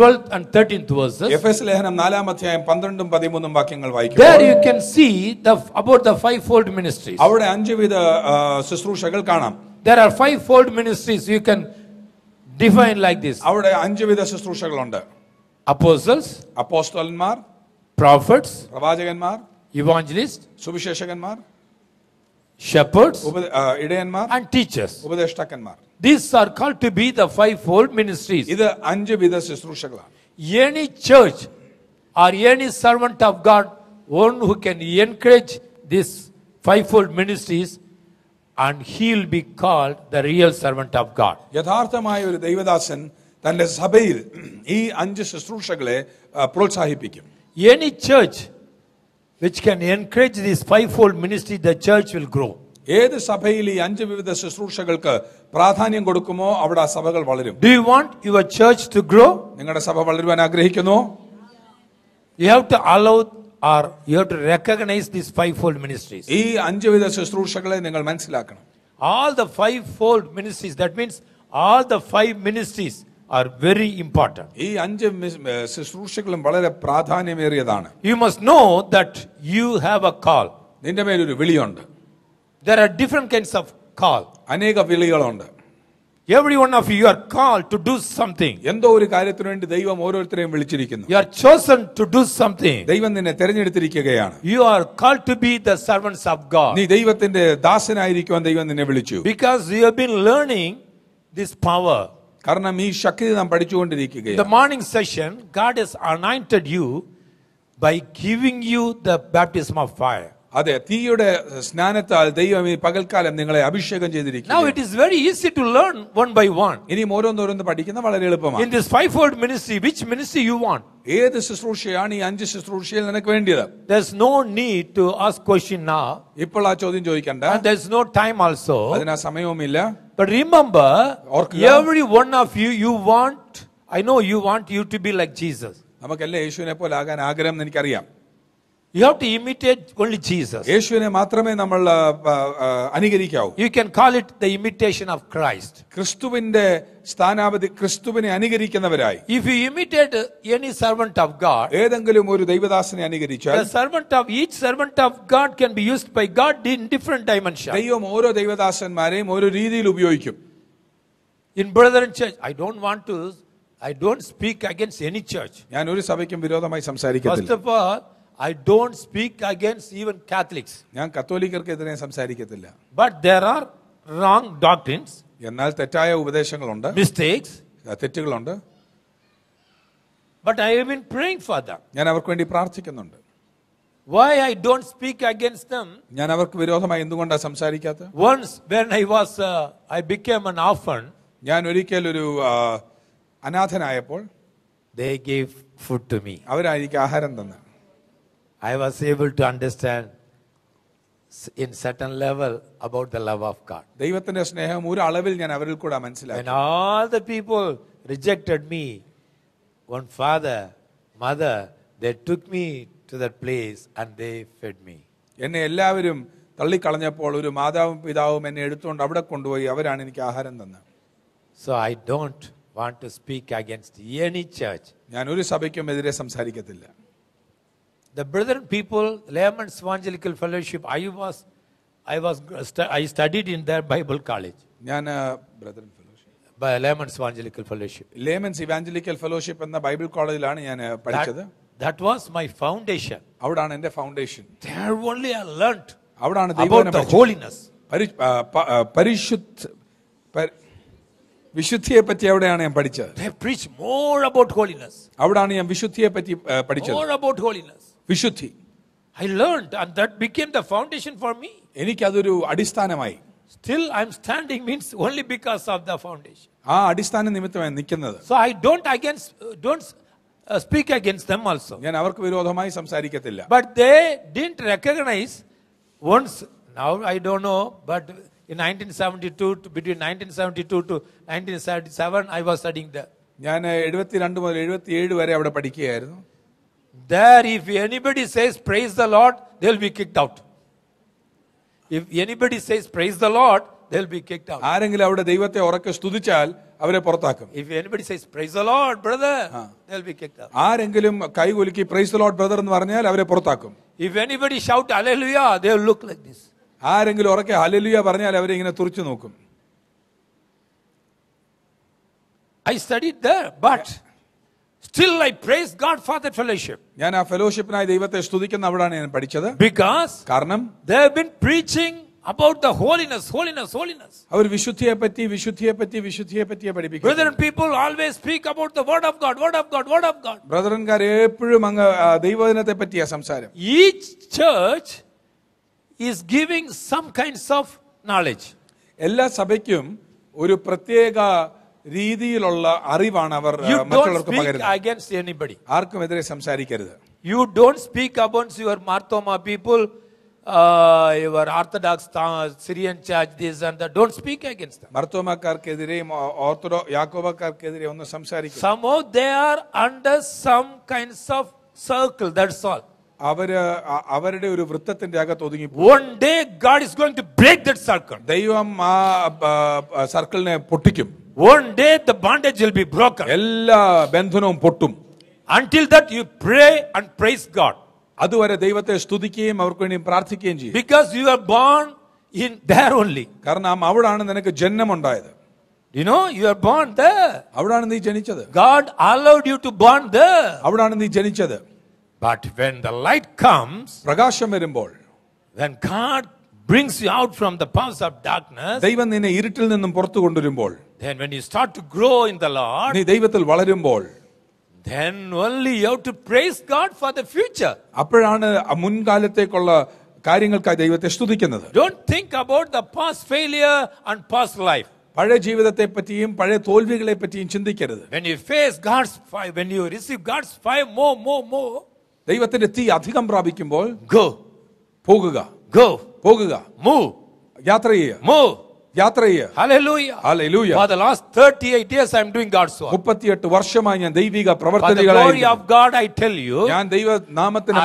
12th and 13th verses. എഫെസ് ലേഖനം നാലാം അധ്യായം പന്ത്രണ്ടും പതിമൂന്നും വാക്യങ്ങൾ വായിക്കും There you can see the about the fivefold ministries. അവിടെ അഞ്ചുവിധ ശുശ്രൂഷകൾ കാണാം. There are fivefold ministries you can define like this. അവിടെ അഞ്ചുവിധ ശുശ്രൂഷകളുണ്ട്. Apostles, അപ്പോസ്തലന്മാർ, prophets, പ്രവാചകന്മാർ, evangelist, സുവിശേഷകന്മാർ, shepherds, ഇടയന്മാർ uh, and teachers. ഉപദേഷ്ടാക്കന്മാർ These are called to be the fivefold ministries. ഇത് അഞ്ച് വിധ ശുശ്രൂഷകളാണ് Any church or any servant of God, one who can encourage these fivefold ministries, and he will be called the real servant of God. യഥാർത്ഥമായ ഒരു ദൈവദാസൻ തന്റെ സഭയിൽ ഈ അഞ്ച് ശുശ്രൂഷകളെ പ്രോത്സാഹിപ്പിക്കും Any church which can encourage this fivefold ministry, the church will grow. ഏത് സഭയിൽ അഞ്ച് വിവിധ ശുശ്രൂഷകൾക്ക് പ്രാധാന്യം കൊടുക്കുമോ അവിടെ ആ സഭകൾ വളരും Do you want your church to grow? നിങ്ങളുടെ സഭ വളരുവാൻ ആഗ്രഹിക്കുന്നു You have to allow or you have to recognize these fivefold ministries. ഈ അഞ്ച് വിധ ശുശ്രൂഷകളെ നിങ്ങൾ മനസ്സിലാക്കണം All the fivefold ministries, that means all the five ministries are very important. You must know that you have a call. There are different kinds of call. Every one of you are called to do something. You are chosen to do something. You are called to be the servants of God. നീ ദൈവത്തിന്റെ ദാസനായിരിക്കുവാൻ Because you have been learning this power. The morning session, God has anointed you by giving you the baptism of fire. അതെ തീയുടെ സ്നാനത്താൽ ദൈവം ഈ പകൽക്കാലം നിങ്ങളെ അഭിഷേകം ചെയ്തിരിക്കുന്നു now it is very easy to learn one by one ഇനി ഓരോന്നോരോന്ന് പഠിക്കുന്ന വളരെ എളുപ്പമാണ് in this five fold ministry which ministry you want ഏത് ശുശ്രൂഷയാണ് ഈ അഞ്ച് ശുശ്രൂഷയിൽ നിനക്ക് വേണ്ടത് there's no need to ask question now ഇപ്പോൾ ആ ചോദ്യം ചോദിക്കണ്ട ദസ് നോ ടൈം ആൾസോ അതിന സമയവുമില്ല but remember, every one of you you want I know you want you to be like Jesus നമുക്കല്ലേ യേശുവിനെ പോലെ ആകാൻ ആഗ്രഹം എനിക്കറിയാം you have to imitate only Jesus യേശുവിനെ മാത്രമേ നമ്മൾ അനുകരിക്കാവൂ you can call it the imitation of Christ ക്രിസ്തുവിന്റെ സ്ഥാനാപതി ക്രിസ്തുവിനെ അനുകരിക്കുന്നവരായി if you imitate any servant of God ഏതെങ്കിലും ഒരു ദൈവദാസനെ അനുകരിച്ചാൽ servant of each servant of God can be used by God in different dimension ദൈവം ഓരോ ദൈവദാസന്മാരെയും ഓരോ രീതിയിൽ ഉപയോഗിക്കും in brother church I don't want to I don't speak against any church ഞാൻ ഒരു സഭയ്ക്കും വിരോധമായി സംസാരിക്കുന്നു first of all I don't speak against even Catholics ഞാൻ കത്തോലിക്കർക്കെതിരെ സംസാരിക്കത്തില്ല but there are wrong doctrines എന്നാൽ തെറ്റായ ഉപദേശങ്ങളുണ്ട് മിസ്റ്റേക്സ് തെറ്റുകളുണ്ട് but I have been praying for them ഞാൻ അവർക്ക് വേണ്ടി പ്രാർത്ഥിക്കുന്നുണ്ട് why I don't speak against them ഞാൻ അവർക്ക് വിരോധമായി എന്തുകൊണ്ടാണ് സംസാരിക്കാത്തത് once when I was I became an orphan ഞാൻ ഒരിക്കൽ ഒരു അനാഥനായപ്പോൾ they gave food to me അവരായിരിക്കും ആഹാരം തന്നെ I was able to understand in certain level about the love of God. ദൈവത്തിന്റെ സ്നേഹം ഒരു അളവിൽ ഞാൻ അവരിൽ കൂടെ When മനസ്സിലാക്കി all the people rejected me, one father, mother, they took me to that place and they fed me. എന്നെ എല്ലാവരും തള്ളിക്കളഞ്ഞപ്പോൾ ഒരു മാതാവും പിതാവും എന്നെ എടുത്തുകൊണ്ട് അവിടെ കൊണ്ടുപോയി അവരാണ് എനിക്ക് ആഹാരം തന്നത് So I don't want to speak against any church. ഞാൻ ഒരു സഭയ്ക്കും എതിരെ സംസാരിക്കത്തില്ല the brethren people, Layman's Evangelical Fellowship, I was, I was, I studied in their Bible college. Nyan, brethren fellowship. By Layman's Evangelical Fellowship. Layman's Evangelical Fellowship and the Bible college lana yan padichada. That was my foundation. Avadana and the foundation. There only I learnt. Avadana the About the holiness. Parish, uh, parishut, par, വിശുദ്ധിയെ പറ്റി എവിടെയാണ് ഞാൻ പഠിച്ചത് more about holiness അവിടെയാണ് ഞാൻ വിശുദ്ധിയെ പറ്റി പഠിച്ചത് മോർ അബൌട്ട് ഹോളിനെസ് വിശുദ്ധി I learn and that became the foundation for me എനിക്ക് അതൊരു അടിസ്ഥാനമായി still I am standing means only because of the foundation ആ അടിസ്ഥാന നിമിത്തമായി നിൽക്കുന്നത് so I don't against don't speak against them also ഞാൻ അവർക്ക് വിരോധമായി സംസാരിക്കത്തില്ല but they didn't recognise once now I don't know but in 1972 to, between 1972 to 1977 i was studying there ഞാൻ എഴുപത്തി രണ്ട് മുതൽ എഴുപത്തി ഏഴ് വരെ അവിടെ പഠിക്കുകയായിരുന്നു there, if anybody says, Praise the Lord, they'll be kicked out. If anybody says, Praise the Lord, they'll be kicked out. ആരെങ്കിലും അവിടെ ദൈവത്തെ ഉറക്കെ സ്തുതിച്ചാൽ അവരെ പുറത്താക്കും if anybody says praise the lord brother they'll be kicked out ആരെങ്കിലും കൈ കുലുക്കി praise the lord brother എന്ന് പറഞ്ഞാൽ അവരെ പുറത്താക്കും if anybody shout hallelujah they'll look like this ആരെങ്കിലും ഉറക്കെ ഹല്ലേലൂയ പറഞ്ഞാൽ അവരെ ഇങ്ങനെ തുറിച്ചു നോക്കും I studied there, but Still, I praise God for that fellowship. fellowship Because Karnam, they have been preaching about the holiness, holiness, holiness. Our Vishuthiya Pati, Vishuthiya Pati, Vishuthiya Pati, Pati. Brethren, people always speak about the word of God, word of God, word of God. Brethren, God, every manga, Deva Dinate Pati, Samsara. Each church is giving some kinds of knowledge. Ella Sabekyum, Uru Pratyega. രീതിയിലുള്ള അറിവാണ് അവർ മറ്റുള്ളവർക്ക് പകരുന്നത് ആർക്കുമെതിരെ സംസാരിക്കരുത് you don't speak about your Marthoma people your Orthodox Syrian church this and that don't speak against them മർത്തോമാക്കാർക്കെതിരെയും ഓർത്തഡോ യാക്കോബക്കാർക്കെതിരെ ഒന്നും സംസാരിക്കുക some they are under some kinds of circle that's all all അവരുടെ ഒരു വൃത്തത്തിന്റെ അകത്ത് ഒതുങ്ങി one day God is going to break that circle ദൈവം ആ സർക്കിളിനെ പൊട്ടിക്കും one day the bondage will be broken എല്ലാ ബന്ധനവും പൊട്ടും until that you pray and praise god അതുവരെ ദൈവത്തെ സ്തുതിക്കുകയും അവർക്ക് വേണ്ടി പ്രാർത്ഥിക്കുകയും ചെയ്യും because you are born in there only കാരണം അവിടാണ് നിനക്ക് ജന്മം ഉണ്ടായത് You know, you are born there. അവിടാണ് നീ ജനിച്ചത് God allowed you to born there. അവിടാണ് നീ ജനിച്ചത് But when the light comes, പ്രകാശം വരുമ്പോൾ when God brings you out from the powers of darkness, ദൈവം നിന്നെ ഇരുട്ടിൽ നിന്നും പുറത്തു കൊണ്ടുവരുമ്പോൾ Then when you start to grow in the Lord, നീ ദൈവത്തിൽ വളരുമ്പോൾ then only you have to praise God for the future. അപ്പോഴാണ് മുൻകാലത്തേക്കുള്ള കാര്യങ്ങൾക്കായി ദൈവത്തെ സ്തുതിക്കുന്നത്. Don't think about the past failure and past life. പഴയ ജീവിതത്തെ പറ്റിയും പഴയ തോൽവികളെ പറ്റിയും ചിന്തിക്കരുത്. When you face God's fire, when you receive God's fire more, more, more, ദൈവത്തിന്റെ തീ അധികം പ്രാപിക്കുമ്പോൾ go, പോകുക, go, പോകുക, move, യാത്ര ചെയ്യുക, move. യാത്ര മുപ്പത്തിയെട്ട് വർഷമായി ഞാൻ ദൈവിക പ്രവർത്തനങ്ങളായി ഞാൻ ദൈവ നാമത്തിന്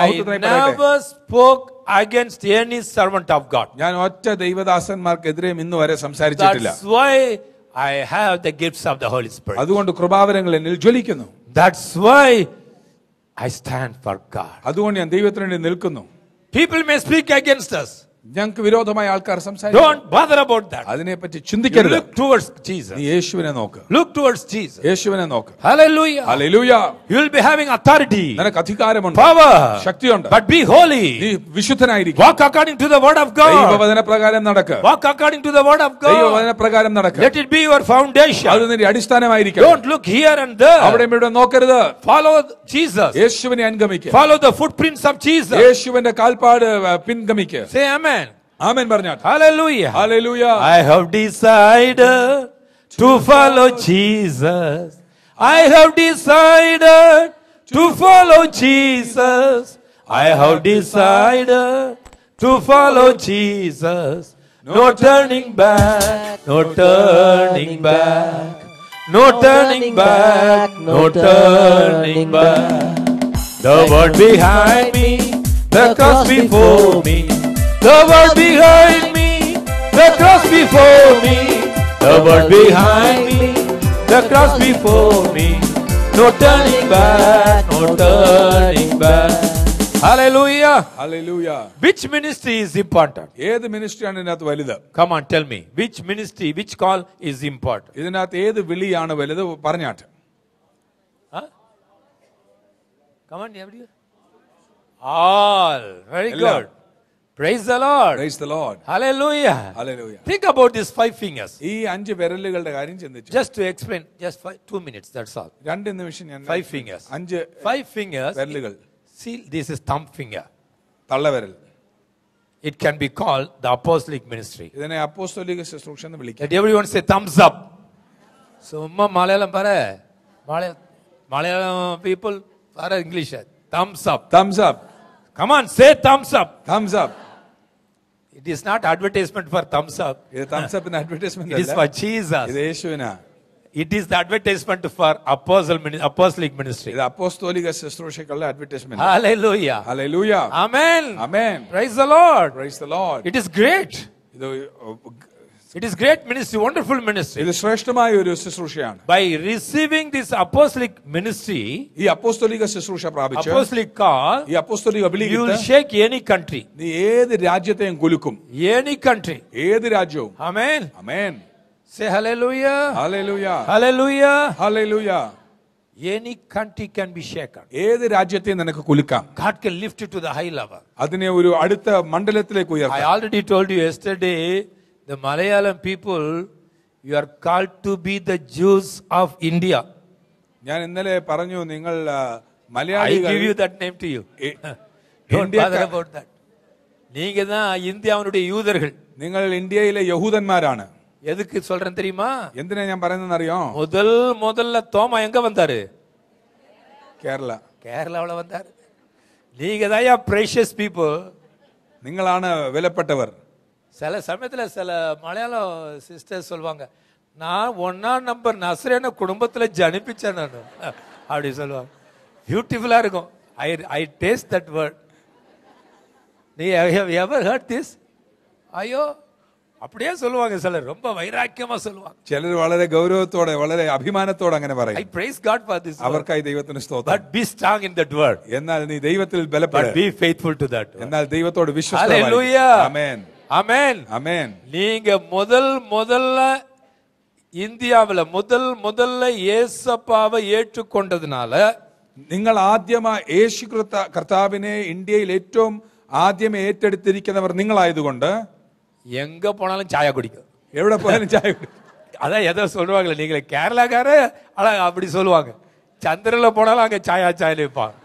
against any servant of god ഞാൻ ഒറ്റ ദൈവദാസന്മാർക്കെതിരെയും ഇന്ന് വരെ സംസാരിച്ചിട്ടില്ല that's why i have the gifts of the holy spirit അതുകൊണ്ട് കൃപാവരങ്ങൾ എന്നിൽ that's why i stand for god അതുകൊണ്ട് ഞാൻ ദൈവത്തിന് വേണ്ടി നിൽക്കുന്നു people may speak against us ഞങ്ങൾക്ക് വിരോധമായ ആൾക്കാർ സംസാരിക്കും അതിനെപ്പറ്റി ചിന്തിക്കരുത് നീ യേശുവിനെ നോക്ക് യേശുവിനെ നോക്ക് you will be having authority നിനക്ക് അധികാരമുണ്ട് പവർ ശക്തിയുണ്ട് ബട്ട് ബി ഹോളി നീ വിശുദ്ധനായിരിക്കും walk according to the word of God ദൈവവചന പ്രകാരം നടക്ക് walk according to the word of God ദൈവവചന പ്രകാരം നടക്ക് let it be your foundation അത് നിന്റെ അടിസ്ഥാനമായിരിക്കും ഡോണ്ട് ലുക്ക് ഹിയർ ആൻഡ് നോക്കരുത് ഫോളോ ജീസസ് യേശുവിനെ അനുഗമിക്കുക follow the footprints of Jesus യേശുവിന്റെ കാൽപ്പാട് പിൻഗമിക്കുക സേ ആമേൻ Amen, പറഞ്ഞു Hallelujah. Hallelujah. I have decided to follow Jesus. I have decided to follow Jesus. I have decided to follow Jesus. No turning back, no turning back, no turning back, no turning back. The world behind me, the cross before me. the world behind me, the cross before me, the world behind me, the cross before me. No turning back, no turning back. Hallelujah. Hallelujah. Which ministry is important? ഏത് ministry ആണ് ഇതിനകത്ത് വലുത് Come on, tell me. Which ministry, which call is important? ഇതിനകത്ത് ഏത് വിളിയാണ് വലുത് പറഞ്ഞാട്ട് Huh? Come on, everybody. All. Very good. Praise the Lord. Praise the Lord. Hallelujah. Hallelujah. Think about these five fingers. Just to explain, just five, two minutes, that's all. Five fingers. Five fingers. See, this is thumb finger. It can be called the apostolic ministry. Did everyone say thumbs up? So, Malayalam people, English. Thumbs up. Thumbs up. Come on, say thumbs up. Thumbs up. It is not advertisement for thumbs up. It is thumbs up in advertisement. it is for Jesus. It is the advertisement for apostle advertisement apostolic ministry. Apostolic ministry ಇದು ಅಪೋಸ್ತೋಲಿಗ ಶುಶ್ರೂಷಕಲ್ಲ advertisement hallelujah hallelujah amen amen praise the lord praise the lord it is great it is great ministry, wonderful ministry. ഇത് ശ്രേഷ്ഠമായ ഒരു ശുശ്രൂഷയാണ്. By receiving this apostolic ministry, ഈ അപ്പോസ്തലിക ശുശ്രൂഷ പ്രാപിച്ച് apostolic call, ഈ അപ്പോസ്തലിക വിളി you will shake any country. നീ ഏത് രാജ്യത്തെയും കുലുക്കും. Any country. ഏത് രാജ്യവും. Amen. Amen. Say hallelujah. Hallelujah. Hallelujah. Hallelujah. Any country can be shaken. ഏത് രാജ്യത്തെയും നിനക്ക് കുലുക്കാം. God can lift it to the high level. അതിനെ ഒരു അടുത്ത മണ്ഡലത്തിലേക്ക് ഉയർത്താം. I already told you yesterday the Malayalam people you are call to be the Jews of India ഞാൻ ഇന്നലെ പറഞ്ഞു നിങ്ങൾ മലയാളികൾ give you that name to you. Don't bother நீங்க தான் இந்தியாவுடைய யூதர்கள் நீங்கள் இந்தியாவிலே யகூதன்மாரான எதுக்கு சொல்றேன் தெரியுமா எந்தனே ஞான் പറയുന്നത് അറിയാം முதல் முதல்ல தோமா எங்க வந்தாரு கேரளா கேரளாவுல வந்தாரு நீங்க தான் ப்ரேஷியஸ் பீப்புள் நீங்களான விலப்பட்டவர் சில சமயத்தில் சில மலையாளம் சிஸ்டர் சொல்லுவாங்க நான் ஒன்னா நம்பர் நஸ்ரேன குடும்பத்தில் ஜனிப்பிச்சேன் நான் அப்படி சொல்லுவாங்க பியூட்டிஃபுல்லாக இருக்கும் I I taste that word never heard this ஐயோ அப்படியே சொல்லுவாங்க சிலர் ரொம்ப வைராக்கியமா சொல்லுவாங்க சிலர் வளர கௌரவத்தோட வளர அபிமானத்தோட அங்கே പറയും I praise God for this അവർക്കായി ദൈവത്തിന് സ്തോത്രം that be strong in that word എന്നാൽ நீ தெய்வத்தில் ബലപ്പെട് but be faithful that that தெய்வத்தோட ദൈവത്തോട് വിശ്വസ്തമായി அமேன் அமேன் நீங்க முதல் முதல்ல இந்தியாவில் முதல் முதல்ல ஏசப்பாவை ஏற்றுக்கொண்டதுனால நீங்கள் ஆத்தியமா ஏசு கர்த்தாவினே இந்தியாவில் ஏற்றும் ஆத்தியம் ஏற்றெடுத்திருக்கிறவர் நீங்கள் கொண்டு எங்க போனாலும் சாயா குடிக்கும் எவ்வளவு போனாலும் சாயா குடிக்கும் அதான் எதோ சொல்லுவாங்களே நீங்கள கேரளாக்கார ஆனா அப்படி சொல்லுவாங்க சந்திரன்ல போனாலும் அங்க சாயா சாயில வைப்பாங்க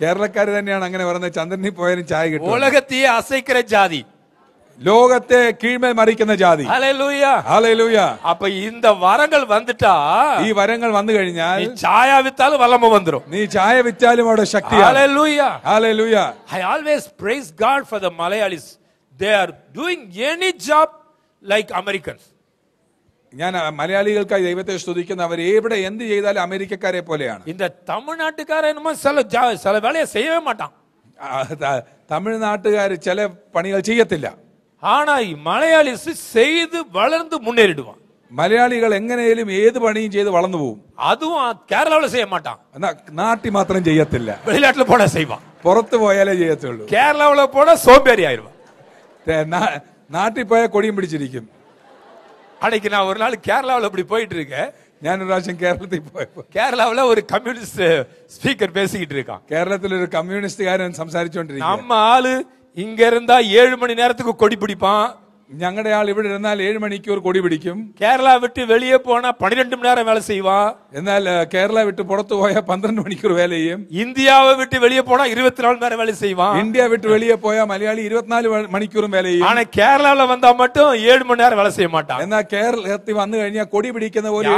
கேரளக்காரி தானே அங்கே வரந்த சந்திரனி போயிரு உலகத்தையே அசைக்கிற ஜாதி ലോകത്തെ കീഴ്മേൽ മറിക്കുന്ന ജാതി അപ്പൊ ஹalleluya വരങ്ങൾ വന്നിട്ടാ ഈ വരങ്ങൾ വന്നു കഴിഞ്ഞാൽ ചായ വിത്താലും വല്ലമ വന്നിരും നീ ചായ വിറ്റാലും അവിടെ ശക്തി Malayalis any job like Americans ഞാൻ മലയാളികൾക്കായി ദൈവത്തെ സ്തുതിക്കുന്ന അവർ എവിടെ എന്ത് ചെയ്താലും അമേരിക്കക്കാരെ പോലെയാണ് ഇന്ന തമിഴ്നാട്ടുകാരെ ചില ചില വേളയെ ചെയ്യേ മാട്ടാം തമിഴ്നാട്ടുകാർ ചില പണികൾ ചെയ്യത്തില്ല ஆனா மலையாளிஸ் செய்து வளர்ந்து முன்னேறிடுவான் மலையாளிகள் எங்கனேயும் ஏது பணியும் செய்து வளர்ந்து போகும் அதுவும் கேரளாவில் செய்ய மாட்டான் நாட்டி மாத்திரம் செய்யத்தில்ல வெளிநாட்டில் போட செய்வான் புறத்து போயாலே செய்யத்துள்ள கேரளாவில் போட சோம்பேறி ஆயிடுவான் நாட்டி போய கொடியும் பிடிச்சிருக்கும் அடைக்கு நான் ஒரு நாள் கேரளாவில் அப்படி போயிட்டு இருக்கேன் ஞானராஜன் கேரளத்துக்கு போய் கேரளாவில் ஒரு கம்யூனிஸ்ட் ஸ்பீக்கர் பேசிக்கிட்டு இருக்கான் கேரளத்தில் ஒரு கம்யூனிஸ்ட் காரன் சம்சாரிச்சு நம்ம ஆளு இங்க இருந்தா ஏழு மணி நேரத்துக்கு கொடி பிடிப்பான் ഞങ്ങളുടെ ആൾ ഇവിടെ ഇരുന്നാൽ ഏഴ് മണിക്കൂർ കൊടി പിടിക്കും കേരള വിട്ട് വെളിയെ പോണ പണിരണ്ട് മണി നേരം വേല ചെയ്യുവാ എന്നാൽ കേരള വിട്ട് പുറത്തു പോയ പന്ത്രണ്ട് മണിക്കൂർ വേല ചെയ്യും ഇന്ത്യാവ് വിട്ട് വെളിയെ പോണ ഇരുപത്തിനാല് നേരം വേല ചെയ്യുവാ ഇന്ത്യ വിട്ട് വെളിയെ പോയ മലയാളി ഇരുപത്തിനാല് മണിക്കൂറും വേല ചെയ്യും ആണ് കേരളയിലെ വന്നാൽ മറ്റും ഏഴ് മണി നേരം വേല ചെയ്യ മാട്ടാ എന്നാൽ കേരളത്തിൽ വന്നു കഴിഞ്ഞാൽ കൊടി പിടിക്കുന്ന പോലെ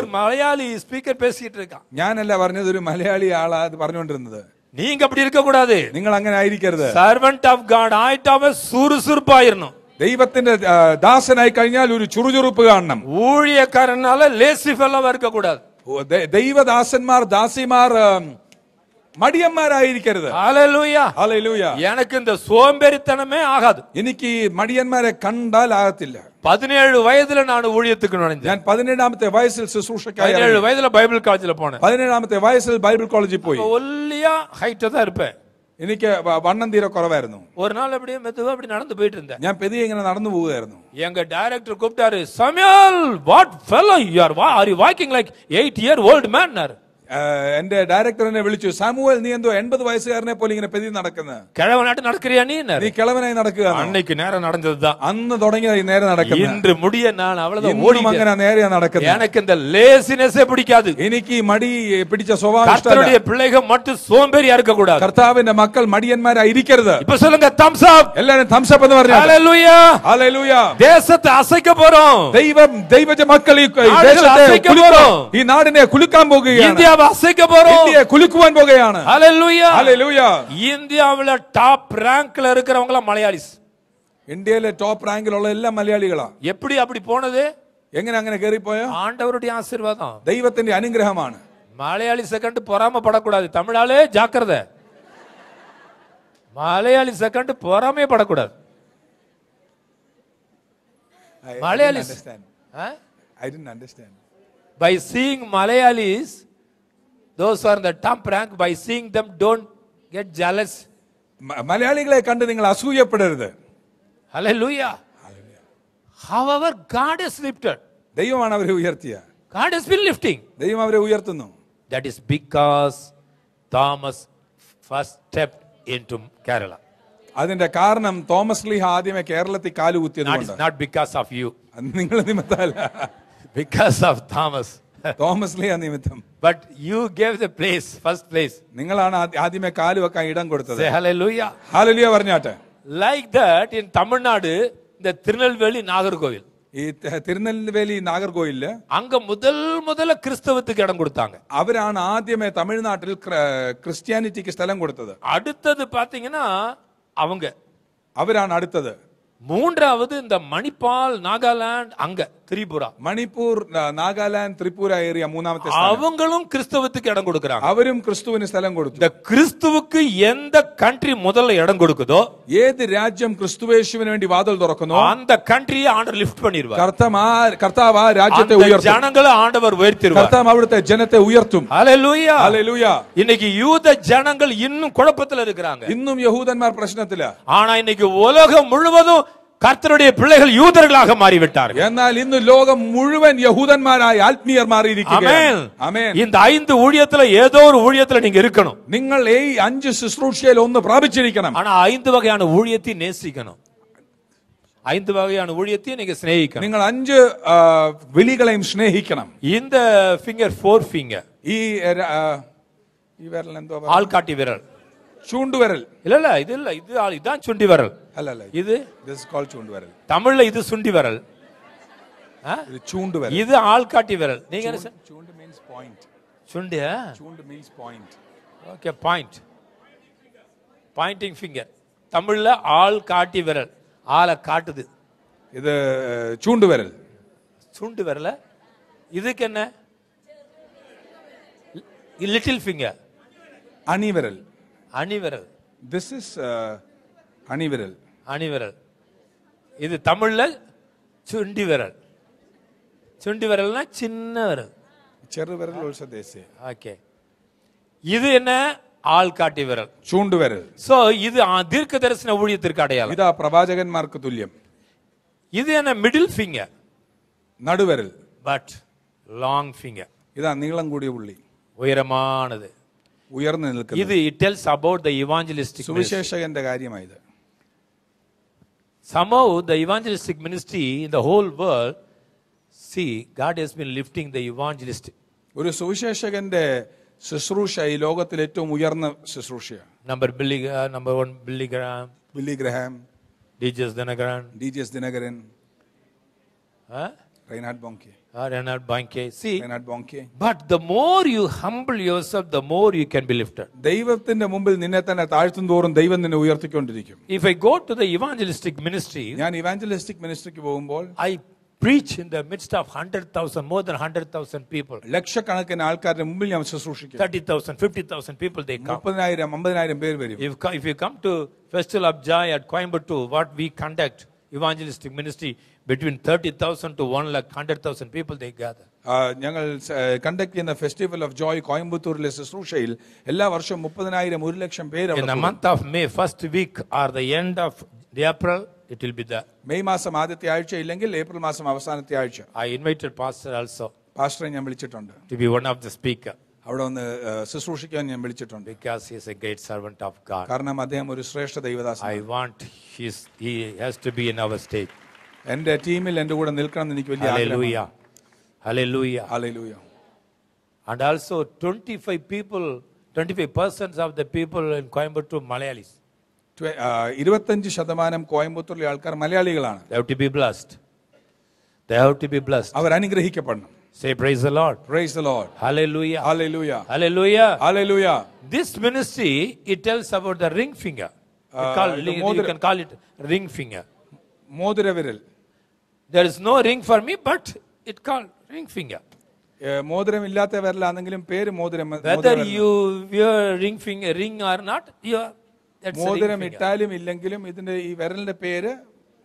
ഒരു മലയാളി സ്പീക്കർ പേശിയിട്ട് ഞാൻ ഞാനല്ല പറഞ്ഞത് ഒരു മലയാളി ആളാ അത് പറഞ്ഞുകൊണ്ടിരുന്നത് நீங்க அப்படி இருக்க கூடாது നിങ്ങൾ അങ്ങനെ ആയിരിക്കരുത് സർവന്റ് ഓഫ് ഗാഡ് ആയിട്ട് അവൻ സുറുസുറുപ്പായിരുന്നു ദൈവത്തിന്റെ ദാസനായി കഴിഞ്ഞാൽ ഒരു ചുറുചുറുപ്പ് കാണണം ഊഴിയക്കാരനാല ലേസിഫെല്ലാം ഇരിക്കക്കൂടാതെ ദൈവദാസന്മാർ ദാസിമാർ മടിയന്മാരായിരിക്കരുത് എനിക്ക് இந்த சோம்பேறித்தனமே ஆகாது എനിക്ക് മടിയന്മാരെ കണ്ടാൽ ആകത്തില്ല பதினேழு வயதுல நான் ஊழியத்துக்கு நுழைஞ்சேன் ഞാൻ പതിനേഴാമത്തെ വയസ്സിൽ ശുശ്രൂഷക്കായി பதினேழு ഇറങ്ങി. வயதுல பைபிள் காலேஜ்ல போனேன் പതിനേഴാമത്തെ വയസ്സിൽ பைபிள் காலேஜ் போய் அப்ப ஒல்லியா ஹைட்டா தான் இருப்பேன் എനിക്ക് வண்ணம் தீர തീരെ കുറവായിരുന്നു ஒரு நாள் அப்படியே மெதுவா அப்படி நடந்து போயிட்டு இருந்தேன் பெரிய പെതിയെ நடந்து നടന്നു പോവുകയായിരുന്നു எங்க டைரக்டர் கூப்பிட்டாரு சமையல் what fellow you are what are you walking like eight year old man എന്റെ ഡയറക്ടർ എന്നെ വിളിച്ചു സാമുവൽ നീ എന്തോ എൺപത് വയസ്സുകാരനെ പോലെ ഇങ്ങനെ പെതി നടക്കുന്നത് കിഴവനായിട്ട് നടക്കുകയാ നീ നീ കിളവനായി നടക്കുക അന്നേക്ക് നേരെ നടന്നതാ അന്ന് തുടങ്ങിയത് ഈ നേരെ നടക്കുന്നത് ഇന്ന് മുടിയ ഞാൻ അവളെ ഓടി അങ്ങനെ നേരെ നടക്കുന്നത് എനിക്ക് എന്താ ലേസിനെസ് പിടിക്കാതെ എനിക്ക് മടി പിടിച്ച സ്വഭാവം ഇഷ്ടമല്ല പിള്ളേകൾ മറ്റു സോംബേരിയാ இருக்க கூடாது கர்த்தாவின் மக்கள் மடியன்மாரா இருக்கരുത് இப்ப சொல்லுங்க தம்ஸ் அப் எல்லாரும் தம்ஸ் அப் എന്ന് പറഞ്ഞു ഹല്ലേലൂയ ഹല്ലേലൂയ ദേശത്തെ അസൈക്ക പോരോ ദൈവം ദൈവജ മക്കളെ ദേശത്തെ കുലുക്കും ഈ നാടിനെ കുലുക്കാൻ പോകുകയാണ് ഇന്ത്യ வாசிக்க போறோம் இந்திய குலுக்குவான் போகையான ஹalleluya ஹalleluya இந்தியாவுல டாப் ரேங்க்ல இருக்கிறவங்கள மலையாளிஸ் ഇന്ത്യയിലെ ടോപ്പ് റാങ്കിലുള്ള എല്ലാ മലയാളികളാ എപ്പടി അപ്പടി പോണത് എങ്ങനെ അങ്ങനെ കയറിപ്പോയോ ആണ്ടവരുടെ ആശീർവാദം ദൈവത്തിന്റെ അനുഗ്രഹമാണ് മലയാളിസെ കണ്ട് പൊറാമപ്പെടക്കൂടാതെ തമിഴാളെ ജാഗ്രത മലയാളിസെ കണ്ട് പൊറാമയപ്പെടക്കൂടാതെ മലയാളിസ് I didn't understand. By seeing Malayalis, those are in the top rank, by seeing them, don't get jealous. മലയാളികളെ കണ്ട് നിങ്ങൾ അസൂയപ്പെടരുത് Hallelujah. However, God has lifted. ദൈവമാണ് അവരെ ഉയർത്തിയ God has been lifting. ദൈവം അവരെ ഉയർത്തുന്നു That is because Thomas first stepped into Kerala. അതിന്റെ കാരണം തോമസ് ലീഹ ആദ്യമേ കേരളത്തിൽ കാലുകുത്തിയത് Not, it's not because of you. നിങ്ങൾ നിമിത്തമല്ല because of Thomas. தோமஸ்லயே நிமித்தம் but you gave the place first place நீங்களான ஆதிமே காலி வைக்க இடம் கொடுத்தது ஹalleluya ஹalleluya வர்ணாட்ட லைக் தட் இன் தமிழ்நாடு இந்த திருநெல்வேலி நாகர்கோவில் திருநெல்வேலி நாகர்கோவில் அங்க முதல் முதல்ல கிறிஸ்தவத்துக்கு இடம் கொடுத்தாங்க அவரான ஆதியமே தமிழ்நாட்டில் கிறிஸ்டியானிட்டிக்கு ஸ்தலம் கொடுத்தது அடுத்தது பாத்தீங்கன்னா அவங்க அவரான அடுத்தது மூன்றாவது இந்த மணிப்பால் நாகாலாந்து அங்க திரிபுரா மணிப்பூர் நாகாலாந்து திரிபுரா ஏரியா மூணாவது அவங்களும் கிறிஸ்தவத்துக்கு இடம் கொடுக்கறாங்க அவரும் கிறிஸ்துவின் ஸ்தலம் கொடுத்து இந்த கிறிஸ்துவுக்கு எந்த கண்ட்ரி முதல்ல இடம் கொடுக்குதோ ஏது ராஜ்யம் கிறிஸ்துவேசுவின் வேண்டி வாதல் துறக்கணும் அந்த கண்ட்ரியை ஆண்டவர் லிஃப்ட் பண்ணிடுவார் கர்த்தமா கர்த்தாவா ராஜ்யத்தை உயர்த்தும் ஜனங்களை ஆண்டவர் உயர்த்திடுவார் கர்த்தம் அவருடைய ஜனத்தை உயர்த்தும் ஹalleluya ஹalleluya இன்னைக்கு யூத ஜனங்கள் இன்னும் குழப்பத்துல இருக்கிறாங்க இன்னும் யகூதன்மார் பிரச்சனத்துல ஆனா இன்னைக்கு உலகம் முழுவதும் കർത്തരുടെ പിള്ളകൾ യൂതர்களாக മാറിவிட்டார்கள் എന്നാൽ ഇന്ന് ലോകം മുഴുവൻ യഹൂദന്മാരായി ആത്മീയർമാർ இந்த ஐந்து ஊழியத்துல ஏதோ ஒரு ஊழியத்துல நீங்க இருக்கணும் നിങ്ങൾ ഈ അഞ്ച് ശുശ്രൂഷയിൽ ഒന്ന് പ്രാപിച്ചിരിക്കണം ஆனா ஐந்து வகையான ஊழியத்தை நேசிக்கணும் ஐந்து வகையான ஊழியத்தையும் நீங்க ஸ்நேகிக்கணும் നിങ്ങൾ അഞ്ച് വിളികളെയും സ്നേഹിക്കണം இந்த ஃபிங்கர் ஃபோர் ஃபிங்கர் ഈ ഈ വിരൽ എന്തോ ആൾക്കാട്ടി വിരൽ சூண்டு விரல் இல்ல இல்ல இது இல்ல இது இதுதான் சுண்டி விரல் அல்ல அல்ல இது திஸ் கால் சூண்டு விரல் தமிழ்ல இது சுண்டி விரல் இது சூண்டு விரல் இது ஆள்காட்டி விரல் நீங்க என்ன சார் சூண்டு மீன்ஸ் பாயிண்ட் சுண்டு சூண்டு means point okay point pointing finger தமிழ்ல ஆள் காட்டி விரல் ஆளை காட்டுது இது சூண்டு விரல் சூண்டு விரல இதுக்கு என்ன லிட்டில் ஃபிங்கர் அணி விரல் அணிவிரல் திஸ் இஸ் uh, அணிவிரல் அணிவிரல் இது தமிழ்ல சுண்டி விரல் சுண்டி விரல்னா சின்ன விரல் சிறு விரல் ஆல்சோ ஓகே இது என்ன ஆள் காட்டி விரல் சூண்டு விரல் சோ இது தீர்க்க தரிசன ஊழியத்திற்கு அடையாளம் இதா பிரபாஜகன்மார்க்கு துல்லியம் இது என்ன மிடில் ஃபிங்கர் நடுவிரல் பட் லாங் ஃபிங்கர் இதான் நீளம் கூடிய உள்ளி உயரமானது ഉയർന്നു നിൽക്കുന്നത് ഇത് it tells about the evangelistic സുവിശേഷകന്റെ കാര്യമായത് somehow the evangelistic ministry in the whole world see god has been lifting the evangelist ഒരു സുവിശേഷകന്റെ ശുശ്രൂഷ ഈ ലോകത്തിൽ ഏറ്റവും ഉയർന്ന ശുശ്രൂഷയാണ് number Billy number one Billy Graham Billy Graham D G S Dhinakaran D G S Dhinakaran Reinhard Bonnke Uh, Renard Bonke. See, Renard Bonke. but the more you humble yourself, the more you can be lifted. ദൈവത്തിന്റെ മുമ്പിൽ നിന്നെ തന്നെ താഴ്ത്തും തോറും ദൈവം നിന്നെ ഉയർത്തിക്കൊണ്ടിരിക്കും If I go to the evangelistic ministry, ഞാൻ evangelistic മിനിസ്ട്രിക്ക് പോകുമ്പോൾ I preach in the midst of 100,000, more than 100,000 people. ലക്ഷക്കണക്കിന് ആൾക്കാരുടെ മുമ്പിൽ ഞാൻ ശുശ്രൂഷിക്കും 30,000, 50,000 people they come. മുപ്പതിനായിരം അമ്പതിനായിരം പേര് വരും If, co- if you come to Festival of Joy at Coimbatore, what we conduct, evangelistic ministry, between 30,000 to 1 lakh 100,000 people they gather ഞങ്ങൾ conduct ചെയ്യുന്ന ഫെസ്റ്റിവൽ ഓഫ് ജോയ് കോയമ്പത്തൂരിലെ ശുശ്രൂഷയിൽ എല്ലാ വർഷവും മുപ്പതിനായിരം ഒരു ലക്ഷം പേര് month of May first week or the end of April it will be the May മാസം ആദ്യത്തെ ആഴ്ച ഇല്ലെങ്കിൽ ഏപ്രിൽ മാസം അവസാനത്തെ ആഴ്ച ഐ ഇൻവൈറ്റഡ് പാസ്റ്റർ ആൾസോ പാസ്റ്ററെ ഞാൻ വിളിച്ചിട്ടുണ്ട് to be one of the speaker അവിടെ ഒന്ന് ശുശ്രൂഷിക്കാൻ ഞാൻ വിളിച്ചിട്ടുണ്ട് because he is a great servant of God കാരണം അദ്ദേഹം ഒരു ശ്രേഷ്ഠ ദൈവദാസൻ I want he has to be in our state എൻ്റെ ടീമിൽ എൻ്റെ കൂടെ നിൽക്കണം എന്ന് എനിക്ക് വലിയ ആഗ്രഹമാണ്. Hallelujah. Hallelujah. Hallelujah. And also 25 people, 25 persons of the people in Coimbatore Malayalis. ട്വ- ഇരുപത്തഞ്ച് ശതമാനം കോയമ്പത്തൂരിലെ ആൾക്കാർ മലയാളികളാണ് They have to be blessed. They have to be blessed. Our അനുഗ്രഹിക്കപ്പെടണം Say praise the Lord. Praise the Lord. Hallelujah. Hallelujah, Hallelujah. Hallelujah. This ministry, it tells about the ring finger. They call- you can call it ring finger. മോതിരവിരൽ there is no ring for me, but it called ring finger. മോതിരം ഇല്ലാത്ത വിരലാണെങ്കിലും പേര് മോതിരം Whether you wear ring finger, ring or not, you that's ring മോതിരം finger. ഇട്ടാലും ഇല്ലെങ്കിലും ഇതിന്റെ ഈ വിരലിന്റെ പേര്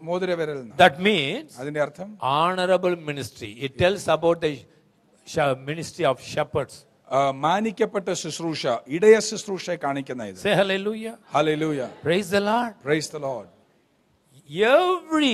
മോതിര വിരൽ That means അതിന്റെ അർത്ഥം honorable ministry. It tells about the ministry of shepherds. മാനിക്കപ്പെട്ട ശുശ്രൂഷ ഇടയ ശുശ്രൂഷയെ കാണിക്കുന്ന ഇത് Say hallelujah. Hallelujah. Praise the Lord. Praise the Lord Every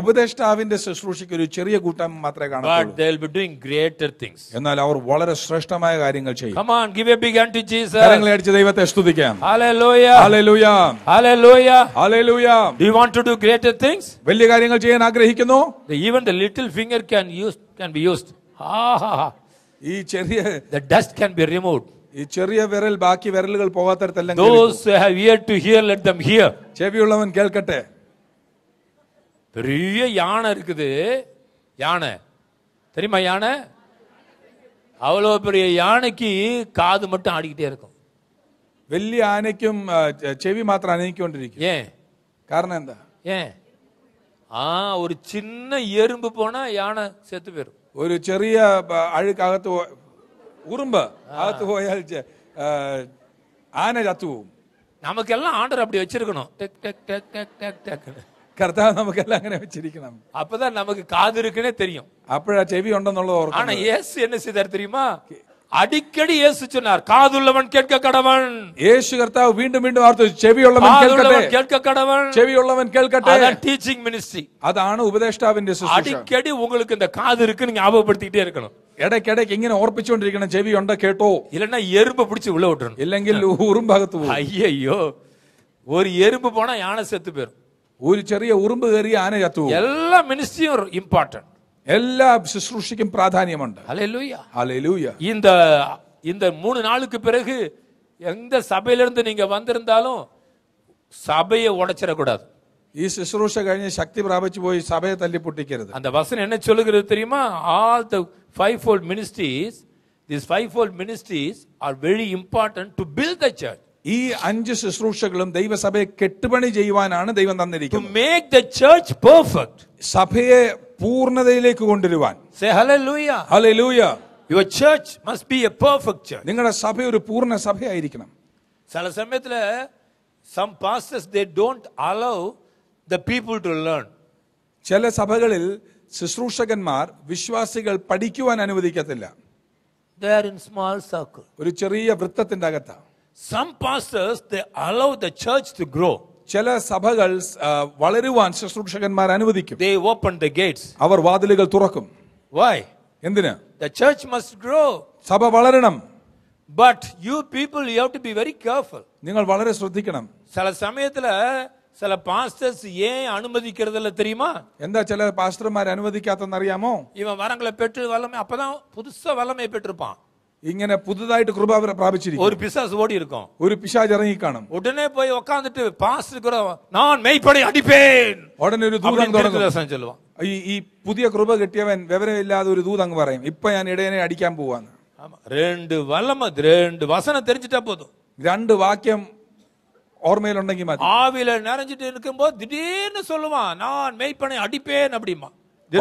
ഉപദേഷ്ടാവിന്റെ ശുശ്രൂഷയ്ക്ക് ഒരു ചെറിയ കൂട്ടം മാത്രമേ കാണൂ എന്നാൽ അവർ വളരെ ശ്രേഷ്ഠമായ കാര്യങ്ങൾ ചെയ്യും ദൈവത്തെ സ്തുതിക്കാം വലിയ കാര്യങ്ങൾ ചെയ്യാൻ ആഗ്രഹിക്കുന്നു even the little finger be used ഈ ചെറിയ ഡസ്റ്റ് ക്യാൻ ബി റിമൂവ്ഡ് ഈ ചെറിയ വിരൽ ബാക്കി വിരലുകൾ പോകാത്തടത്തെല്ലാം ചെവിയുള്ളവൻ കേൾക്കട്ടെ பெரிய யானை இருக்குது யானை தெரியுமா யானை அவ்வளோ பெரிய யானைக்கு காது மட்டும் ஆடிக்கிட்டே இருக்கும் வெள்ளி ஆனைக்கும் செவி மாத்திரம் அணைக்கொண்டிருக்கும் ஏன் காரணம் என்ன ஏன் ஆ ஒரு சின்ன எறும்பு போனா யானை செத்து போயிடும் ஒரு சிறிய அழுக்கு அகத்து உரும்ப அகத்து போயால் ஆனை சத்துவோம் நமக்கெல்லாம் ஆண்டர் அப்படி வச்சிருக்கணும் டெக் டெக் டெக் டெக் டெக் டெக் കർത്താവ് നമുക്കെല്ലാം അങ്ങനെ വെച്ചിരിക്കണം അപ്പതാ നമുക്ക് കാതിരിക്കണേ തെരിയും അപ്പോഴാ ചെവി ഉണ്ടെന്നുള്ളത് ഓർക്കണം ആണ് യേസ് എന്നെ ചെയ്താർ തെരിയുമാ அடிக்கடி இயேசு சொன்னார் காதுள்ளவன் கேட்க கடவன் இயேசு கர்த்தாവ് വീണ്ടും വീണ്ടും ആവർത്തിച്ചു ചെവിയുള്ളവൻ കേൾക്കട്ടെ കേൾക്ക കടവൻ ചെവിയുള്ളവൻ കേൾക്കട്ടെ അതാണ് ടീച്ചിങ് മിനിസ്ട്രി അതാണ് ഉപദേഷ്ടാവിന്റെ ശുശ്രൂഷ അടിക്കടി உங்களுக்கு இந்த காது இருக்குன்னு ஞாபகப்படுத்திட்டே இருக்கணும் ഇടയ്ക്കിടയ്ക്ക് ഇങ്ങനെ ഓർപ്പിച്ചുകൊണ്ടിരിക്കണം ചെവി ഉണ്ടോ കേട്ടോ இல்லனா எறும்பு பிடிச்சு உள்ள விட்டுறணும் ഇല്ലെങ്കിൽ ഉറുമ്പകത്ത് പോകും ஐயோ ஒரு எறும்பு போனா யானை செத்து போயிடும் ஒரு சிறிய ഒരു ചെറിയ ഉറുമ്പ് കയറി ആന ചത്തു എല്ലാ മിനിസ്റ്റിയും ഇമ്പോർട്ടൻ്റ് എല്ലാ ശുശ്രൂഷയ്ക്കും പ്രാധാന്യമുണ്ട് இந்த இந்த மூணு நாளுக்கு பிறகு எந்த சபையிலிருந்து இருந்து நீங்க வந்திருந்தாலும் சபையை உடச்சிடக்கூடாது ஈ சுசுரூஷ கழிஞ்சு சக்தி பிராபிச்சு போய் சபையை தள்ளி அந்த வசனம் என்ன சொல்லுகிறது தெரியுமா all the five fold ministries this five fold ministries are very important to build the church ഈ അഞ്ച് ശുശ്രൂഷകളും ദൈവസഭയെ കെട്ടുപണി ചെയ്യുവാനാണ് ദൈവം തന്നിരിക്കുന്നത് മേക്ക് ദ ചർച്ച് പെർഫെക്റ്റ് സഭയെ പൂർണ്ണതയിലേക്ക് കൊണ്ടുവരുവാൻ say hallelujah hallelujah your church must be a perfect church നിങ്ങളുടെ സഭ ഒരു പൂർണ്ണ സഭയായിരിക്കണം ചില സമയത്തില് some pastors they don't allow the people to learn ചില സഭകളിൽ ശുശ്രൂഷകന്മാർ വിശ്വാസികൾ പഠിക്കുവാൻ അനുവദിക്കത്തില്ല ഒരു ചെറിയ വൃത്തത്തിന്റെ അകത്താണ് some pastors they allow the church to grow ചില സഭകൾ വളരുവാൻ ശുശ്രൂഷകന്മാർ അനുവദിക്കും they open the gates അവർ വാതിലുകൾ തുറക്കും why എന്തിനാ the church must grow സഭ വളരണം but you people you have to be very careful നിങ്ങൾ വളരെ ശ്രദ്ധിക്കണം ചില സമയത്തിൽ சில பாஸ்டர்ஸ் ஏன் அனுமதிக்கிறது இல்ல தெரியுமா எந்த சில பாஸ்டர்மார் அனுமதிக்காதன்னு அறியாமோ இவன் வரங்களை பெற்று வல்லமை அப்பதான் புதுசா வல்லமை பெற்றிருப்பான் ഇങ്ങനെ പുതുതായിട്ട് കൃപ പ്രാപിച്ചിരിക്കും ഒരു പിശാസ് ഓടി ഇരിക്കും ഒരു പിശാജ് ഇറങ്ങി കാണും ഉടനെ പോയി ഉക്കാന്നിട്ട് പാസ് ഞാൻ മെയ്പടി അടിപ്പേൻ ഉടനെ ഒരു ദൂതൻ തുടങ്ങും ഈ ഈ പുതിയ കൃപ കിട്ടിയവൻ വിവരമില്ലാതെ ഒരു ദൂത് അങ്ങ് പറയും ഇപ്പൊ ഞാൻ ഇടയനെ അടിക്കാൻ പോവാന്ന് രണ്ട് വലമ രണ്ട് വസനം തെരഞ്ഞിട്ടാ പോതും രണ്ട് വാക്യം ഓർമ്മയിലുണ്ടെങ്കിൽ മതി ആവിയില നിറഞ്ഞിട്ട് ഇരിക്കുമ്പോ திடீர்னு சொல்லுவான் நான் மெய்ப்பனை அடிப்பேன் அப்படிமா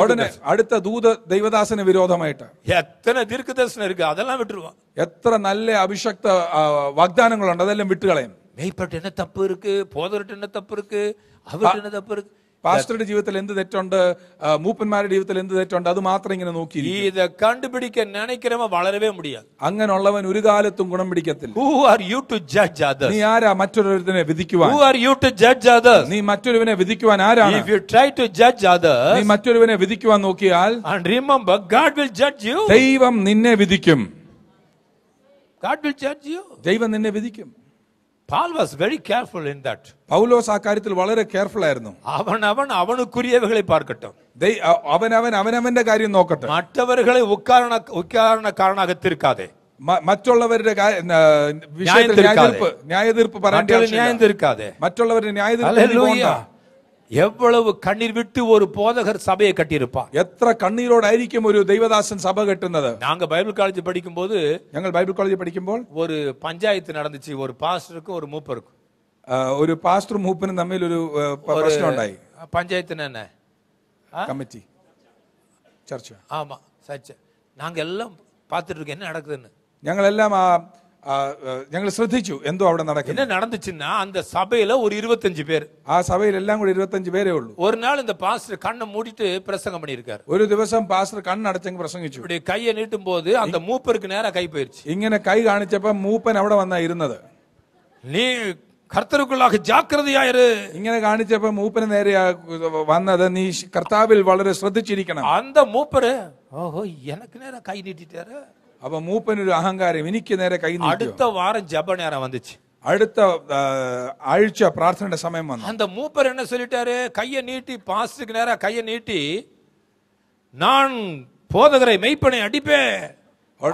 உடனே അടുത്ത ദൂത ദൈവദാസന് വിരോധമായിട്ട് എത്ര ദീർഘദർശനം ഇരിക്കും അതെല്ലാം വിട്ടുരുവാൻ എത്ര നല്ല അഭിഷക്ത വാഗ്ദാനങ്ങളുണ്ട് അതെല്ലാം വിട്ടുകളയും மெய்ப்பட்டு என்ன தப்பு இருக்கு போதர்கிட்ட என்ன தப்பு இருக்கு அவர்கிட்ட என்ன தப்பு இருக்கு പാസ്റ്ററുടെ ജീവിതത്തിൽ എന്ത് തെറ്റുണ്ട് മൂപ്പന്മാരുടെ ജീവിതത്തിൽ എന്ത് തെറ്റുണ്ട് അത് മാത്രം ഇങ്ങനെ നോക്കി ഇത് കണ്ടുപിടിക്കാൻ നനയ്ക്കരമ വളരെ മുടിയാതെ അങ്ങനെയുള്ളവൻ ഒരു കാലത്തും ഗുണം പിടിക്കത്തില്ല who are you to judge other നീ ആരാ മറ്റൊരുവനെ വിധിക്കുവാൻ who are you to judge other നീ മറ്റൊരുവനെ വിധിക്കുവാൻ ആരാണ് if you try to judge other നീ മറ്റൊരുവനെ വിധിക്കുവാൻ നോക്കിയാൽ and remember God will judge you ദൈവം നിന്നെ വിധിക്കും God വിൽ ജഡ്ജ് യു ദൈവം നിന്നെ വിധിക്കും Paul was very careful in that. പൗലോസ് ആ കാര്യത്തിൽ വളരെ കെയർഫുൾ ആയിരുന്നു അവൻ അവൻ അവനുക്കുരിയവകളെ പാർക്കട്ടെ അവൻ അവൻ അവനവന്റെ കാര്യം നോക്കട്ടെ മറ്റവരുകളെ ഉക്കാരണ ഉക്കാരണ കാരണാകത്തിരിക്കാതെ മറ്റുള്ളവരുടെ ന്യായതീർപ്പ് ന്യായതീർപ്പ് പറയാൻ മറ്റുള്ളവരുടെ ന്യായതീർപ്പ് எவ்வளவு கண்ணீர் விட்டு ஒரு போதகர் சபையை கட்டியிருப்பார் எத்தனை கண்ணீரோடு ஐரிக்கும் ஒரு தெய்வதாசன் சபை கட்டிருந்தது நாங்க பைபிள் காலேஜ் படிக்கும் போது எங்கள் பைபிள் காலேஜ் படிக்கும் போது ஒரு பஞ்சாயத்து நடந்துச்சு ஒரு பாஸ்டருக்கும் ஒரு மூப்பருக்கும் ஒரு பாஸ்டர் மூப்பனும் தம்மில் ஒரு பிரச்சனை உண்டாயி பஞ்சாயத்து என்ன கமிட்டி சர்ச்சு ஆமா சர்ச்சு நாங்க எல்லாம் பார்த்துட்டு இருக்கோம் என்ன நடக்குதுன்னு எங்கள் ഞങ്ങൾ ശ്രദ്ധിച്ചു എന്തോ അവിടെ നടക്കുന്നത് என்ன நடந்துச்சுன்னா அந்த சபையில ஒரு இருபத்தஞ்சு பேர் ആ സഭയിൽ എല്ലാം കൂടി ഇരുപത്തഞ്ച് പേരേ ഉള്ളൂ ஒரு நாள் இந்த பாஸ்டர் கண்ணை மூடிட்டு பிரசங்கம் பண்ணியிருக்காரு ഒരു ദിവസം പാസ്റ്റർ കണ്ണടച്ചങ്ങ് പ്രസംഗിച്ചു இப்படி கையை நீட்டும் போது அந்த மூப்பருக்கு நேரா கை போயிருச்சு ഇങ്ങനെ കൈ കാണിച്ചപ്പോ മൂപ്പൻ അവിടെ വന്നാ ഇരുന്നത് நீ കർത്തർക്കുള്ളാഹ് ജാഗ്രതയായര് ഇങ്ങനെ കാണിച്ചപ്പോ മൂപ്പന് നേരെ വന്നത് നീ കർത്താവിൽ വളരെ ശ്രദ്ധിച്ചിരിക്കണം അന്ത മൂപ്പര് ഓഹോ എനക്ക് നേരെ കൈ നീട്ടിട്ടാര് அப்ப மூப்பனூர் அகங்காரி வினிக்க நேரம் கை அடுத்த வாரம் ஜப நேரம் வந்துச்சு அடுத்த அழிச்ச பிரார்த்தனை சமயம் அந்த மூப்பர் என்ன சொல்லிட்டாரு கையை நீட்டி பாஸ்டுக்கு நேரம் கையை நீட்டி நான் போதகரை மெய்ப்பனை அடிப்பேன்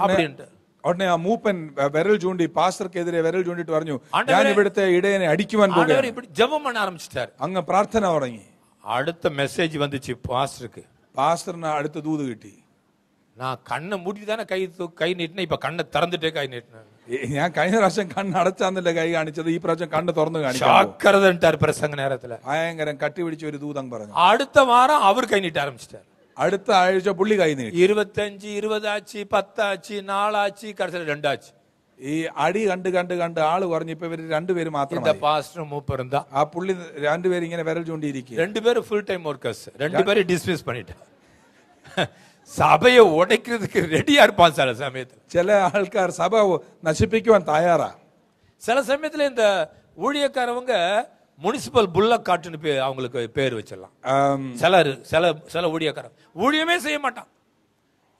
அப்படின்ட்டு உடனே மூப்பன் விரல் വിരൽ பாஸ்டருக்கு எதிரே விரல் വിരൽ ചൂണ്ടിട്ട് പറഞ്ഞു ഞാൻ ഇവിടുത്തെ ഇടയനെ അടിക്കുവാൻ இப்படி ஜெபம் பண்ண ஆரம்பிச்சிட்டாரு அங்க பிரார்த்தனை தொடங்கி அடுத்த மெசேஜ் வந்துச்சு பாஸ்டருக்கு பாஸ்டர்னா அடுத்த தூது கிட்டி நான் கண்ணை மூடி தானே കൈ கை നീട്ടിനെ ഇപ്പൊ കണ്ണ് തുറന്നിട്ടേ കൈ നീട്ടിനാണ് ഞാൻ കഴിഞ്ഞ പ്രാവശ്യം കണ്ണ് അടച്ചാന്നല്ലേ കൈ காணிச்சது ഈ പ്രാവശ്യം കണ്ണ് തുറന്നു കാണിച്ചു പ്രസംഗ നേരത്തില് ഭയങ്കരം കട്ടി പിടിച്ച ഒരു ദൂതം പറഞ്ഞു അടുത്ത വാരം അവർ കൈ നീട്ടി ആരംഭിച്ചിട്ടാണ് അടുത്ത 25 20 ஆச்சி 10 ஆச்சி 4 ஆச்சி கடைசில 2 ஆச்சி ഈ അടി കണ്ട് കണ്ട് കണ്ട് ആള് പറഞ്ഞു ഇപ്പൊ രണ്ടുപേര് മാത്രം ആ പുള്ളി രണ്ടുപേരും ഇങ്ങനെ വിരൽ ചൂണ്ടിയിരിക്കും രണ്ടുപേരും ഫുൾ ടൈം വർക്കേഴ്സ് രണ്ടുപേരും ഡിസ്മിസ് പണിട്ട് சபையை உடைக்கிறதுக்கு ரெடியாக இருப்பான் சில சமயத்தில் சில ஆள்கார் சபை நசிப்பிக்குவான் தயாரா சில சமயத்தில் இந்த ஊழியக்காரவங்க முனிசிபல் புல்ல காட்டுன்னு பேர் அவங்களுக்கு பேர் வச்சிடலாம் சிலர் சில சில ஊழியக்காரர் ஊழியமே செய்ய மாட்டான்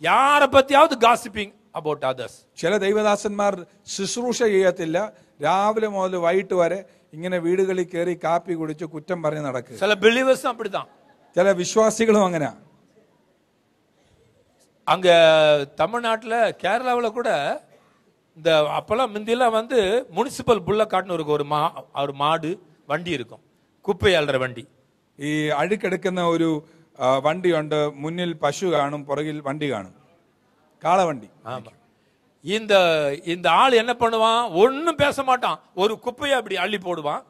யாரை பற்றியாவது காசிப்பிங் அபவுட் அதர்ஸ் சில தெய்வதாசன்மார் ശുശ്രൂഷ செய்யத்தில்ல ராவிலே മുതൽ வயிட்டு വരെ ഇങ്ങനെ வீடுகளில் கேறி காப்பி കുടിച്ച് குற்றம் പറഞ്ഞ് നടക്കുക சில ബിലീവേഴ്സ് அப்படிதான் சில വിശ്വാസികളും അങ്ങനെയാണ് அங்கே தமிழ்நாட்டில் கேரளாவில் கூட இந்த அப்போல்லாம் முந்தியெல்லாம் வந்து முனிசிபல் புல்ல காட்டுன்னு ஒரு மா ஒரு மாடு வண்டி இருக்கும் குப்பை அழற வண்டி ஈ அழுக்கெடுக்கிற ஒரு வண்டி உண்டு முன்னில் பசு காணும் பிறகில் வண்டி காணும் காளவண்டி ஆமாம் இந்த இந்த ஆள் என்ன பண்ணுவான் ஒன்றும் பேச மாட்டான் ஒரு குப்பையை அப்படி அள்ளி போடுவான்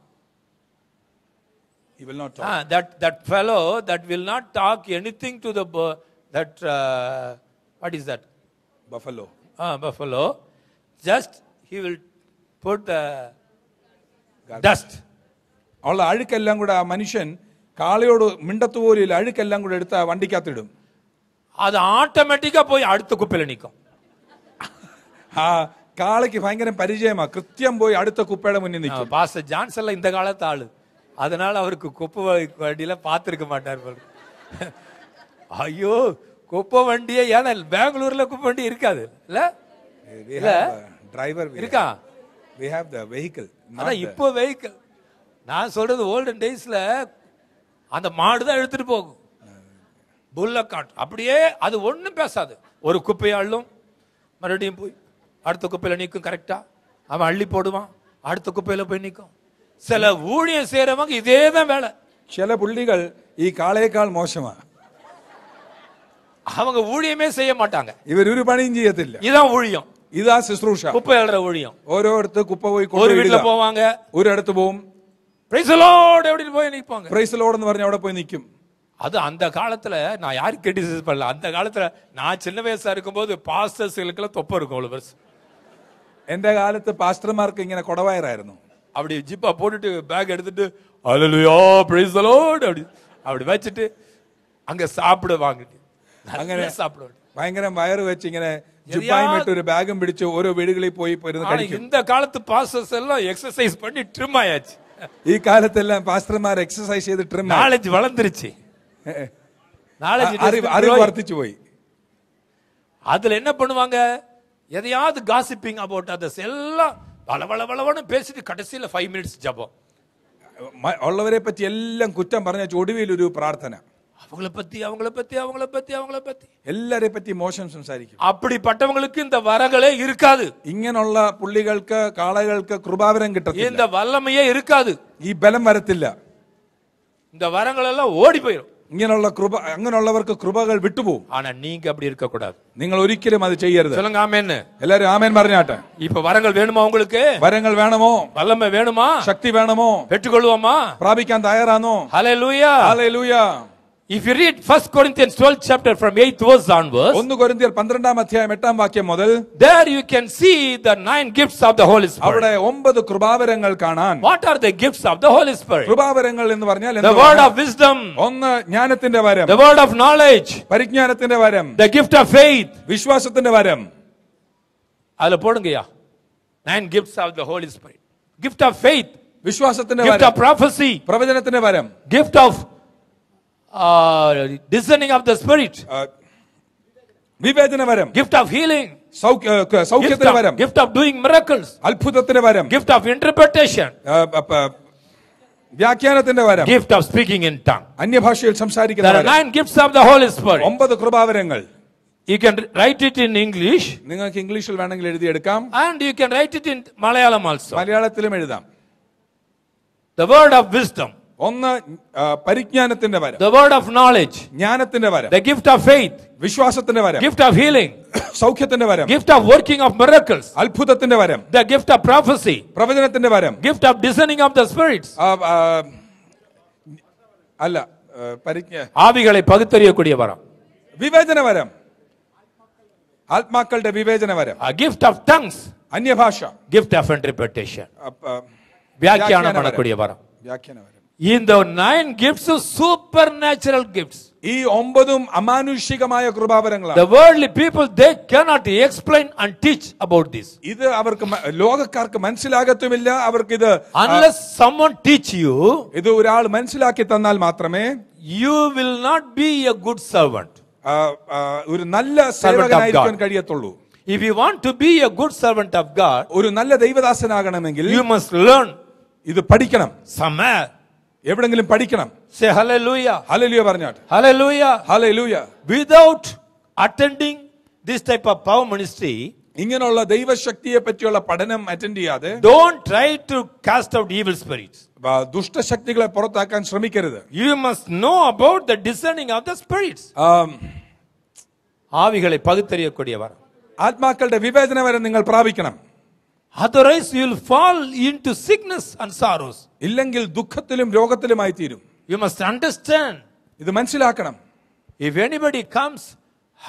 He will not talk. Ah, that, that fellow that will not talk anything to the that uh, what is that? Buffalo. Ah, buffalo. Just he will put the dust. All Arikalang would have mention Kalio Mindaturi, Arikalang would have one decathedum. Are the automatic up by Arthur Kupelanico? காலைக்கு பயங்கரம் பரிஜயமா கிருத்தியம் போய் அடுத்த குப்பிடம் நின்று பாச ஜான்சல்ல இந்த காலத்து ஆளு அதனால அவருக்கு குப்பை வண்டியில பாத்திருக்க மாட்டார் ஐயோ குப்பை வண்டியே ஏன்னா பெங்களூர்ல குப்பை வண்டி இருக்காது இல்ல இல்ல டிரைவர் uh, இருக்கா வி ஹேவ் த வெஹிக்கிள் அதான் இப்போ வெஹிக்கிள் நான் சொல்றது ஓல்டன் டேஸ்ல அந்த மாடு தான் எடுத்துட்டு போகும் புல்லக்காட் அப்படியே அது ஒன்றும் பேசாது ஒரு குப்பையை அள்ளும் மறுபடியும் போய் அடுத்த குப்பையில் நிற்கும் கரெக்டாக அவன் அள்ளி போடுவான் அடுத்த குப்பையில் போய் நிற்கும் சில ஊழியம் செய்கிறவங்க இதே தான் வேலை சில புள்ளிகள் இ காலே கால் மோசமாக அவங்க ஊழியமே செய்ய മാട്ടാങ്ക ഇവർ ഒരു പണിയും ചെയ്യത്തില്ല ഇതാ ഊഴിയം ഇതാ ശുശ്രൂഷ കുപ്പകളുടെ ഊഴിയം ഓരോരുത്ത് കുപ്പ പോയി ഒരു போவாங்க ஒரு ഒരിടത്ത് പോവും பிரைசலோடு எப்படி போய் நிற்பாங்க பிரைசலோடுன்னு പറഞ്ഞ അവിടെ போய் நிற்கும் அது அந்த காலத்துல நான் யாரும் கிரிட்டிசைஸ் பண்ணல அந்த காலத்துல நான் சின்ன வயசா இருக்கும்போது பாஸ்டர்ஸ்களுக்கெல்லாம் தொப்ப இருக்கும் அவ்வளோ பெருசு എന്റെ കാലത്ത് പാസ്റ്റർമാർക്ക് ഇങ്ങനെ കുടവയറായിരുന്നു அப்படி ஜிப்பா போட்டுட்டு பேக் எடுத்துட்டு அலலுயா பிரைஸ் அப்படி அப்படி வச்சுட்டு அங்க சாப்பிடுவாங்க അങ്ങനെ சாப்பிடுவேன் ഭയങ്കരം വയറ് വെച്ചിങ്ങനെ ജുപ്പായുമായിട്ട് ഒരു ബാഗും പിടിച്ച് ഓരോ വീടുകളിൽ പോയി പോയിരുന്നു കഴിക്കും இந்த காலத்து பாஸ்டர்ஸ் எல்லாம் எக்ஸசைஸ் பண்ணி ட்ரிம் ஆயாச்சு ഈ കാലത്തെല്ലാം പാസ്റ്റർമാർ എക്സസൈസ് ചെയ്ത് ട്രിം நாலேஜ் வளர்ந்துருச்சு நாலேஜ் അറിവ് അറിവ് വർദ്ധിച്ചു പോയി அதுல என்ன பண்ணுவாங்க எதையாவது காசிப்பிங் அபவுட் அதர்ஸ் எல்லாம் வள வள வளவன்னு பேசிட்டு கடைசியில் ஃபைவ் மினிட்ஸ் ஜபம் ഉള്ളവരെ പറ്റി എല്ലാം കുറ്റം പറഞ്ഞ ഒടുവിൽ ഒരു പ്രാർത്ഥന அவங்கள பத்தி அவங்கள பத்தி அவங்கள பத்தி அவங்கள பத்தி எல்லாரை பத்தி மோசம் சம்சாரிக்கும் அப்படிப்பட்டவங்களுக்கு இந்த வரங்களே இருக்காது இங்கனுள்ள புள்ளிகளுக்கு காளைகளுக்கு கிருபாவிரம் கிட்ட இந்த வல்லமையே இருக்காது இ பலம் வரத்தில்ல இந்த வரங்கள் ஓடி போயிடும் இங்கனுள்ள கிருபா அங்கனுள்ளவருக்கு கிருபாக்கள் விட்டு போகும் ஆனா அப்படி இருக்க கூடாது அது செய்யறது சொல்லுங்க எல்லாரும் ஆமேன் மறைஞ்சாட்டேன் இப்ப வரங்கள் வேணுமா உங்களுக்கு வரங்கள் வேணுமோ வல்லமை வேணுமா சக்தி வேணுமோ பெற்றுக்கொள்வோமா பிராபிக்கான் தயாரானோ ஹலே லூயா ஹலே லூயா If you read 1 Corinthians 12 chapter from 8th verse onwards, there you can see the nine gifts of the Holy Spirit. what are the gifts of the Holy Spirit? the word of wisdom, the word of knowledge, the gift of faith, വിശ്വാസത്തിന്റെ വരം അതിൽ nine gifts of the Holy Spirit. gift of faith, gift of prophecy, gift of discerning of the spirit വിവേചന വരം gift of healing സൗഖ്യത്തിന് വരം gift of doing miracles അത്ഭുതത്തിന് വരം gift of interpretation വ്യാഖ്യാനത്തിന്റെ വരം gift of speaking in tongue അന്യഭാഷയിൽ സംസാരിക്കുന്ന nine gifts of the holy Spirit ഒമ്പത് കൃപാവരങ്ങൾ you can write it in English നിങ്ങൾക്ക് ഇംഗ്ലീഷിൽ വേണമെങ്കിൽ എഴുതിയെടുക്കാം and you can write it in Malayalam also മലയാളത്തിലും എഴുതാം ദ വേർഡ് ഓഫ് വിസ്ഡം ഒന്ന് പരിജ്ഞാനത്തിന്റെ വരം the word of knowledge ജ്ഞാനത്തിന്റെ വരം the gift of faith വിശ്വാസത്തിന്റെ വരം gift of healing സൗഖ്യത്തിന്റെ വരം gift of working of miracles അത്ഭുതത്തിന്റെ വരം the gift of prophecy പ്രവചനത്തിന്റെ വരം gift of discerning of the spirits അല്ല ആവികളെ പകുത്തെറിയக்கூடிய വരം വിവേചന വരം ആത്മാക്കളുടെ വിവേചന വരം ഗിഫ്റ്റ് ഓഫ് ടങ്സ് അന്യഭാഷ ഗിഫ്റ്റ് ഓഫ് ഇന്റർപ്രിട്ടേഷൻ വ്യാഖ്യാനം பண்ணக்கூடிய വരം വ്യാഖ്യാന വരം in nine gifts supernatural gifts ഈ ഒമ്പതും അമാനുഷികമായ കൃപാവരങ്ങളാണ് the worldly people they cannot explain and teach about this ഇത് അവർക്ക് ലോകക്കാർക്ക് മനസ്സിലാകത്തുമില്ല അവർക്ക് ഇത് unless someone teaches you ഇത് ഒരാൾ മനസ്സിലാക്കി തന്നാൽ മാത്രമേ you will not be a good servant ഒരു നല്ല സേവകനായിരിക്കാൻ കഴിയത്തുള്ളൂ if you want to be a good servant of god ഒരു നല്ല ദൈവദാസനാകണമെങ്കിൽ you must learn ഇത് പഠിക്കണം എവിടെങ്കിലും പഠിക്കണം സേ ഹല്ലേലൂയ ഹല്ലേലൂയ പറഞ്ഞാട്ട് hallelujah hallelujah without attending this type of power ministry ഇങ്ങനെയുള്ള ദൈവശക്തിയെ പറ്റിയുള്ള പഠനം അറ്റൻഡ് ചെയ്യാതെ don't try to cast out evil spirits ദുഷ്ടശക്തികളെ പുറത്താക്കാൻ ശ്രമിക്കരുത് you must know about the discerning of the spirits ആവികളെ പകുത്തെറിയക്കൂടിയവർ ആത്മാക്കളുടെ വിവേചനം വരെ നിങ്ങൾ പ്രാപിക്കണം Otherwise, you will fall into sickness and sorrows. You must understand. If anybody comes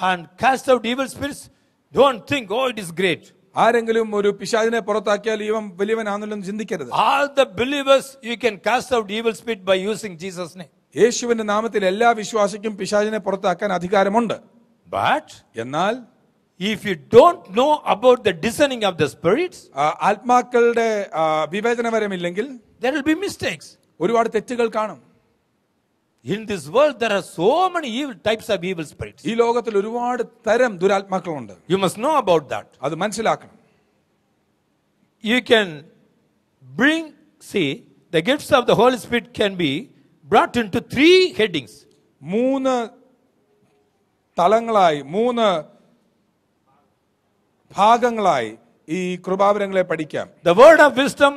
and casts out evil spirits, don't think, oh, it is great. ആരെങ്കിലും ഒരു പിശാചിനെ പുറത്താക്കിയാൽ ഇവൻ വലിയവനാണെന്നും ചിന്തിക്കരുത് all the believers you can cast out evil spirit by using Jesus നെ യേശുവിന്റെ നാമത്തിൽ എല്ലാ വിശ്വാസിക്കും പിശാചിനെ പുറത്താക്കാൻ അധികാരമുണ്ട് ബട്ട് എന്നാൽ if you don't know about the discerning of the spirits ആത്മാക്കളുടെ വിവേചനപരമില്ലെങ്കിൽ ദർ വിൽ ബി മിസ്റ്റേക്സ് ഒരുപാട് തെറ്റുകൾ കാണും in this world there are so many evil types of evil spirits ഈ ലോകത്തിൽ ഒരുപാട് തരം ദുരാത്മാക്കളുണ്ട് you must know about that അത് മനസ്സിലാക്കണം you can bring see the gifts of the holy Spirit can be brought into three headings മൂന്ന് തലങ്ങളായി മൂന്ന് ഭാഗങ്ങളായി ഈ കൃപാവരങ്ങളെ പഠിക്കാം ദ വേർഡ് ഓഫ് വിസ്ഡം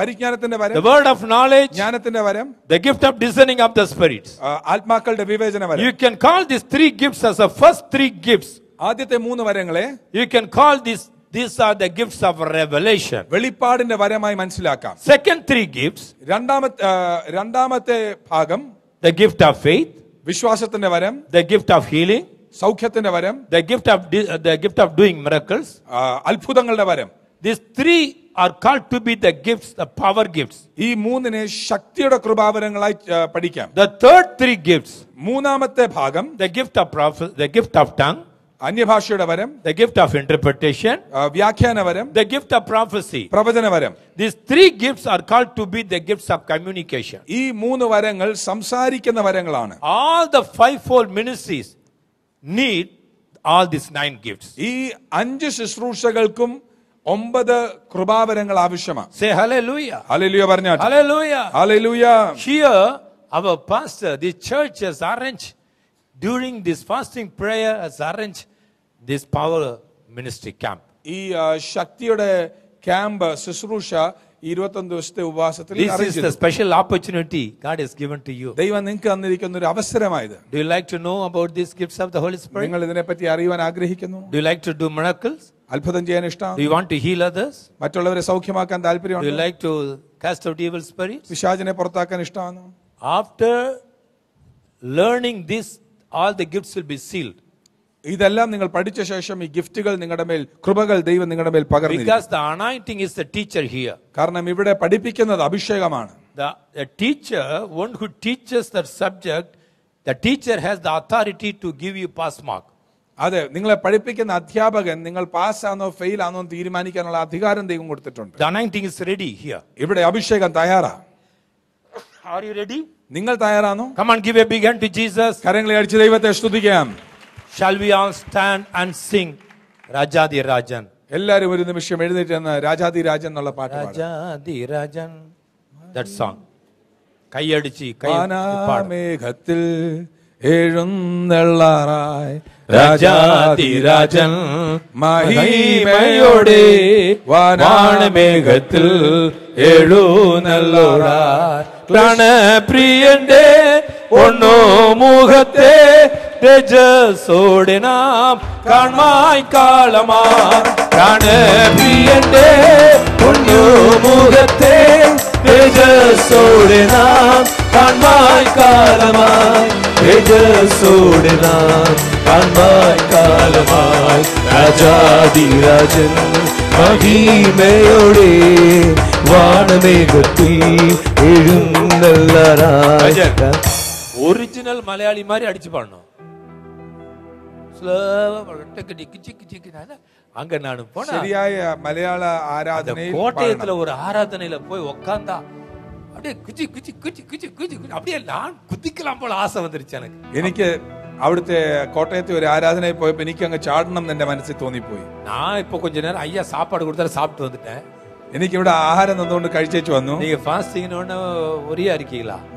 പരിജ്ഞാനത്തിന്റെ വരം വേർഡ് ഓഫ് നോളജ് ജ്ഞാനത്തിന്റെ വരം the gift of discerning of the spirits ആത്മാക്കളുടെ വിവേചന വരം you can call this three gifts as a first three gifts ആദ്യത്തെ മൂന്ന് വരങ്ങളെ you can call this these are the gifts of revelation വെളിപ്പാടിന്റെ വരമായി മനസ്സിലാക്കാം സെക്കൻഡ് ത്രീ ഗിഫ്റ്റ്സ് രണ്ടാമത്തെ രണ്ടാമത്തെ ഭാഗം ദ ഗിഫ്റ്റ് ഓഫ് ഫെയ്ത്ത് വിശ്വാസത്തിന്റെ വരം ദ ഗിഫ്റ്റ് ഓഫ് ഹീലിംഗ് സൗഖ്യത്തിന്റെ വരം the gift of the gift of doing miracles അത്ഭുതങ്ങളുടെ വരം these three are call to be the gifts the power gifts ഈ മൂന്നിനെ ശക്തിയുടെ കൃപാവരങ്ങളായി പഠിക്കാം ദ തേർഡ് ത്രീ ഗിഫ്റ്റ്സ് മൂന്നാമത്തെ ഭാഗം the gift of the gift of tongue അന്യഭാഷയുടെ വരം ദ ഗിഫ്റ്റ് ഓഫ് ഇന്റർപ്രിട്ടേഷൻ വ്യാഖ്യാന വരം ദ ഗിഫ്റ്റ് ഓഫ് പ്രോഫസി പ്രവചന വരം these three gifts are call to be the gifts of communication ഈ മൂന്ന് വരങ്ങൾ സംസാരിക്കുന്ന വരങ്ങളാണ് all the five four ministries need all these nine gifts. ഈ അഞ്ച് ശുശ്രൂഷകൾക്കും ഒമ്പത് കൃപാവരങ്ങൾ ആവശ്യമാണ് Say hallelujah. hallelujah, പറഞ്ഞു Hallelujah. Here, our pastor, the church has arranged during this fasting prayer has arranged this power ministry camp. ഈ ആ, ശക്തിയുടെ camp ശുശ്രൂഷ ഇരുപത്തൊന്ന് ദിവസത്തെ ഉപവാസത്തിൽ This is the special opportunity God has given to you. ദൈവം നിങ്ങൾക്ക് തന്നിരിക്കുന്ന ഒരു അവസരമായത് Do you like to know about these gifts of the Holy Spirit? നിങ്ങൾ ഇതിനെപ്പറ്റി അറിയുവാൻ ആഗ്രഹിക്കുന്നു Do you like to do miracles? അത്ഭുതം ചെയ്യാൻ Do ഇഷ്ടമാണ് you want to heal others? മറ്റുള്ളവരെ സൗഖ്യമാക്കാൻ Do you താല്പര്യമുണ്ട് like to cast out evil spirits? പിശാചിനെ പുറത്താക്കാൻ ഇഷ്ടമാണ് After learning this, all the gifts will be sealed. ഇതെല്ലാം നിങ്ങൾ പഠിച്ച ശേഷം ഈ ഗിഫ്റ്റുകൾ നിങ്ങളുടെ മേൽ കൃപകൾ ദൈവം നിങ്ങളുടെ മേൽ പകർന്നു ഇസ് ദ ടീച്ചർ ഹിയർ കാരണം ഇവിടെ പഠിപ്പിക്കുന്നത് അഭിഷേകമാണ് the teacher one who teachers the subject the teacher has the authority to give you pass mark അതെ നിങ്ങളെ പഠിപ്പിക്കുന്ന അധ്യാപകൻ നിങ്ങൾ പാസ് ആണോ ഫെയിൽ ആണോ തീരുമാനിക്കാനുള്ള അധികാരം ദൈവം കൊടുത്തിട്ടുണ്ട് ഈസ് റെഡി ഹിയർ ഇവിടെ അഭിഷേകം തയ്യാറാ ആർ യു റെഡി നിങ്ങൾ തയ്യാറാണോ come on give a big hand to Jesus കരങ്ങളെ അടിച്ച് ദൈവത്തെ സ്തുതിക്കാം shall we all stand and sing രാജാതി രാജൻ എല്ലാവരും ഒരു നിമിഷം എഴുന്നേറ്റ് നിന്ന് രാജാതി രാജൻ എന്നുള്ള പാട്ട് രാജാതി രാജൻ ദാറ്റ് സോങ് കൈയടിച്ച് മേഘത്തിൽ എഴുന്നള്ളാറായി രാജാതിരാജൻ മഹിമയോടെ വാനാണ് മേഘത്തിൽ എഴുന്നല്ലോടാ പ്രണപ്രിയന്റെ ഒന്നു മുഖത്തെ തേജസ്സോടെ നാം കാൺമായി കാളമാ പ്രാണപ്രിയന്റെ മുഖത്തെ തേജസ്സോടെ നാം കാൺമായി കാലമായി തേജസ്സോടെ നാം കാൺമായി കാലമായി രാജാതിരാജൻ മഹിമയോടെ വാനമേഘത്തിൽ എഴുന്നല്ലറായ ஒரிஜினல் மலையாளி மாதிரி அடிச்சு பாடணும் அங்க நான் போன மலையாள ஆராதனை கோட்டயத்துல ஒரு ஆராதனையில போய் உக்காந்தா அப்படியே குச்சி குச்சி குச்சி குச்சி குச்சி அப்படியே நான் குதிக்கலாம் போல ஆசை வந்துருச்சு எனக்கு அவிடுத்த கோட்டயத்து ஒரு ஆராதனை போய் இப்ப எனக்கு அங்க சாடணும்னு என் மனசு தோணி போய் நான் இப்ப கொஞ்ச நேரம் ஐயா சாப்பாடு கொடுத்தா சாப்பிட்டு வந்துட்டேன் എനിക്ക് ഇവിടെ ആഹാരം തന്നുകൊണ്ട് കഴിച്ചേച്ചു വന്നു நீங்க ஃபாஸ்டிங்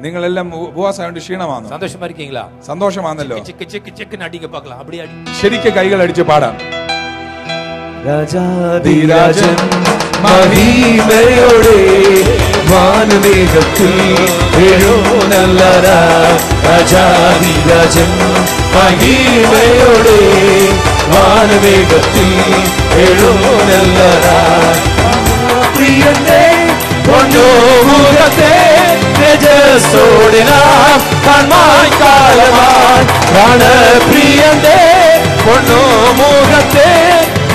നിങ്ങൾ എല്ലാം ഉപവാസമായിട്ട് ക്ഷീണമാണ് சந்தோஷமா സന്തോഷമാണല്ലോ ശരിക്ക് കൈകൾ അടിച്ച് പാടാം രാജാതിരാജൻ മഹിമയോടെ വാനമേഘത്തിൽ രാജാതിരാജൻ മഹിമയോടെ വാനമേഘത്തിൽ എഴുന്നള്ളറ സൂര്യന്റെ പൊന്നോമുഖത്തെ തേജസ്സോടെ നാം കൺമായി കാലമായി പ്രാണപ്രിയന്റെ പൊന്നോമുഖത്തെ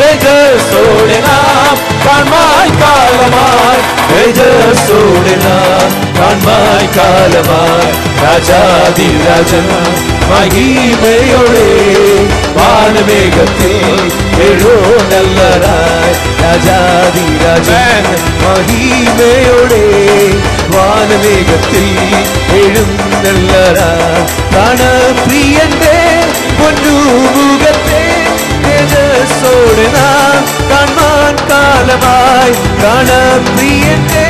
തേജസ്സോടെ നാം കൺമായി കാലമായി തേജസ്സോടെ നാം കൺമായി കാലമായി രാജാതി രാജനാ மகிமையோடு வானவேகத்தில் எழு நல்லராய் ராஜாதி ராஜன் மகிமையோடு வானவேகத்தில் எழும் நல்லராய் காண பிரியந்தே ஒன்று முகத்தே தேஜஸோடு நான் காண்பான் காலமாய் காண பிரியந்தே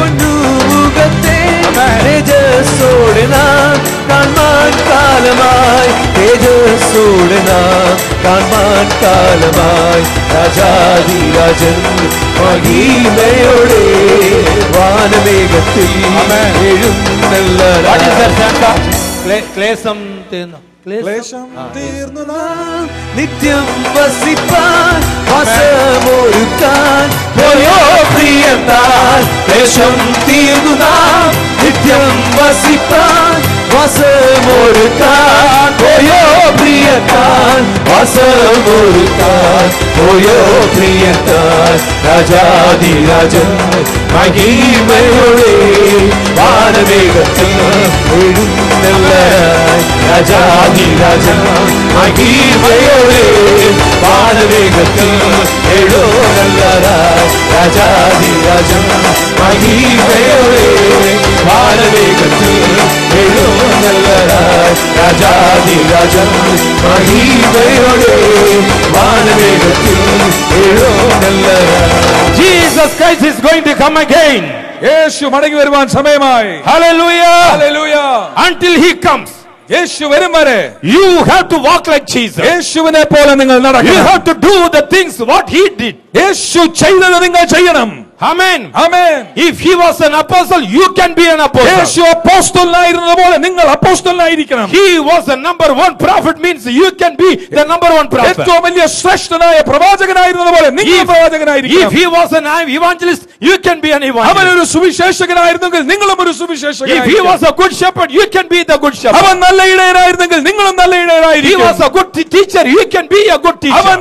முகத்தே தேஜ തേജസ്സോടെ നാം കാണാൻ കാലമായി തേജസ്സോടെ നാം കാണാൻ കാലമായി രാജാതി രാജൻ മഹീമയോടെ വാനവേഗത്തിൽ എഴുന്നല്ല ക്ലേശം തീർന്നു ക്ലേശം തീർന്നു നാം നിത്യം വസിപ്പാൻ വസമൊരുക്കാൻ പോയോ പ്രിയന്താൽ ദേശം തീർന്നു നാം നിത്യം വസിപ്പാൻ വസമൊരുക്കാൻ പോയോ പ്രിയത്താൻ വസമൊരുക്കാൻ പോയോ പ്രിയത്താൻ രാജാതി രാജൻ മഹിമയോടെ വാനവേഗത്തിൽ എഴുന്നള്ള രാജാ രാജാതിരാജ മഹിമയോടെ പാടവേഗത്തിൽ എഴുതല്ലറ രാജാതിരാജ മഹിമയോടെ പാടവേഗത്തിൽ എഴുതല്ലറ രാജാതിരാജ മഹിമയോടെ പാടവേഗത്തിൽ എഴുതല്ലറ Jesus Christ is going to come again. യേശു മടങ്ങി വരുവാൻ സമയമായി Hallelujah. Hallelujah. Until he comes. യേശു വരും വരെ you have to walk like Jesus യേശുവിനെ പോലെ നിങ്ങൾ നടക്കണം you have to do the things what he did യേശു ചെയ്തത് നിങ്ങൾ ചെയ്യണം Amen, amen. If he was an apostle you can be an apostle Yeshu he was the number one prophet means you can be the number one prophet ഏറ്റവും if he was an evangelist you can be an evangelist if he was a good shepherd you can be the good shepherd If he was a good teacher you can be a good teacher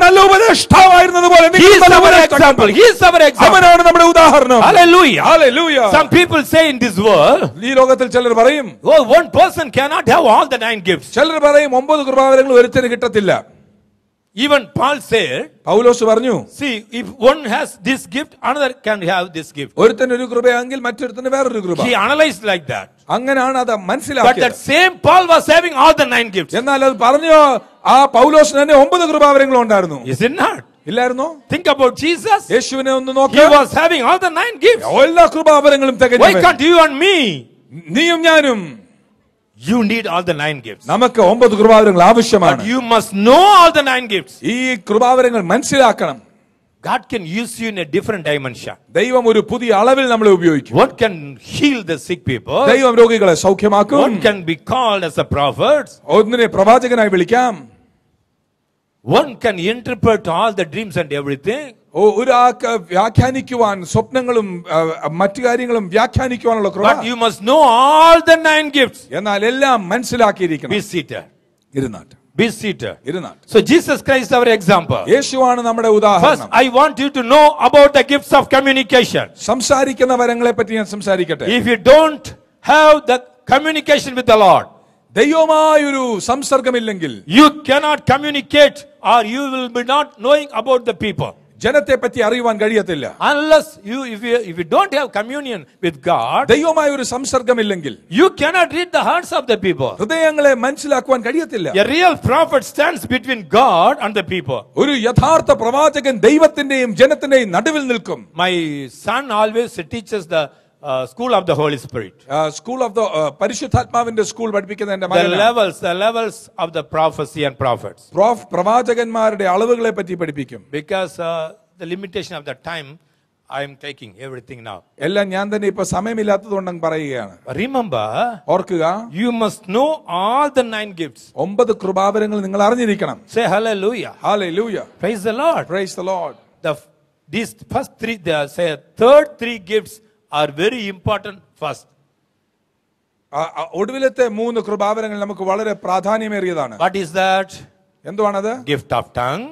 He is our example. he is our example Hallelujah. Hallelujah. Some people say in this world, well, oh, one person cannot have all the nine gifts. Even Paul said, Paulose see, if one has this gift, another can have this gift. He analyzed like that. But that same Paul was having all the nine gifts. എന്നാൽ അത് പറഞ്ഞോ Is it not? ഇല്ലായിരുന്നോ think about Jesus യേശുവിനെ ഒന്ന് നോക്ക് he was having all the nine gifts എല്ലാ കൃപാവരങ്ങളും തികഞ്ഞവൻ why can't you and me നീയും ഞാനും you need all the nine gifts നമുക്ക് ഒമ്പത് കൃപാവരങ്ങൾ ആവശ്യമാണ് you must know all the nine gifts ഈ കൃപാവരങ്ങൾ മനസ്സിലാക്കണം God can use you in a different dimension. ദൈവം ഒരു പുതിയ അളവിൽ നമ്മളെ ഉപയോഗിക്കും. One can heal the sick people. ദൈവം രോഗികളെ സൗഖ്യമാക്കും. One can be called as a prophet. ഒന്നിനെ പ്രവാചകനായി വിളിക്കാം. One can interpret all the dreams and everything. ഒരാൾക്ക് വ്യാഖ്യാനിക്കുവാൻ സ്വപ്നങ്ങളും മറ്റു കാര്യങ്ങളും വ്യാഖ്യാനിക്കുവാനുള്ള കൃപ But you must know all the nine gifts. എന്നാൽ എല്ലാം മനസ്സിലാക്കിയിരിക്കണം. Be seated. ഇരുന്നാട്ട്. Be seated. ഇരുന്നാട്ട്. So Jesus Christ our example. യേശുവാണ് നമ്മുടെ ഉദാഹരണം. First I want you to know about the gifts of communication. സംസാരിക്കുന്ന വരങ്ങളെ പറ്റി ഞാൻ സംസാരിക്കട്ടെ. If you don't have the communication with the Lord. ദൈവമായൊരു സംസർഗമില്ലെങ്കിൽ you cannot communicate are you will be not knowing about the people ജനത്തെ പറ്റി അറിയുവാൻ കഴിയത്തില്ല unless you if you if you don't have communion with God ദൈവമായ ഒരു സംസർഗമില്ലെങ്കിൽ you cannot read the hearts of the people ഹൃദയങ്ങളെ മനസ്സിലാക്കുവാൻ കഴിയത്തില്ല a real prophet stands between God and the people ഒരു യഥാർത്ഥ പ്രവാചകൻ ദൈവത്തിന്റെയും ജനത്തിന്റെയും നടുവിൽ നിൽക്കും my son always teachers the school of the holy spirit school of the പരിശുദ്ധാത്മാവിന്റെ സ്കൂൾ പഠിപ്പിക്കുന്ന എന്റെ മകൻ levels the levels of the prophecy and prophets പ്രവാചകന്മാരുടെ അളവുകളെ പറ്റി പഠിപ്പിക്കും because the limitation of the time I am taking everything now എല്ലാം ഞാൻ തന്നെ ഇപ്പൊ സമയമില്ലാത്തതുകൊണ്ട് പറയുകയാണ് റിമെമ്പർ ഓർക്കുക you must know all the nine gifts ഒമ്പത് കൃപാവരങ്ങൾ നിങ്ങൾ അറിഞ്ഞിരിക്കണം say hallelujah hallelujah praise the Lord praise the Lord the these first three the say third three gifts are very important first. ഒടുവിലത്തെ മൂന്ന് കൃപാവരങ്ങൾ നമുക്ക് വളരെ പ്രാധാന്യമേറിയതാണ് വാട്ട് ഈസ് ദാറ്റ് എന്തുവാണത് ഗിഫ്റ്റ് ഓഫ് ടങ്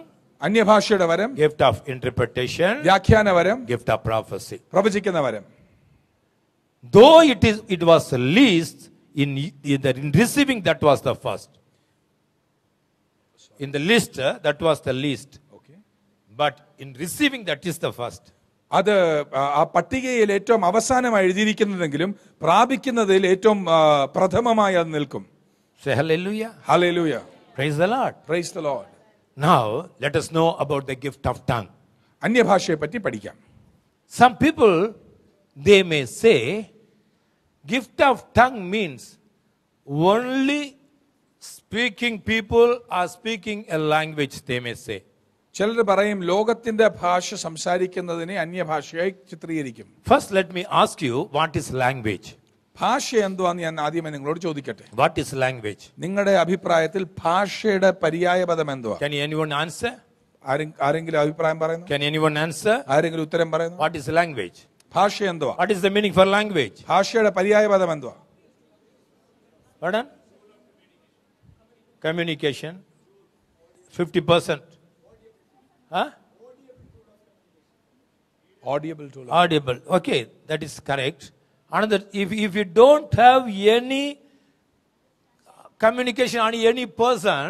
അന്യഭാഷയുടെ വരം ഗിഫ്റ്റ് ഓഫ് ഇന്റർപ്രിട്ടേഷൻ വ്യാഖ്യാന വരം ഗിഫ്റ്റ് ഓഫ് പ്രോഫസി പ്രവചിക്കുന്ന വരം though it is it was least in in receiving that was the first in the list that was the least okay but in receiving that is the first അത് ആ പട്ടികയിൽ ഏറ്റവും അവസാനമായി എഴുതിയിരിക്കുന്നതെങ്കിലും പ്രാപിക്കുന്നതിൽ ഏറ്റവും പ്രഥമമായി അത് നിൽക്കും Say hallelujah. Hallelujah. Praise the Lord. Praise the Lord. Now, let us know about the gift of tongue. അന്യഭാഷയെ പറ്റി പഠിക്കാം Some people, they may say, gift of tongue means only speaking people are speaking a language, they may say. ചിലർ പറയും ലോകത്തിന്റെ ഭാഷ സംസാരിക്കുന്നതിനെ അന്യഭാഷയായി ചിത്രീകരിക്കും first let me ask you what is language ഭാഷ എന്തുവാന്ന് ഞാൻ ആദ്യമേ നിങ്ങളോട് ചോദിക്കട്ടെ വാട്ട് ഈസ് ലാംഗ്വേജ് നിങ്ങളുടെ അഭിപ്രായത്തിൽ ഭാഷയുടെ പര്യായ പദം എന്തുവാൻ എനിവൺ ആൻസർ ആരെങ്കിലും അഭിപ്രായം പറയുന്നു എനിവൺ ആൻസർ ആരെങ്കിലും ഉത്തരം പറയുന്നു വാട്ട് ഈസ് ലാംഗ്വേജ് ഭാഷ എന്തുവാ what is the meaning for language ഭാഷയുടെ പര്യായ പദം എന്തുവാ communication fifty percent audible tool audible okay that is correct another if if you don't have any communication on any person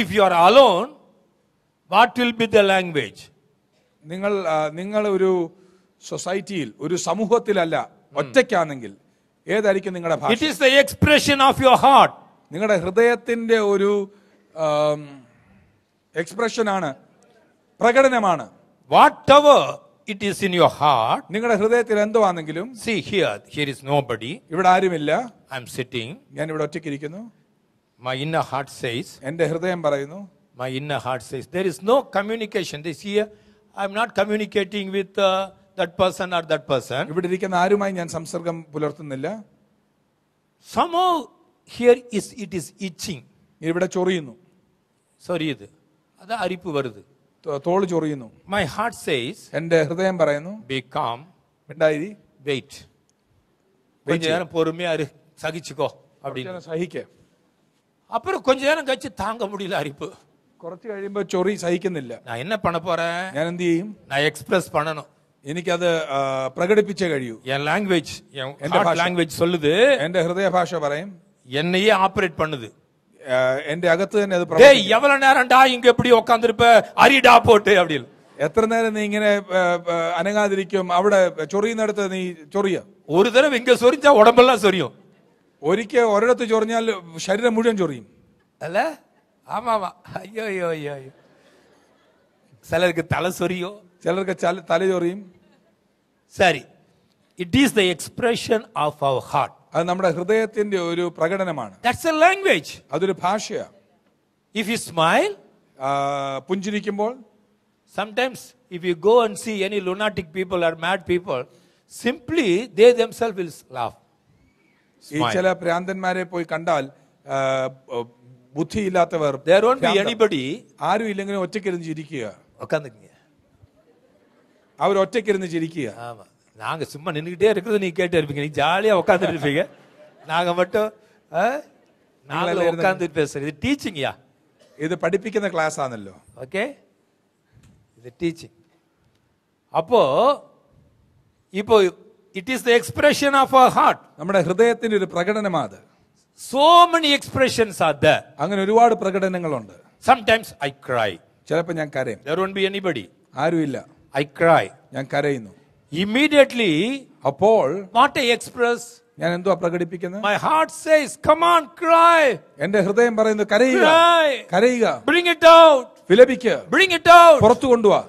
if you are alone what will be the language നിങ്ങൾ നിങ്ങൾ ഒരു സൊസൈറ്റിയിൽ ഒരു സമൂഹത്തിലല്ല ഒറ്റയ്ക്കാണെങ്കിൽ ഏതായിരിക്കും നിങ്ങളുടെ ഭാഷ it is the expression of your heart നിങ്ങളുടെ ഹൃദയത്തിന്റെ ഒരു എക്സ്പ്രഷനാണ് പ്രകടനമാണ് whatever it is in your heart നിങ്ങളുടെ ഹൃദയത്തിൽ എന്തോ ആണെങ്കിലും see here here is nobody ഇവിടെ ആരുമില്ല ഐ എം സിറ്റിംഗ് ഞാൻ ഇവിടെ ഒറ്റയ്ക്ക് ഇരിക്കുന്നു മൈ ഇന്നർ ഹാർട്ട് സൈസ് എൻ്റെ ഹൃദയം പറയുന്നു my inner heart says there is no communication this here I am not communicating with that person or that person ഇവിടെ ഇരിക്കുന്ന ആരുമായി ഞാൻ സംസർഗം പുലർത്തുന്നില്ല സമോ here is it is itching ഇവിടെ ചൊറിയുന്നു ചൊരിയുത് അത് അരിപ്പ് വരുത് തോൾ ചൊറിയുന്നു മൈ ഹാർട്ട് സേസ് എൻ്റെ ഹൃദയം പറയുന്നു ബി കാം മിണ്ടായി വെയിറ്റ് கொஞ்ச நேரம் பொறுமையா இரு சகிச்சுக்கோ அப்படின்னு സഹിക്ക அப்புறம் கொஞ்ச நேரம் கழிச்சு தாங்க முடியல அரிப்பு കുറച്ച് കഴിയുമ്പോൾ ചൊറി സഹിക്കുന്നില്ല நான் என்ன பண்ண போறேன் ഞാൻ എന്ത് ചെയ്യും ഞാൻ എക്സ്പ്രസ് பண்ணணும் എനിക്കത് പ്രകടിപ്പിച്ചേ കഴിയൂ എൻ ലാംഗ്വേജ് എന്റെ ലാംഗ്വേജ് சொல்லுது എന്റെ ഹൃദയ ഭാഷ പറയും എന്നെയേ ஆப்ரேட் பண்ணுது എന്റെ അകത്ത് തന്നെ അത് എവ്വളേരം എപ്പടി ഉക്കാന്തിരിപ്പ് അരിടാ പോട്ട് അവിടെ എത്ര നേരം നീ ഇങ്ങനെ അനങ്ങാതിരിക്കും അവിടെ ചൊറിയുന്നിടത്ത് നീ ചൊറിയ ഒരു തരം ഇങ്ങനെ ചൊറിച്ചാ ഉടമ്പെല്ലാം ചൊറിയോ ഒരിക്കൽ ഒരിടത്ത് ചൊറിഞ്ഞാൽ ശരീരം മുഴുവൻ ചൊറിയും അല്ലേ ആമാ അയ്യോ അയ്യോ അയ്യോ അയ്യോ ചിലർക്ക് തല ചൊറിയോ ചിലർക്ക് തല ചൊറിയും ശരി it is the expression of our heart അത് നമ്മുടെ ഹൃദയത്തിന്റെ ഒരു പ്രകടനമാണ് ദാറ്റ്സ് എ ലാംഗ്വേജ് അതൊരു ഭാഷയാണ് ഇഫ് യു സ്മൈൽ പുഞ്ചിരിക്കുമ്പോൾ sometimes if you go and see any lunatic people or mad people simply they themself will laugh ഈ ചില പ്രാന്തന്മാരെ പോയി കണ്ടാൽ ബുദ്ധി ബുദ്ധിയില്ലാത്തവർ എനിബഡി ആരും ഇല്ലെങ്കിലും ഒറ്റക്കിരുന്ന് ചിരിക്കുക അവർ ഒറ്റക്കിരുന്ന് ചിരിക്കുക நாங்கள் சும்மா நின்றுக்கிட்டே இருக்கிறது நீ கேட்டு இருப்பீங்க நீ ஜாலியாக உட்காந்துட்டு இருப்பீங்க நாங்கள் மட்டும் நாங்கள் உட்காந்துட்டு பேசுறது இது ടീച്ചിങ് ഇത് പഠിപ്പിക്കുന്ന ക്ലാസ് ആണല്ലോ ഓക്കെ ഇത് ടീച്ചിങ് അപ്പോ ഇപ്പോ it is the expression of our heart നമ്മുടെ ഹൃദയത്തിന്റെ ഒരു പ്രകടനമാണ് so many expressions are the അങ്ങനെ ഒരുപാട് പ്രകടനങ്ങളുണ്ട് സംടൈംസ് ഐ ക്രൈ ചിലപ്പോൾ ഞാൻ കരയും ദർ വോണ്ട് ബി എനിബഡി ആരുമില്ല ഐ ക്രൈ ഞാൻ കരയുന്നു ഇമ്മീഡിയറ്റ്ലി അപ്പോൾ വാട്ട് ഐ എക്സ്പ്രസ് ഞാൻ എന്തുവാ പ്രകടിപ്പിക്കുന്നത് my heart says come on cry എന്റെ ഹൃദയം പറയുന്നു കരയുക കരയുക ബ്രിങ് ഇറ്റ് ഔട്ട് വിലപിക്കുക ബ്രിങ് ഇറ്റ് ഔട്ട് പുറത്തു കൊണ്ടുവാ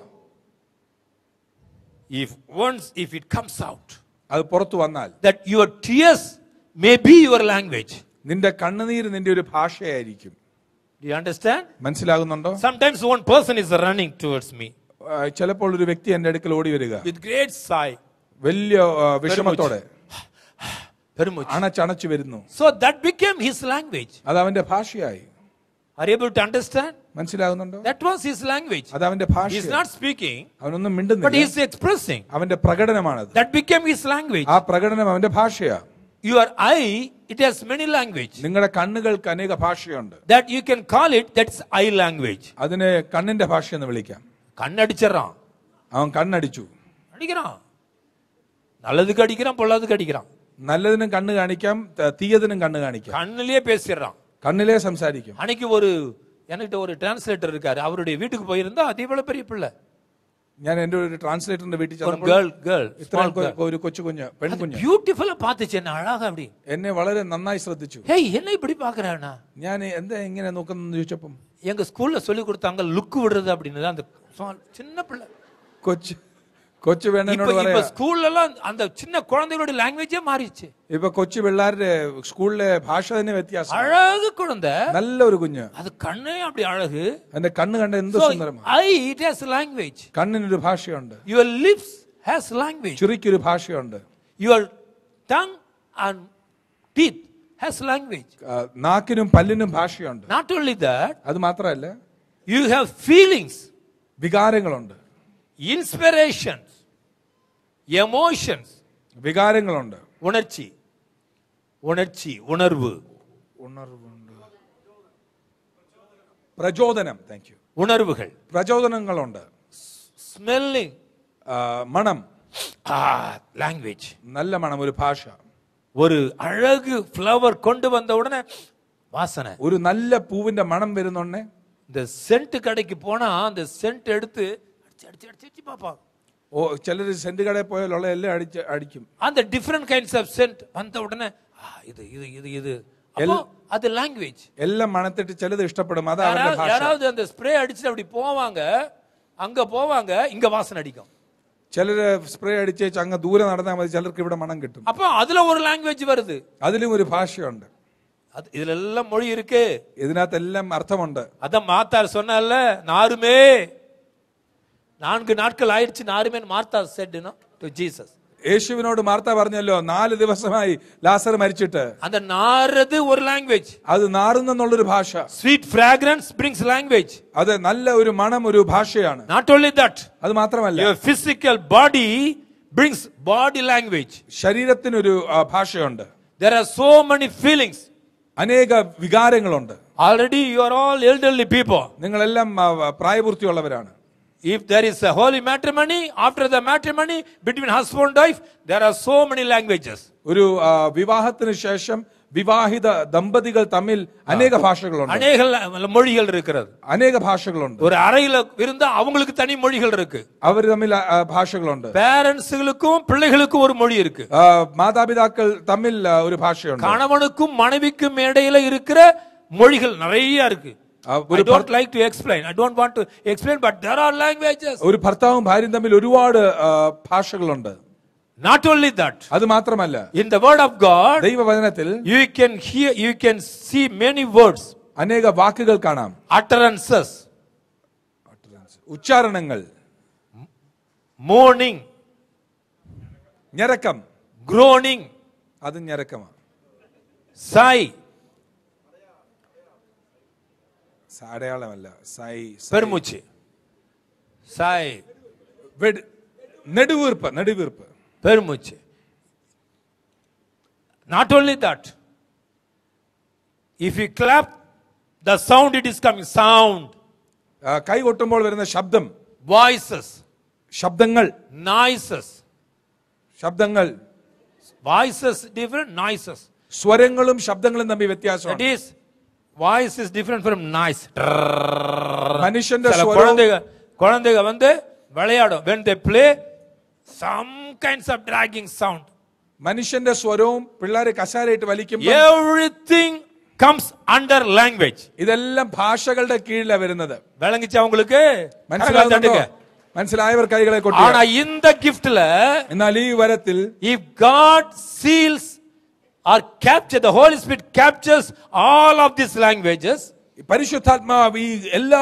if once if it comes out അത് പുറത്തു വന്നാൽ that your tears may be your language നിന്റെ കണ്ണുനീര് നിന്റെ ഒരു ഭാഷയായിരിക്കും ഡു യു അണ്ടർസ്റ്റാൻഡ് മനസ്സിലാകുന്നുണ്ടോ sometimes one person is running towards me ചിലപ്പോൾ ഒരു വ്യക്തി എന്റെ അടുക്കൽ ഓടി വരിക വിത്ത് ഗ്രേറ്റ് സായ് വലിയ വിഷമത്തോടെ അണച്ചണച്ചു വരുന്നു so that became his language അത് അവന്റെ ഭാഷയായി ആർ ഏബിൾ ടു അണ്ടർസ്റ്റാൻഡ് മനസ്സിലാകുന്നുണ്ടോ ദാറ്റ് വാസ് ഹിസ് ലാംഗ്വേജ് അത് അവന്റെ ഭാഷ ഹിസ് നോട്ട് സ്പീക്കിംഗ് അവനൊന്നും മിണ്ടുന്നില്ല ബട്ട് ഹിസ് എക്സ്പ്രസിംഗ് അവന്റെ പ്രകടനമാണ് ദാറ്റ് ബിക്കേം ഹിസ് ലാംഗ്വേജ് ആ പ്രകടനം അവന്റെ ഭാഷയാ your eye it has many language നിങ്ങളുടെ കണ്ണുകൾക്ക് അനേക ഭാഷയുണ്ട് that you can call it that's eye language അതിനെ കണ്ണിന്റെ ഭാഷ എന്ന് വിളിക്കാം கண் அடிச்சிடறான் அவன் கண் அடிச்சு அடிக்கிறான் நல்லதுக்கு அடிக்கிறான் பொல்லாதுக்கு அடிக்கிறான் நல்லதுன்னு கண்ணு കാണിക്കാം தீயதுன்னு கண்ணு காணிக்க கண்ணிலே பேசிடுறான் കണ്ണിലേ சம்சாரிக்கும் அன்னைக்கு ஒரு என்கிட்ட ஒரு டிரான்ஸ்லேட்டர் இருக்காரு அவருடைய வீட்டுக்கு போயிருந்தா அதே போல பெரிய பிள்ளை ഞാൻ എൻ്റെ ഒരു ട്രാൻസ്ലേറ്ററിന്റെ വീട്ടിൽ ഗേൾ ചെന്നപ്പോൾ ഒരു കൊച്ചു കുഞ്ഞ് പെൺകുഞ്ഞ് ബ്യൂട്ടിഫുൾ പാത്തിച്ച് എന്നെ അഴകാ അവിടെ എന്നെ വളരെ നന്നായി ശ്രദ്ധിച്ചു ഹേയ് എന്നെ ഇപ്പടി പാക്കറാണ ഞാൻ എന്താ ഇങ്ങനെ നോക്കുന്നെന്ന് ചോദിച്ചപ്പം എങ്ക സ്കൂളിൽ ചൊല്ലി കൊടുത്താങ്ക ലുക്ക് വിടുന്നത് അപ്പടിന്ന് അത് ചിന്ന പിള്ള കൊച്ചു കൊച്ചു പെണ്ണിനോട് പറയാ സ്കൂളിലെല്ലാം அந்த சின்ன குழந்தைகளோட ലാംഗ്വേജേ മാറിச்சு ഇപ്പൊ കൊച്ചു പിള്ളേരുടെ സ്കൂളിലെ ഭാഷ തന്നെ വ്യത്യാസം അഴക് കുഴന്ത നല്ല ഒരു കുഞ്ഞ് അത് കണ്ണ് അപ്പടി അഴക് അതിന്റെ കണ്ണ് കണ്ട എന്ത് സുന്ദരമാണ് ഐ ഇറ്റ് ഹാസ് ലാംഗ്വേജ് കണ്ണിനൊരു ഭാഷയുണ്ട് യുവർ ലിപ്സ് ഹാസ് ലാംഗ്വേജ് ചുറിക്കൊരു ഭാഷയുണ്ട് your tongue and teeth has language നാക്കിനും പല്ലിനും ഭാഷയുണ്ട് നോട്ട് ഓൺലി ദാറ്റ് അത് മാത്രമല്ല യു ഹാവ് ഫീലിംഗ്സ് വികാരങ്ങളുണ്ട് ഇൻസ്പിറേഷൻസ് எமோஷன்ஸ் വികാരങ്ങളുണ്ട് ഉണർച്ചി ഉണർച്ചി ഉണർവ് ഉണർവുണ്ട് പ്രചോദനം താങ്ക് യു ഉണർവുകൾ പ്രചോദനങ്ങളുണ്ട് സ്മെല്ലിംഗ് മണം ലാംഗ്വേജ് നല്ല മണം ഒരു ഭാഷ ഒരു അഴക് ഫ്ലവർ കൊണ്ടുവന്ന ഉടനെ വാസന ഒരു നല്ല പൂവിന്റെ മണം വരുന്നുണ്ടേ இந்த சென்ட் கடைக்கு போனா அந்த சென்ட் எடுத்து அடிச்சு அடிச்சு அடிச்சு அடிச்சு பார்ப்பாங்க ஓ சிலர் சென்று கடை போய் எல்லாம் அடிச்சு அடிக்கும் அந்த டிஃப்ரெண்ட் கைண்ட்ஸ் ஆஃப் சென்ட் வந்த உடனே இது இது இது இது அது லாங்குவேஜ் எல்லாம் மனத்திட்டு சிலது இஷ்டப்படும் யாராவது அந்த ஸ்ப்ரே அடிச்சு அப்படி போவாங்க அங்க போவாங்க இங்க வாசனை அடிக்கும் சிலர் ஸ்ப்ரே அடிச்சு அங்க தூரம் நடந்தா மாதிரி சிலருக்கு இவ்வளவு மனம் கிட்டும் அப்ப அதுல ஒரு லாங்குவேஜ் வருது அதுலயும் ஒரு பாஷை உண்டு அது இதுல எல்லாம் மொழி இருக்கு இதனால அர்த்தம் உண்டு அத மாத்தார் சொன்னால நாருமே നാല് നാട്കൾ ആയിരച്ചു ആരുമേൻ മാർത്ത സെഡ് ടു ജീസസ് യേശുവിനോട് മാർത്ത പറഞ്ഞല്ലോ നാല് ദിവസമായി ലാസർ മരിച്ചിട്ട് അത് നാരത് ഒരു ലാംഗ്വേജ് അത് ഒരു ഭാഷ സ്വീറ്റ് ഫ്രാഗ്രൻസ് ബ്രിങ്സ് ലാംഗ്വേജ് അത് നല്ല ഒരു മണം ഒരു ഭാഷയാണ് നോട്ട് ഓൺലി ദാറ്റ് അത് മാത്രമല്ല physical body brings body language ഒരു ഭാഷയുണ്ട് there are so many feelings അനേക വികാരങ്ങളുണ്ട് already you are all elderly people നിങ്ങളെല്ലാം പ്രായപൂർത്തിയുള്ളവരാണ് If there is a holy matrimony, after the matrimony, between husband and wife, there are so many languages. ഒരു വിവാഹത്തിന് ശേഷം വിവാഹിത ദമ്പതികൾ തമ്മിൽ അനേക ഭാഷകളുണ്ട് അനേക മൊഴികൾ ഇരിക്കുന്നത് അനേക ഭാഷകളുണ്ട് ഒരു അറയിൽ ഇരുന്ന അവങ്ങൾക്ക് തനി മൊഴികൾ ഇருக்கு അവർ തമ്മിൽ ഭാഷകളുണ്ട് പേരൻസുകൾക്കും പിള്ളേകൾക്കും ഒരു മൊഴി இருக்கு മാതാപിതാക്കൾ തമ്മിൽ ഒരു ഭാഷയുണ്ട് കണവനുക്കും മണവിക്കും ഇടയിൽ ഇരിക്കുന്ന മൊഴികൾ நிறைய இருக்கு ഒരു don't like to explain I don't want to explain but there are languages ഒരു ഭർത്താവും ഭാര്യയും തമ്മിൽ ഒരുപാട് ഭാഷകളുണ്ട് നോട്ട് ഓൺലി ദാറ്റ് അത് മാത്രമല്ല in the word of God ദൈവവചനത്തിൽ you can hear you can see many words അനേക വാക്കുകൾ കാണാം അട്ടറൻസസ് ഉച്ചാരണങ്ങൾ മോർണിംഗ് ഞരക്കം ഗ്രോണിംഗ് അത് ഞരക്കമാണ് Sai അടയാളമല്ല Sai പെരുമുച്ചി Sai നെടുവീർപ്പ് നെടുവീർപ്പ് പെരുമുച്ചി Not only that, if you clap, the sound it is coming, sound. കൈ കൊട്ടുമ്പോൾ വരുന്ന ശബ്ദം വോയിസസ് ശബ്ദങ്ങൾ നോയ്സസ് ശബ്ദങ്ങൾ വോയിസസ് ഡിഫറെന്റ് നോയ്സസ് സ്വരങ്ങളും ശബ്ദങ്ങളും തമ്മിൽ വ്യത്യാസം it is voice is different from noise மனுஷன் குழந்தைங்க குழந்தைங்க வந்து விளையாடும் when they play some kinds of dragging sound മനുഷ്യന്റെ സ്വരവും പിള്ളേരെ കസാരയിട്ട് വലിക്കും എവറിത്തിങ് കംസ് അണ്ടർ ലാംഗ്വേജ് ഇതെല്ലാം ഭാഷകളുടെ കീഴിലാണ് വരുന്നത് വിളങ്ങിച്ചവങ്ങൾക്ക് മനസ്സിലാകുന്നുണ്ടോ മനസ്സിലായവർ കൈകളെ കൊട്ടി ആണാ ഇൻ ദ ഗിഫ്റ്റില് എന്നാൽ ഈ വരത്തിൽ if God seals are captured, the Holy Spirit captures all of these languages. പരിശുദ്ധാത്മാവ് ഈ എല്ലാ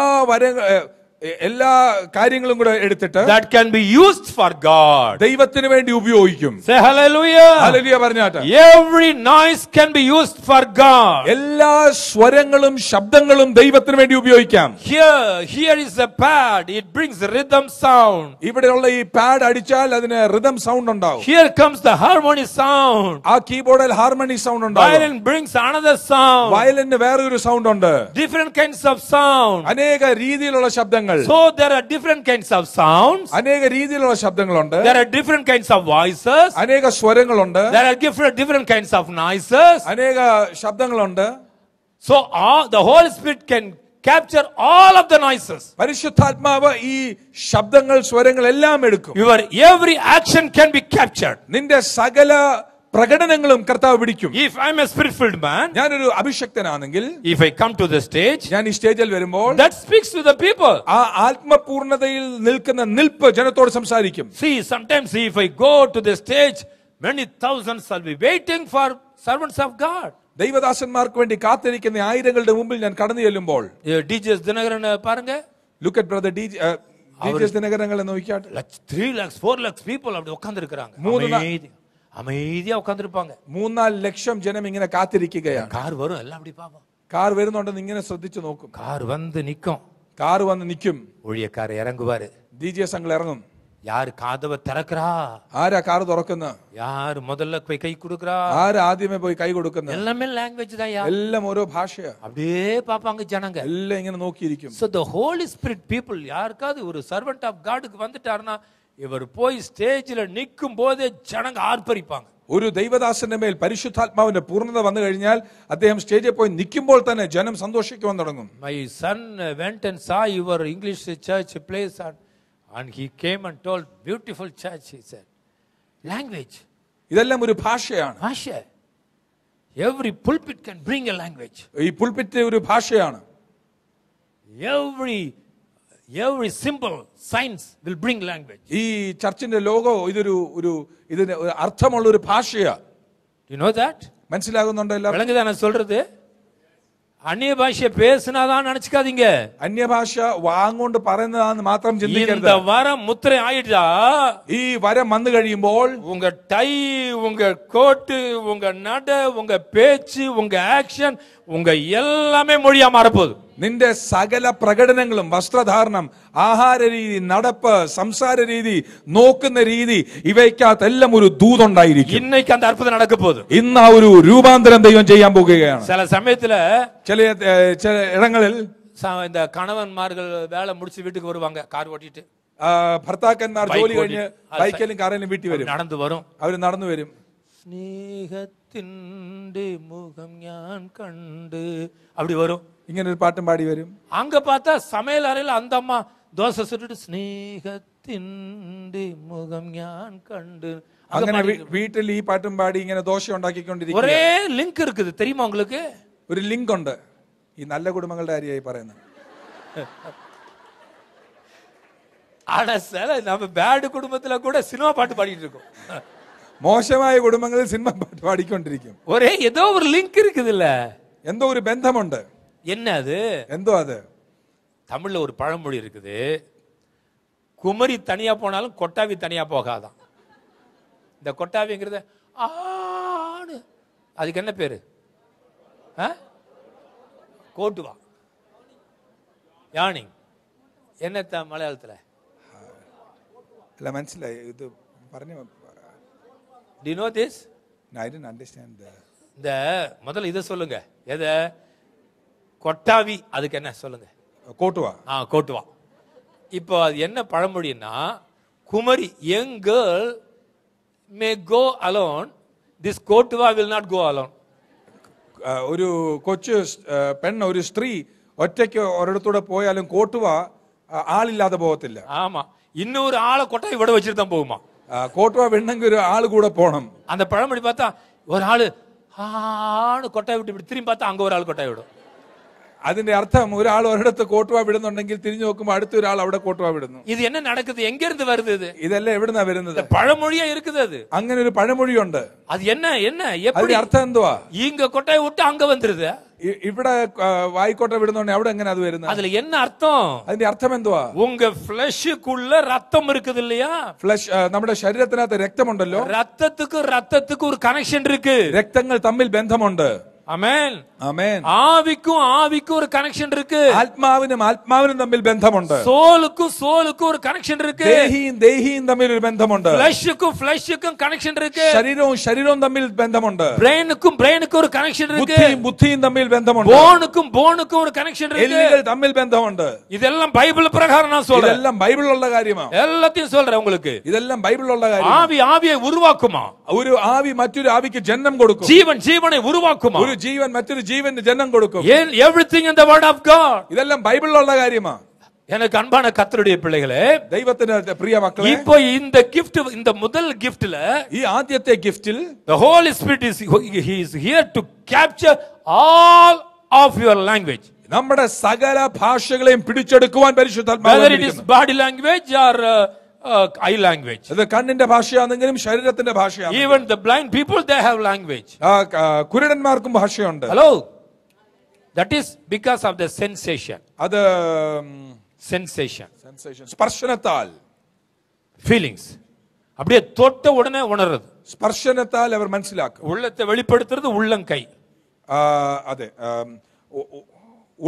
എല്ലാ കാര്യങ്ങളും കൂടെ എടുത്തിട്ട് that can be used for God ദൈവത്തിന് വേണ്ടി ഉപയോഗിക്കും സേ ഹല്ലേലൂയ ഹല്ലേലൂയ പറഞ്ഞാട്ടെ every noise can be used for God എല്ലാ സ്വരങ്ങളും ശബ്ദങ്ങളും ദൈവത്തിന് വേണ്ടി ഉപയോഗിക്കാം here here is a pad it brings rhythm sound ഇവിടെയുള്ള ഈ പാഡ് അടിച്ചാൽ അതിന് റിഥം സൗണ്ട് ഉണ്ടാവും here comes the harmony sound ആ കീബോർഡിൽ ഹാർമോണി സൗണ്ട് ഉണ്ടാവും വയലിൻ ബ്രിങ്സ് അനദർ സൗണ്ട് വയലിന് വേറെ ഒരു സൗണ്ട് ഉണ്ട് ഡിഫറെന്റ് കൈൻഡ്സ് ഓഫ് സൗണ്ട് അനേക രീതിയിലുള്ള ശബ്ദങ്ങൾ ശബ്ദങ്ങൾ so there are different kinds of sounds അനേക രീതിയിലുള്ള ശബ്ദങ്ങളുണ്ട് there are different kinds of voices അനേക സ്വരങ്ങളുണ്ട് there are different different kinds of noises അനേക ശബ്ദങ്ങളുണ്ട് so ah the holy spirit can capture all of the noises പരിശുദ്ധാത്മാവ് ഈ ശബ്ദങ്ങൾ സ്വരങ്ങൾ എല്ലാം എടുക്കും your every action can be captured നിന്റെ സകല പ്രകടനങ്ങളും കർത്താവ് പിടിക്കും if I am a spirit filled man ഞാനൊരു അഭിഷക്തനാണെങ്കിൽ if I come to the stage ഞാൻ ഈ സ്റ്റേജിൽ വരുമ്പോൾ that speaks to the people ആ ആത്മപൂർണതയിൽ നിൽക്കുന്ന നിൽപ്പ് ജനത്തോട് സംസാരിക്കും see sometimes if I go to the stage many thousands are be waiting for servants of God. ദൈവദാസന്മാർക്ക് വേണ്ടി കാത്തിരിക്കുന്ന ആയിരങ്ങളുടെ മുമ്പിൽ ഞാൻ കടന്നു ചെല്ലുമ്പോൾ ഡി ദിനകരൻ அமைதியாக மூணு நாலு லட்சம் ஜனம் இங்க കാത്തിരിക്കുകയാണ് കാർ വരും എല്ലാം അടി പാപ്പ കാർ വരുന്നുണ്ടെന്ന് ഇങ്ങനെ ശ്രദ്ധിച്ചു നോക്കും കാർ വന്ന് നിൽക്കും കാർ വന്ന് നിൽക്കും ഒഴിയക്കാർ ഇറങ്ങുവാര് ഡി ജെ സംഘൾ இறங்கும் யார் காதவ திறக்கிறா ஆரா கார் துறக்குன்னா யார் முதல்ல போய் கை கொடுக்குறா யார் ஆதியமே போய் கை கொடுக்கணும் எல்லாமே லாங்குவேஜ் தான் எல்லாம் ஒரு பாஷையா அப்படியே பாப்பாங்க ஜனங்க எல்லாம் இங்க நோக்கி இருக்கும் so the holy spirit people யாருக்காவது ஒரு சர்வன்ட் ஆஃப் காடுக்கு வந்துட்டாருன்னா இவர் போய் സ്റ്റേജിൽ நிற்கும் போதே ജനങ്ങൾ ആർപ്പരിപ്പാങ്ക ഒരു ദൈവദാസന്റെ മേൽ പരിശുദ്ധാത്മാവിന്റെ പൂർണ്ണത വന്നു കഴിഞ്ഞാൽ അദ്ദേഹം സ്റ്റേജിൽ പോയി നിൽക്കുമ്പോൾ തന്നെ ജനം സന്തോഷിക്കുവാൻ തുടങ്ങും my son went and saw your English church place and he came and told beautiful church he said language ഇതെല്ലാം ഒരു ഭാഷയാണ് ഭാഷ every pulpit can bring a language ഈ pulpit ഒരു ഭാഷയാണ് every every simple science will bring language ഈ ചർച്ചിന്റെ logo ഇതൊരു ഒരു ഇതിന് ഒരു അർത്ഥമുള്ള ഒരു ഭാഷയാ യു നോ ദാറ്റ് മനസ്സിലാകുന്നുണ്ടോ എല്ലാം വിളങ്ങുതാണ് சொல்றது அந்நிய பாஷை பேசினாதான் நினைச்சுக்காதீங்க அந்நிய பாஷை வாங்கொண்டு பறந்ததான்னு மாத்திரம் சிந்திக்கிறது இந்த வரம் முத்திரை ஆயிடுதா ஈ வரம் வந்து കഴിയുമ്പോൾ உங்க டை உங்க கோட்டு உங்க நட உங்க பேச்சு உங்க ஆக்ஷன் உங்க எல்லாமே மொழியா மாறப்போகுது നിന്റെ സകല പ്രകടനങ്ങളും വസ്ത്രധാരണം ആഹാര രീതി നടപ്പ് സംസാര രീതി നോക്കുന്ന രീതി ഇവയ്ക്കകത്ത് എല്ലാം ഒരു ദൂതുണ്ടായിരിക്കും ഇന്നേക്ക് അത് അത്ഭുതം നടക്കപ്പോത് ഇന്ന് ആ ഒരു രൂപാന്തരം ദൈവം ചെയ്യാൻ പോകുകയാണ് ചില സമയത്തില് ചില ചില ഇടങ്ങളിൽ இந்த கணவன்மார்கள் வேலை முடிச்சு வீட்டுக்கு வருவாங்க கார் ஓட்டிட்டு ഭർത്താക്കന്മാർ ജോലി കഴിഞ്ഞ് ബൈക്കിലും കാറിലും വീട്ടിൽ വരും നടന്നു വരും അവർ നടന്നു വരും സ്നേഹ திண்டு முகம் ஞான் கண்டு அப்படி வரும் இங்க ஒரு பாட்டும் பாடி வரும் அங்க பார்த்தா சமையல் அறையில் அந்த அம்மா தோசை சுட்டுட்டு സ്നേഹത്തിൻ്റെ മുഖം ഞാൻ കണ്ട് അങ്ങനെ വീട്ടിൽ ഈ പാട്ടും പാടി ഇങ്ങനെ ദോശ ഉണ്ടാക്കിക്കൊണ്ടിരിക്കും ഒരേ ലിങ്ക് இருக்குது தெரியுமா உங்களுக்கு ஒரு லிங்க் உண்டு ഈ നല്ല കുടുംബങ്ങളുടെ കാര്യമായി പറയുന്നത് ஆனா சில நம்ம பேடு குடும்பத்துல கூட சினிமா பாட்டு பாடிட்டு இருக்கோம் மோசமாய குடும்பங்களில் சினிமா பாட்டு பாடிக்கொண்டிருக்கும் ஒரே ஏதோ ஒரு லிங்க் இருக்குதுல்ல ஒரு பெந்தம் உண்டு என்ன அது எந்த அது தமிழ்ல ஒரு பழமொழி இருக்குது குமரி தனியா போனாலும் கொட்டாவி தனியா போகாதான் இந்த கொட்டாவிங்கிறத ஆடு அதுக்கு என்ன பேரு ஆ? கோட்டுவா யானி என்ன மலையாளத்தில் இல்ல மனசுல இது பரணி to know this I didn't understand இந்த முதல்ல இதை சொல்லுங்க எதை கொட்டாவி அதுக்கு என்ன சொல்லுங்க கோட்டுவா ஆ கோட்டுவா இப்போ அது என்ன பழமொழின்னா குமரி young girl alone this alone this കോട്ടുവ വിൽ നോട്ട് ഗോ അലോൺ ഒരു കൊച്ചു പെണ്ണ് ஒற்றைக்கு സ്ത്രീ ഒറ്റയ്ക്ക് போயாலும் கோட்டுவா കോട്ടുവ ആളില്ലാതെ പോകത്തില്ല ആമാ ഇന്നൊരു ஆளை கொட்டாய் ഇവിടെ വെച്ചിരുത്താൻ போகுமா கோட்டுவா ஒரு ஆளு கூட போனோம் அந்த பழமொழி பார்த்தா ஒரு ஆள் ஆணு கொட்டை விட்டு விட்டு திரும்பி பார்த்தா அங்க ஒரு ஆள் கொட்டை விடும் அதன் அர்த்தம் ஒரு ஆள் ஒரு இடத்து கோட்டுவா விடணுன்னு தெரிஞ்சு நோக்கும் அடுத்த ஒரு ஆள் அவட கோட்டுவா விடணும் இது என்ன நடக்குது எங்க இருந்து வருது இது இதெல்லாம் எப்படி நான் வருது பழமொழியா இருக்குது அது அங்க ஒரு பழமொழி உண்டு அது என்ன என்ன எப்படி அர்த்தம் இருந்துவா இங்க கொட்டையை விட்டு அங்க வந்துருது ഇവിടെ വായിക്കോട്ടെ വിടുന്നോണ്ട് അവിടെ എങ്ങനെ അത് വരുന്നത് അതിൽ എന്ന അർത്ഥം അതിന്റെ അർത്ഥം എന്തുവാ ഉങ്ക ഫ്ലഷുക്കുള്ള രക്തം இருக்குது இல்லையா ഫ്ലഷ് നമ്മുടെ ശരീരത്തിനകത്ത് രക്തമുണ്ടല്ലോ രക്തത്തിക്ക് രക്തത്തിക്ക് ഒരു കണക്ഷൻ ഇരിക്കു രക്തങ്ങൾ തമ്മിൽ ബന്ധമുണ്ട് അമേൻ അമേൻ ആവിക്കും ആവിക്കും ഒരു കണക്ഷൻ ഇருக்கு ആത്മാവിനും ആത്മാവിനും തമ്മിൽ ബന്ധമുണ്ട് സോളുക്കും സോളുക്കും ഒരു കണക്ഷൻ ഇருக்கு ദേഹിയും ദേഹിയും തമ്മിൽ ഒരു ബന്ധമുണ്ട് ഫ്ലഷ്ക്കും ഫ്ലഷ്ക്കും കണക്ഷൻ ഇருக்கு ശരീരവും ശരീരവും തമ്മിൽ ബന്ധമുണ്ട് ബ്രെയിനുക്കും ബ്രെയിനുക്കും ഒരു കണക്ഷൻ ഇருக்கு ബുദ്ധിയും ബുദ്ധിയും തമ്മിൽ ബന്ധമുണ്ട് ബോണുക്കും ബോണുക്കും ഒരു കണക്ഷൻ ഇருக்கு എല്ലുകൾ തമ്മിൽ ബന്ധമുണ്ട് ഇതെല്ലാം ബൈബിൾ പ്രകാരം ഞാൻ சொல்றேன் ഇതെല്ലാം ബൈബിൾ ഉള്ള കാര്യമാണ് എല്ലാത്തെയും சொல்றேன் உங்களுக்கு ഇതെല്ലാം ബൈബിൾ ഉള്ള കാര്യം ആവി ആവിയെ ഉരുവാക്കുമാ ഒരു ആവി മറ്റൊരു ആവിക്ക് ജന്മം കൊടുക്കും ജീവൻ ജീവനെ ഉരുവാക്കുമാ ഒരു ஒரு ஜீவன் மற்றொரு ஜீவன் ஜென்னம் கொடுக்கும் everything in word of God இதெல்லாம் பைபிள்ல உள்ள காரியமா எனக்கு அன்பான கத்தருடைய பிள்ளைகளே தெய்வத்தின் இந்த கிஃப்ட் இந்த முதல் கிஃப்ட்ல இ ஆத்தியத்தை கிஃப்டில் holy here to capture all of your language நம்மட சகல பாஷைகளையும் பிடிச்செடுக்குவான் பரிசு body language are eye language അത് കണ്ണിന്റെ ഭാഷയാണെങ്കിലും ശരീരത്തിന്റെ ഭാഷയാണ് even the blind people they have language കുരുടന്മാർക്കും ഭാഷയുണ്ട് hello that is because of the sensation അത് സെൻസേഷൻ സെൻസേഷൻ സ്പർശനത്താൽ ഫീലിങ്സ് அப்படியே தொட்ட உடனே உணர்றது ஸ்பர்ஷனத்தால் அவர் மனசிலாக்கும் உள்ளத்தை வெளிப்படுத்துறது உள்ளங்கை அது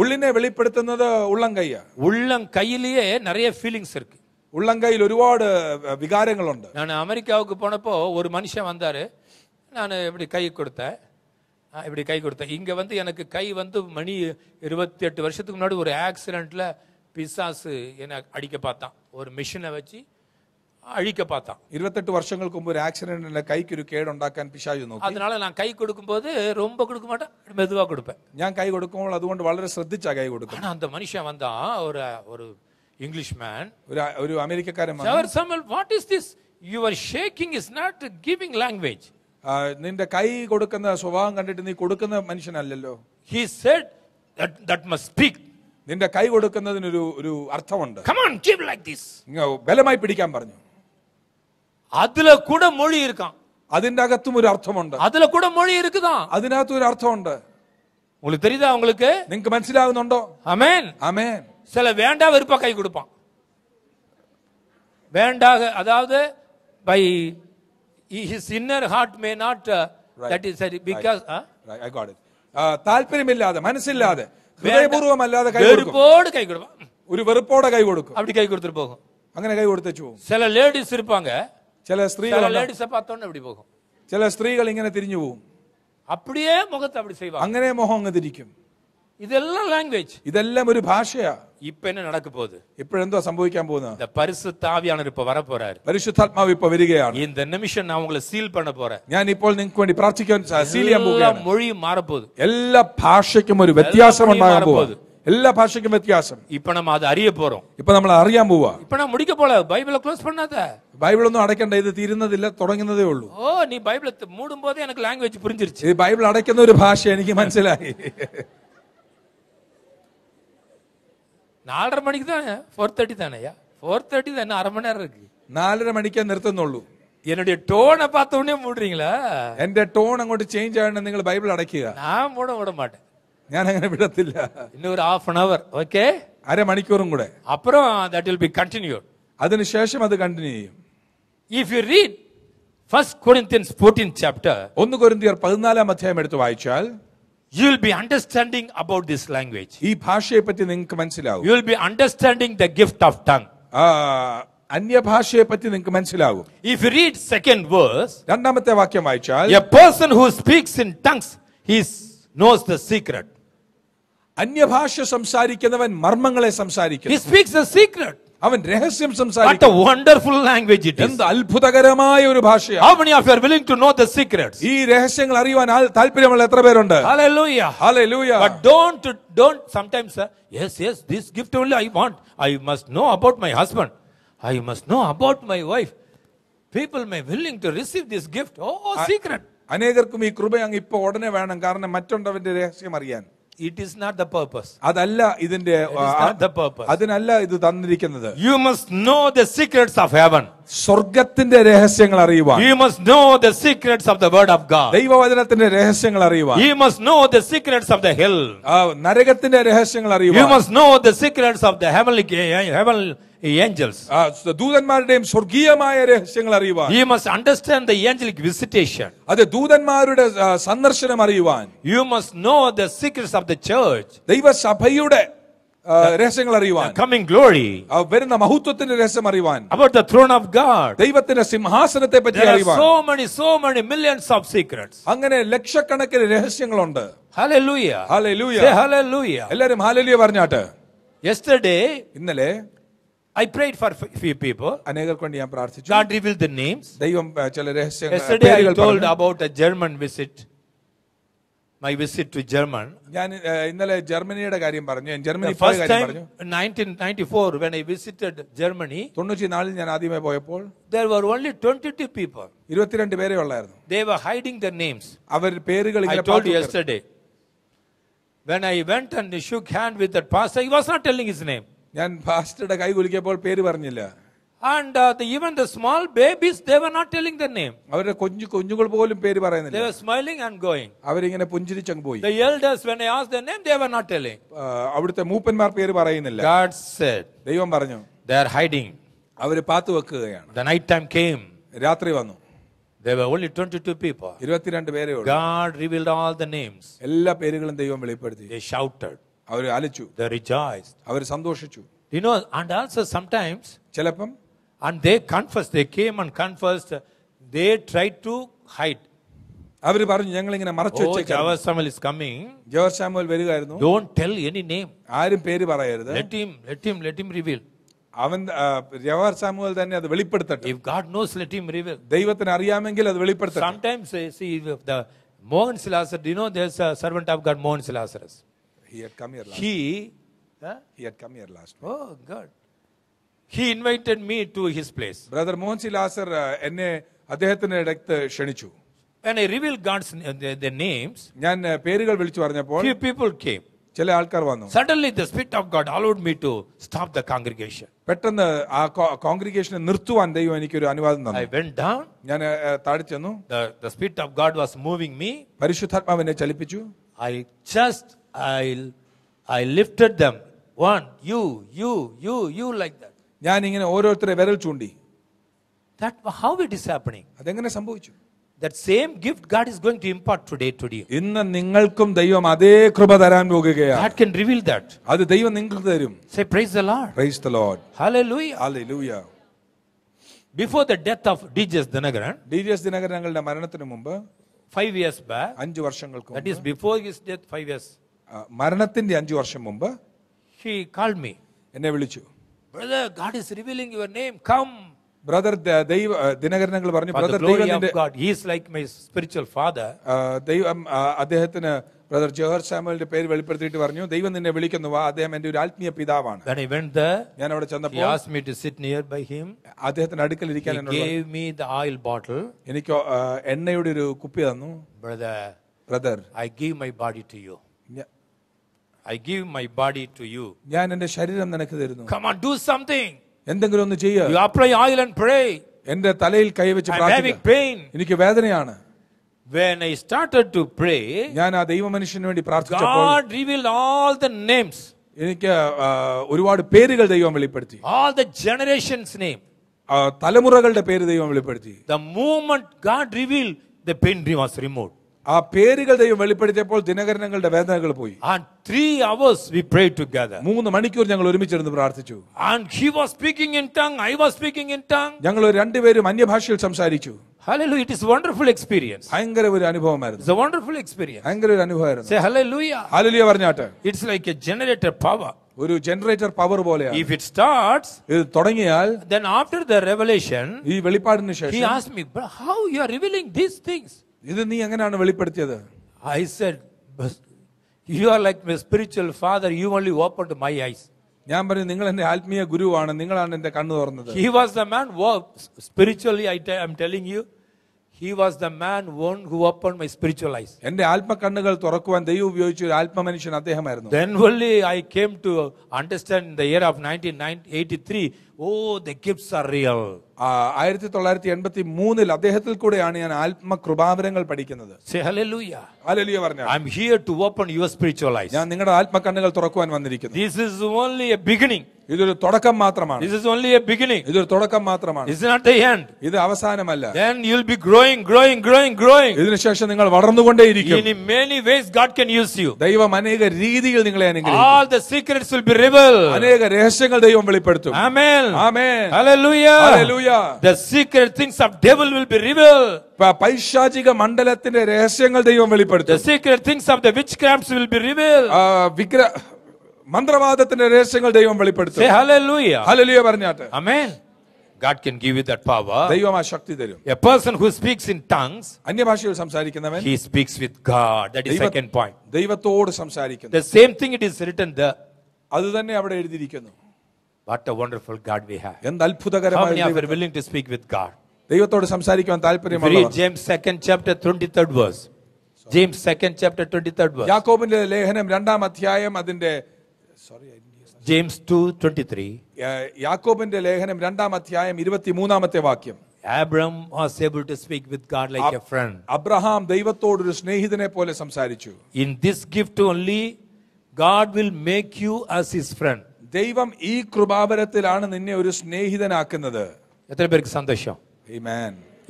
உள்ளினை வெளிப்படுத்துனது உள்ளங்கையா உள்ளங்கையிலேயே நிறைய ஃபீலிங்ஸ் இருக்கு உள்ளங்கையில் ஒருபாடு விகாரங்கள் உண்டு நான் அமெரிக்காவுக்கு போனப்போ ஒரு மனுஷன் வந்தார் நான் இப்படி கை கொடுத்தேன் இப்படி கை கொடுத்தேன் இங்கே வந்து எனக்கு கை வந்து மணி இருபத்தி எட்டு வருஷத்துக்கு முன்னாடி ஒரு ஆக்சிடெண்ட்டில் பிசாசு என்னை அடிக்க பார்த்தான் ஒரு மிஷினை வச்சு அழிக்க பார்த்தான் இருபத்தெட்டு வருஷங்களுக்கு ஒரு ഒരു ആക്സിഡന്റിന്റെ கைக்கு ஒரு கேடு உண்டாக்கான் பிசாஜ் அதனால நான் கை கொடுக்கும்போது ரொம்ப கொடுக்க மாட்டேன் மெதுவாக கொடுப்பேன் ஏன் கை கொடுக்கும் அதுகொண்டு வளர சிரத்திச்சா கை കൊടുക്കും அந்த மனுஷன் வந்தான் ஒரு ஒரு ഇംഗ്ലീഷ്മാൻ ഒരു ഒരു അമേരിക്കക്കാരൻ വന്നു Samuel, what is this? You are shaking is not giving language. ആ, നിന്റെ കൈ കൊടുക്കുന്ന സ്വഭാവം കണ്ടിട്ട് നീ കൊടുക്കുന്ന മനുഷ്യനല്ലല്ലോ He said that, that must speak. നിന്റെ കൈ കൊടുക്കുന്നതിനൊരു ഒരു അർത്ഥമുണ്ട് Come on, give like this. ഇങ്ങ് ബലമായി പിടിക്കാൻ പറഞ്ഞു அதுல கூட மொழி இருக்கான் അതിന്റെ അകത്തും ഒരു അർത്ഥമുണ്ട് அதுல கூட மொழി இருக்குதான் അതിനകത്തും ഒരു അർത്ഥമുണ്ട് உங்களுக்கு தெரியுதா உங்களுக்கு നിങ്ങൾക്ക് മനസ്സിലാകുന്നുണ്ടോ ആമേൻ ആമേൻ சில வேண்டா விருப்ப கை கொடுப்பான் வேண்டா அதாவது by his inner heart may not that is சரி பிகாஸ் ஐ காட் இட் தாற்பயம் இல்லாத மனசு இல்லாத விரைபூர்வம் அல்லாத கை வெறுப்போடு கை கொடுப்பான் ஒரு வெறுப்போட கை கொடுக்கும் அப்படி கை கொடுத்துட்டு போகும் அங்கே கை கொடுத்து சில லேடிஸ் இருப்பாங்க சில ஸ்திரீ சில லேடிஸை பார்த்தோன்னு அப்படி போகும் சில ஸ்திரீகள் இங்க தெரிஞ்சு போகும் அப்படியே முகத்தை அப்படி செய்வாங்க அங்கனே முகம் அங்கே தெரிக்கும் இதெல்லாம் லாங்குவேஜ் இதெல்லாம் ஒரு பாஷையா ഇപ്പൊ എന്നെ നടക്കു പോകുന്നത് ഇപ്പോഴെന്തോ സംഭവിക്കാൻ പോകുന്നത് പരിശുദ്ധാവിയാണ് ഇപ്പൊ വര പോരാറ് പരിശുദ്ധാത്മാവ് ഇപ്പൊ വരികയാണ് இந்த നിമിഷം ഞാൻ ഉങ്ങളെ സീൽ பண்ண പോறேன் ഞാൻ ഇപ്പോൾ നിങ്ങൾക്ക് വേണ്ടി പ്രാർത്ഥിക്കാൻ സീൽ ചെയ്യാൻ പോകുകയാണ് മൊഴി മാറപ്പോകും എല്ലാ ഭാഷയ്ക്കും ഒരു വ്യത്യാസം ഉണ്ടാകാൻ എല്ലാ எல்லா பாஷைக்கும் வித்தியாசம் இப்ப நம்ம அதை அறிய போறோம் இப்ப நம்ம அறியாம போவா இப்ப நான் முடிக்க போல பைபிளை க்ளோஸ் பண்ணாத ബൈബിളൊന്നും അടയ്ക്കണ്ട ഇത് തീരുന്നതില്ല തുടങ്ങുന്നതേ ഉള്ളൂ ഓ നീ ബൈബിൾ മൂടുമ്പോഴേ എനിക്ക് ലാംഗ്വേജ് പുരിഞ്ഞിരിച്ചു ഈ ബൈബിൾ അടയ്ക്കുന്ന ഒരു ഭാഷ എനിക്ക് മനസ്സിലായി നാലര മണിക്ക് തന്നെ ഫോർ തേർട്ടി തന്നെ ഫോർ തേർട്ടി തന്നെ അരമണേറെ നാലര മണിക്ക് നിർത്തുന്നുള്ളൂ എന്നുടേ ടോൺ പത്തോണേ മൂടുറീങ്ങളാ എന്റെ ടോൺ അങ്ങോട്ട് ചേഞ്ച് ആണെന്ന് നിങ്ങൾ ബൈബിൾ അടയ്ക്കുക ഞാൻ മൂടും വിട മാട്ടെ ഞാൻ അങ്ങനെ വിടത്തില്ല ഇന്നെ ഒരു ഹാഫ് ആൻ അവർ ഓക്കെ അരമണിക്കൂറും കൂടെ അപ്പുറം അതിനുശേഷം അത് കണ്ടിന്യൂ ചെയ്യും if you read first chapter ഒന്ന് കൊരിന്തിയർ പതിനാലാം അധ്യായം എടുത്ത് വായിച്ചാൽ You will be understanding about this language. You will be understanding the gift of tongue. If you read second verse, a person who speaks in tongues, he knows the secret. He speaks the secret. അവൻ രഹസ്യം സംസാരിക്കും wonderful language it എന്ത് അത്ഭുതകരമായ ഒരു ഭാഷയാണ് how many of you are willing to know the secrets ഈ രഹസ്യങ്ങൾ അറിയാൻ താല്പര്യമുള്ള എത്ര പേരുണ്ട് hallelujah hallelujah but don't don't sometimes uh, yes yes this gift only i want i must know about my husband i must know about my wife people may willing to receive this gift oh secret അനേകർക്കും ഈ കൃപ അങ്ങ് ഇപ്പോൾ ഉടനെ വേണം കാരണം മറ്റുണ്ടവന്റെ രഹസ്യം അറിയാൻ it is not the purpose not the adalla idinde adalla idu thannirikkunathu you must know the secrets of heaven സ്വർഗത്തിന്റെ രഹസ്യങ്ങൾ അറിയുവാൻ you must know the secrets of the word of god ദൈവവചനത്തിന്റെ രഹസ്യങ്ങൾ അറിയുവാൻ you must know the secrets of the hell നരകത്തിന്റെ രഹസ്യങ്ങൾ അറിയുവാൻ you must know the secrets of the heavenly heavenly angels ദൂതന്മാരുടെയും സ്വർഗീയമായ രഹസ്യങ്ങൾ അറിയുവാൻ you must understand the angelic visitation അത് ദൂതന്മാരുടെ സന്ദർശനം അറിയുവാൻ you must know the secrets of the church ദൈവസഭയുടെ രഹസ്യങ്ങൾ അറിയുവാൻ കമ്മിങ് ഗ്ലോറി വരുന്ന മഹത്വത്തിന്റെ രഹസ്യം അറിയുവാൻ about the throne of God ദൈവത്തിന്റെ സിംഹാസനത്തെ പറ്റി അറിയുവാൻ so many so many millions of secrets അങ്ങനെ ലക്ഷക്കണക്കിന് രഹസ്യങ്ങളുണ്ട് ഹല്ലേലൂയ ഹല്ലേലൂയ സേ ഹല്ലേലൂയ എല്ലാവരും ഹല്ലേലൂയ പറഞ്ഞാട്ടെ യെസ്റ്റർഡേ ഇന്നലെ I prayed for few people. അനേകർക്ക് വേണ്ടി ഞാൻ പ്രാർത്ഥിച്ചു. God reveal the names. ദൈവം ചില രഹസ്യങ്ങൾ Yesterday I told about a German visit. my visit to German. ഞാൻ ഇന്നലെ ജർമ്മനിയുടെ കാര്യം പറഞ്ഞു ജർമ്മനി പോയ First കാര്യം പറഞ്ഞു time, 1994, when I visited Germany, തൊണ്ണൂറ്റിനാലിൽ ഞാൻ ആദ്യമേ പോയപ്പോൾ there were only 22 people. 22 പേരെ ഉള്ളായിരുന്നു They were hiding their names. അവർ പേരുകൾ I told yesterday. When I went and shook hand with that pastor, he was not telling his name. ഞാൻ ഫാസ്റ്ററുടെ കൈ കുലുക്കിയപ്പോൾ പേര് പറഞ്ഞില്ല And uh, the, even the small babies, they were not telling their name. അവരുടെ കുഞ്ഞു കുഞ്ഞുങ്ങൾ പോലും പേര് പറയുന്നില്ല. They were smiling and going. അവരിങ്ങനെ പുഞ്ചിരിച്ച് അങ്ങ് പോയി. The elders, when I asked their name, they were not telling. അവിടുത്തെ മൂപ്പന്മാർ പേര് പറയുന്നില്ല. God said. ദൈവം പറഞ്ഞു. They are hiding. അവർ പാത്തു വെക്കുകയാണ്. The night time came. രാത്രി വന്നു. There were only 22 people. 22 പേരേ ഉള്ളൂ. God revealed all the names. എല്ലാ പേരുകളും ദൈവം They shouted. Our അലച്ചു. They rejoiced. അവർ സന്തോഷിച്ചു. You know, and also sometimes ചിലപ്പം and they confessed. They came and confessed. They tried to hide. അവർ പറഞ്ഞു ഞങ്ങൾ ഇങ്ങനെ മറച്ചു ജോർശാമൽ വരികയായിരുന്നു ഡോണ്ട് ടെൽ എനി നെയിം ആരും പേര് പറയരുത് let him let him let him reveal അവൻ ജവഹർ സാമുവൽ തന്നെ അത് വെളിപ്പെടുത്തട്ടെ if God knows let him reveal ദൈവത്തിന് അറിയാമെങ്കിൽ അത് വെളിപ്പെടുത്തട്ടെ sometimes see the Mohan C Lazarus do know there is a servant of God Mohan C Lazarus he had come here last he he had come here last oh God he invited me to his place. Brother Mohan Silasar, enne adhyathne direct shenichu. When I revealed God's uh, the, names, yan perigal vilichu arne pon. Few people came. Chale alkar vano. Suddenly the spirit of God allowed me to stop the congregation. But then the congregation nirtu ande yu anikiru anivadan nam. I went down. Yan taadichanu. Uh, uh, the the spirit of God was moving me. Parishuthatma vene chali pichu. I just I I lifted them. One, you, you, you, you like that. ഞാൻ ഇങ്ങനെ ഓരോരുത്തരെ വിരൽ ചൂണ്ടി that how it is happening അതെങ്ങനെ സംഭവിച്ചു that same gift god is going to impart today to you ഇന്ന് നിങ്ങൾക്കും ദൈവം അതേ കൃപ തരാൻ പോകുകയാണ് god can reveal that അത് ദൈവം നിങ്ങൾക്ക് തരും say praise the lord praise the lord hallelujah hallelujah before the death of D G S Dhinakaran D G S Dhinakaran ഞങ്ങളുടെ മരണത്തിന് മുമ്പ് ഫൈവ് ഇയേഴ്സ് ബാക്ക് അഞ്ച് വർഷങ്ങൾക്ക് that is before his death five years മരണത്തിന്റെ അഞ്ച് വർഷം മുമ്പ് ഹി കാൾ മീ എന്നെ വിളിച്ചു brother God is revealing your name come brother ദൈവ ദിനകരനങ്ങൾ പറഞ്ഞു brother God my spiritual father ദൈവം അദ്ദേഹത്തിന് ബ്രദർ ജോഹർ സാമുവലിന്റെ പേര് വെളിപ്പെടുത്തിയിട്ട് പറഞ്ഞു ദൈവം നിന്നെ വിളിക്കുന്നു വാ അദ്ദേഹം എന്റെ ഒരു ആത്മീയ പിതാവാണ് ദ ഞാൻ അവിടെ ചെന്നപ്പോൾ സിറ്റ് ബൈ അദ്ദേഹത്തിന്റെ അടുക്കൽ ഇരിക്കാൻ എന്നോട് ഗേവ് മീ ഓയിൽ ബോട്ടിൽ എനിക്ക് എണ്ണയുടെ ഒരു കുപ്പി തന്നു brother brother I give my body to you I give my body to you ഞാൻ എന്റെ ശരീരം നിനക്ക് തരുന്നു കം ഓൺ ഡു സംതിങ് എന്തെങ്കിലും ഒന്ന് ചെയ്യുക you apply oil and pray എന്റെ തലയിൽ കൈവച്ച് പ്രാർത്ഥിക്കുക എനിക്ക് വേദനയാണ് When I started to pray, ഞാൻ ആ ദൈവമനുഷ്യന് വേണ്ടി പ്രാർത്ഥിച്ചപ്പോൾ God revealed all the names. എനിക്ക് ഒരുപാട് പേരുകൾ ദൈവം വെളിപ്പെടുത്തി all the generations name. തലമുറകളുടെ പേര് ദൈവം വെളിപ്പെടുത്തി the moment God revealed the pain was removed. ആ പേരുകൾ ദൈവം വെളിപ്പെടുത്തിയപ്പോൾ ദിനകരനങ്ങളുടെ വേദനകൾ പോയി and three hours we pray together മൂന്ന് മണിക്കൂർ ഞങ്ങൾ ഒരുമിച്ചിരുന്ന് പ്രാർത്ഥിച്ചു and he was speaking in tongue I was speaking in tongue ഞങ്ങൾ രണ്ടുപേരും അന്യഭാഷയിൽ സംസാരിച്ചു Hallelujah. It is wonderful experience. ഭയങ്കര ഒരു അനുഭവമായിരുന്നു. It's a wonderful experience. ഭയങ്കര ഒരു അനുഭവമായിരുന്നു. Say hallelujah. Hallelujah പറഞ്ഞാട്ടെ. It's like a generator power. ഒരു ജനറേറ്റർ പവർ പോലെയാണ് ഇഫ് ഇറ്റ് സ്റ്റാർട്ട്സ് ഇത് തുടങ്ങിയാൽ then after the revelation ഈ വെളിപ്പാടിന് ശേഷം he asked me how you are revealing these things ഇത് നീ എങ്ങനെയാണ് വെളിപ്പെടുത്തിയത് I said you are like my spiritual father you only open to my eyes ഞാൻ പറഞ്ഞു നിങ്ങൾ എന്റെ ആത്മീയ ഗുരുവാണ് നിങ്ങളാണ് എന്റെ കണ്ണു തുറന്നത് he was the man spiritually I I'm telling you he was the man one who open my spiritual eyes എന്റെ ആത്മകണ്ണുകൾ തുറക്കുവാൻ ദൈവം ഉപയോഗിച്ച ഒരു ആത്മമനുഷ്യൻ അദ്ദേഹമായിരുന്നു then only I came to understand the year of nineteen eighty three oh the gifts are real ആയിരത്തി തൊള്ളായിരത്തി എൺപത്തി മൂന്നിൽ അദ്ദേഹത്തിൽ കൂടെയാണ് ഞാൻ ആത്മകൃപാവരങ്ങൾ പഠിക്കുന്നത് പറഞ്ഞു I am here to open your spiritual eyes ഞാൻ നിങ്ങളുടെ ആത്മകണ്ണുകൾ തുറക്കുവാൻ വന്നിരിക്കുന്നു this is only a beginning ഇതൊരു തുടക്കം മാത്രമാണ് this is only a beginning ഇതൊരു തുടക്കം മാത്രമാണ് ഇറ്റ്സ് നോട്ട് ദ എൻഡ് ഇത് അവസാനമല്ല then you will be growing growing growing growing ഇതിനുശേഷം നിങ്ങൾ വളർന്നുകൊണ്ടേയിരിക്കും in many ways God can use you ദൈവം അനേക രീതിയിൽ നിങ്ങളെ അനുഗ്രഹിക്കും all the secrets will be revealed അനേക രഹസ്യങ്ങൾ ദൈവം വെളിപ്പെടുത്തും amen amen hallelujah hallelujah the secret things of devil will be revealed പൈശാചിക മണ്ഡലത്തിന്റെ രഹസ്യങ്ങൾ ദൈവം വെളിപ്പെടുത്തും the secret things of the witchcrafts will be revealed വിഗ്ര മന്ത്രവാദത്തിന്റെ രഹസ്യങ്ങൾ ദൈവം വെളിപ്പെടുത്തും say hallelujah hallelujah പറഞ്ഞാട്ടെ amen God can give you that power. ദൈവം ആ ശക്തി തരും. A person who speaks in tongues അന്യഭാഷയിൽ സംസാരിക്കുന്നവൻ he speaks with God. That is second point. ദൈവത്തോട് സംസാരിക്കുന്നു. The same thing it is written there. അത് തന്നെ അവിടെ എഴുതിയിരിക്കുന്നു. What a wonderful God we have എന്ത് അത്ഭുതകരമായ ദൈവം willing to speak with god ദൈവത്തോട് സംസാരിക്കാൻ താല്പര്യമുള്ള James second chapter 23rd verse James second chapter 23rd verse യാക്കോബിന്റെ ലേഖനം രണ്ടാം അധ്യായം അതിന്റെ സോറി ജെയിംസ് 2:23 യാക്കോബിന്റെ ലേഖനം രണ്ടാം അധ്യായം 23 വാക്യം Abram was able to speak with God like a friend. Abraham ദൈവത്തോട് ഒരു സ്നേഹിതനെ പോലെ സംസാരിച്ചു. In this gift only God will make you as his friend. ദൈവം ഈ കൃപാവരത്തിലാണ് നിന്നെ ഒരു സ്നേഹിതനാക്കുന്നത് എത്ര പേർക്ക് സന്തോഷം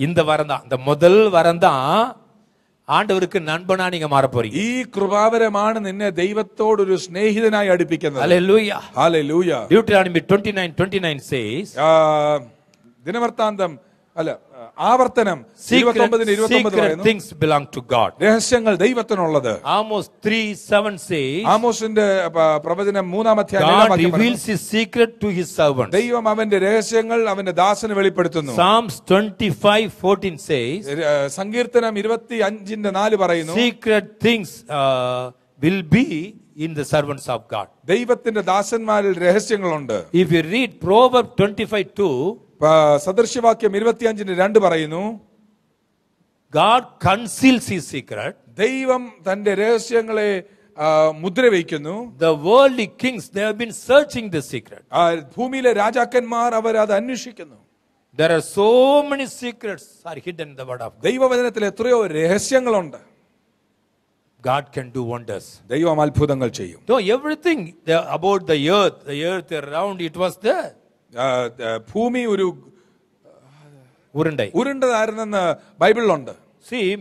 இந்த வரம் தான் இந்த முதல் வரம் தான் ஆண்டவருக்கு நண்பனா நீங்க மாற போறீங்க ഈ കൃപാവരമാണ് നിന്നെ ദൈവത്തോട് ഒരു സ്നേഹിതനായി അടുപ്പിക്കുന്നത് ഹല്ലേലൂയ ഹല്ലേലൂയ ഡ്യൂട്ടറോണമി 29 29 says ദിനവൃത്താന്തം uh, അല്ല ആവർത്തനം തിങ്സ് ബിലോങ് ടു ഗാഡ് രഹസ്യങ്ങൾ ദൈവത്തിനുള്ളത് ആമോസ് ത്രീ സെവൻ ആമോസിന്റെ പ്രവചനം മൂന്നാം അധ്യായം ദൈവം അവന്റെ രഹസ്യങ്ങൾ അവന്റെ ദാസന് വെളിപ്പെടുത്തുന്നു സാംസ് ട്വന്റി ഫൈവ് ഫോർട്ടീൻ സങ്കീർത്തനം ഇരുപത്തി അഞ്ചിന്റെ നാല് പറയുന്നു secret things will be in the servants of God ദൈവത്തിന്റെ ദാസന്മാരിൽ രഹസ്യങ്ങളുണ്ട് if you read Proverbs twenty five two സദൃശ്യവാക്യം ഇരുപത്തിയഞ്ചിന്റെ രണ്ട് പറയുന്നു ഗാഡ് കൺസീൽസ് ഹിസ് സീക്രട്ട് ദൈവം തന്റെ രഹസ്യങ്ങളെ മുദ്രവയ്ക്കുന്നു the world kings they have been searching the secret ഭൂമിയിലെ രാജാക്കന്മാർ അവർ അത് അന്വേഷിക്കുന്നു there are so many secrets are hidden the word of ദൈവവചനത്തിൽ എത്രയോ രഹസ്യങ്ങളുണ്ട് God can do wonders. ദൈവം അത്ഭുതങ്ങൾ ചെയ്യും. No, everything about the earth, the earth around it was there. ഭൂമി ഒരു ഉരുണ്ടായി ഉരുണ്ടതായിരുന്നെന്ന് ബൈബിളിലുണ്ട്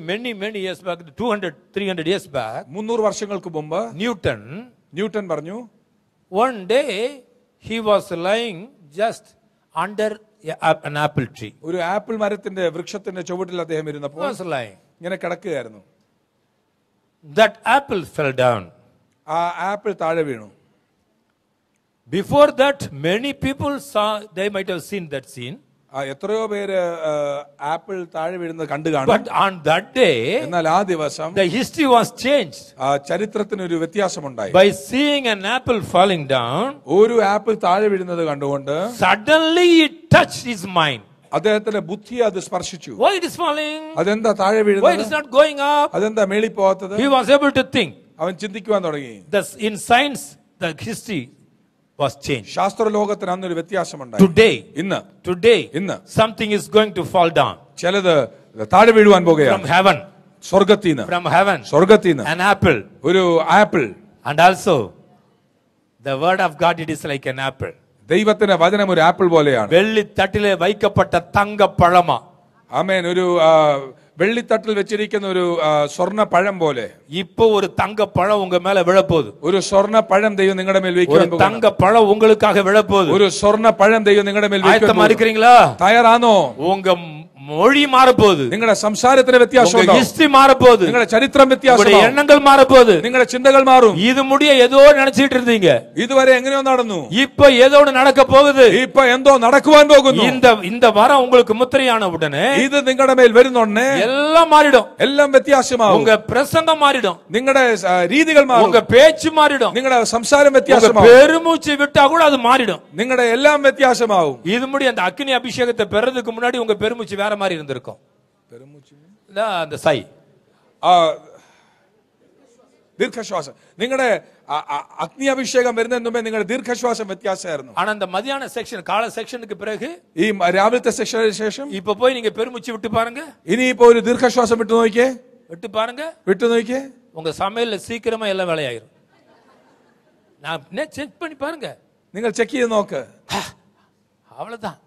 many many, many years back, 200, 300 years back, മുന്നൂറ് വർഷങ്ങൾക്ക് മുമ്പ് ന്യൂട്ടൺ ന്യൂട്ടൺ പറഞ്ഞു one day he was lying just under an apple tree. ഒരു ആപ്പിൾ മരത്തിന്റെ വൃക്ഷത്തിന്റെ ചുവട്ടിൽ അദ്ദേഹം ഇരുന്നപ്പോൾ was lying. ഇങ്ങനെ കിടക്കുകയായിരുന്നു That apple fell down. ആ ആപ്പിൾ താഴെ വീണു Before that, many people saw, they might have seen that scene. apple But on that day, the history was changed. By seeing an apple falling down, apple suddenly it touched his mind. Why ബുദ്ധി അത് സ്പർശിച്ചു അതെന്താ താഴെ വീഴുന്നത് അതെന്താ മേളിപ്പോ അവൻ ചിന്തിക്കുവാൻ തുടങ്ങി in science the history was changed. ശാസ്ത്രലോകത്തിന് അന്നൊരു വ്യത്യാസമുണ്ടായി Today, ഇന്ന് today, ഇന്ന് something is going to fall down ചിലത് താഴെ വീഴുവാൻ from പോകുകയാണ് heaven, സ്വർഗത്തിൽ നിന്ന് from heaven, സ്വർഗത്തിൽ നിന്ന് an apple, ഒരു apple and also the word of God. It is like an apple. ദൈവത്തിന്റെ വചനം ഒരു ആപ്പിൾ പോലെയാണ് വെള്ളിത്തട്ടിലെ വയ്ക്കപ്പെട്ട തങ്കപ്പഴമ ആമേൻ ഒരു ആ, വെള്ളിത്തട്ടിൽ വെച്ചിരിക്കുന്ന ഒരു സ്വർണ്ണ പഴം പോലെ ഇപ്പൊ ഒരു തങ്കപ്പഴം ഉങ്ക മേലെ വിഴപ്പോത് ഒരു സ്വർണ്ണ പഴം ദൈവം നിങ്ങളുടെ മേൽ വെക്കാൻ തങ്കപ്പഴം ഉങ്ങൾക്കാക വിഴപ്പോത് ഒരു സ്വർണ്ണ പഴം ദൈവം നിങ്ങളുടെ മേൽ ആയത്തമായിരിക്കீங்களா തയ്യാറാണോ ഉങ്ക மொழி மாறப்போகுது നിങ്ങളുടെ സംസാരത്തിന് വ്യത്യാസം ஹிஸ்டரி மாறப்போகுது നിങ്ങളുടെ சரித்திரம் வித்தியாசம் எண்ணங்கள் மாறப்போகுது നിങ്ങളുടെ சிந்தைகள் மாறும் இது முடிய ஏதோ நினைச்சிட்டு இருந்தீங்க இதுவரை എങ്ങനെയോ நடந்தும் இப்ப ஏதோ நடக்க போகுது ഇപ്പൊ എന്തോ இந்த இந்த வாரம் உங்களுக்கு முத்திரையான உடனே ഇത് மேல் മേൽ உடனே எல்லாம் மாறிடும் எல்லாம் വ്യത്യാസമാവും உங்க பிரசங்கம் மாறிடும் നിങ്ങളുടെ ரீதிகள் രീതികൾ உங்க பேச்சு மாறிடும் നിങ്ങളുടെ சம்சாரம் வித்தியாசம் பெருமூச்சு விட்டா கூட அது மாறிடும் നിങ്ങളുടെ எல்லாம் വ്യത്യാസമാവും இது முடிய அந்த அக்னி அபிஷேகத்தை பெறதுக்கு முன்னாடி உங்க பெருமூச்சு வேற மாதிரி இருந்திருக்கும் அந்த சை தீர்க்கசுவாசம் நீங்கள அக்னி அபிஷேகம் இருந்தே நீங்க தீர்க்கசுவாசம் வித்தியாசம் இருந்தோம் ஆனா அந்த மதியான செக்ஷன் கால செக்ஷனுக்கு பிறகு ராபித்த செக்ஷன் சேஷம் இப்ப போய் நீங்க பெருமிச்சு விட்டு பாருங்க இனி இப்போ ஒரு தீர்க்கசுவாசம் விட்டு நோக்கி விட்டு பாருங்க விட்டு நோக்கி உங்க சமையல சீக்கிரமா எல்லாம் வேலையாயிரும் நான் செக் பண்ணி பாருங்க நீங்கள் செக் நோக்க அவ்வளவுதான்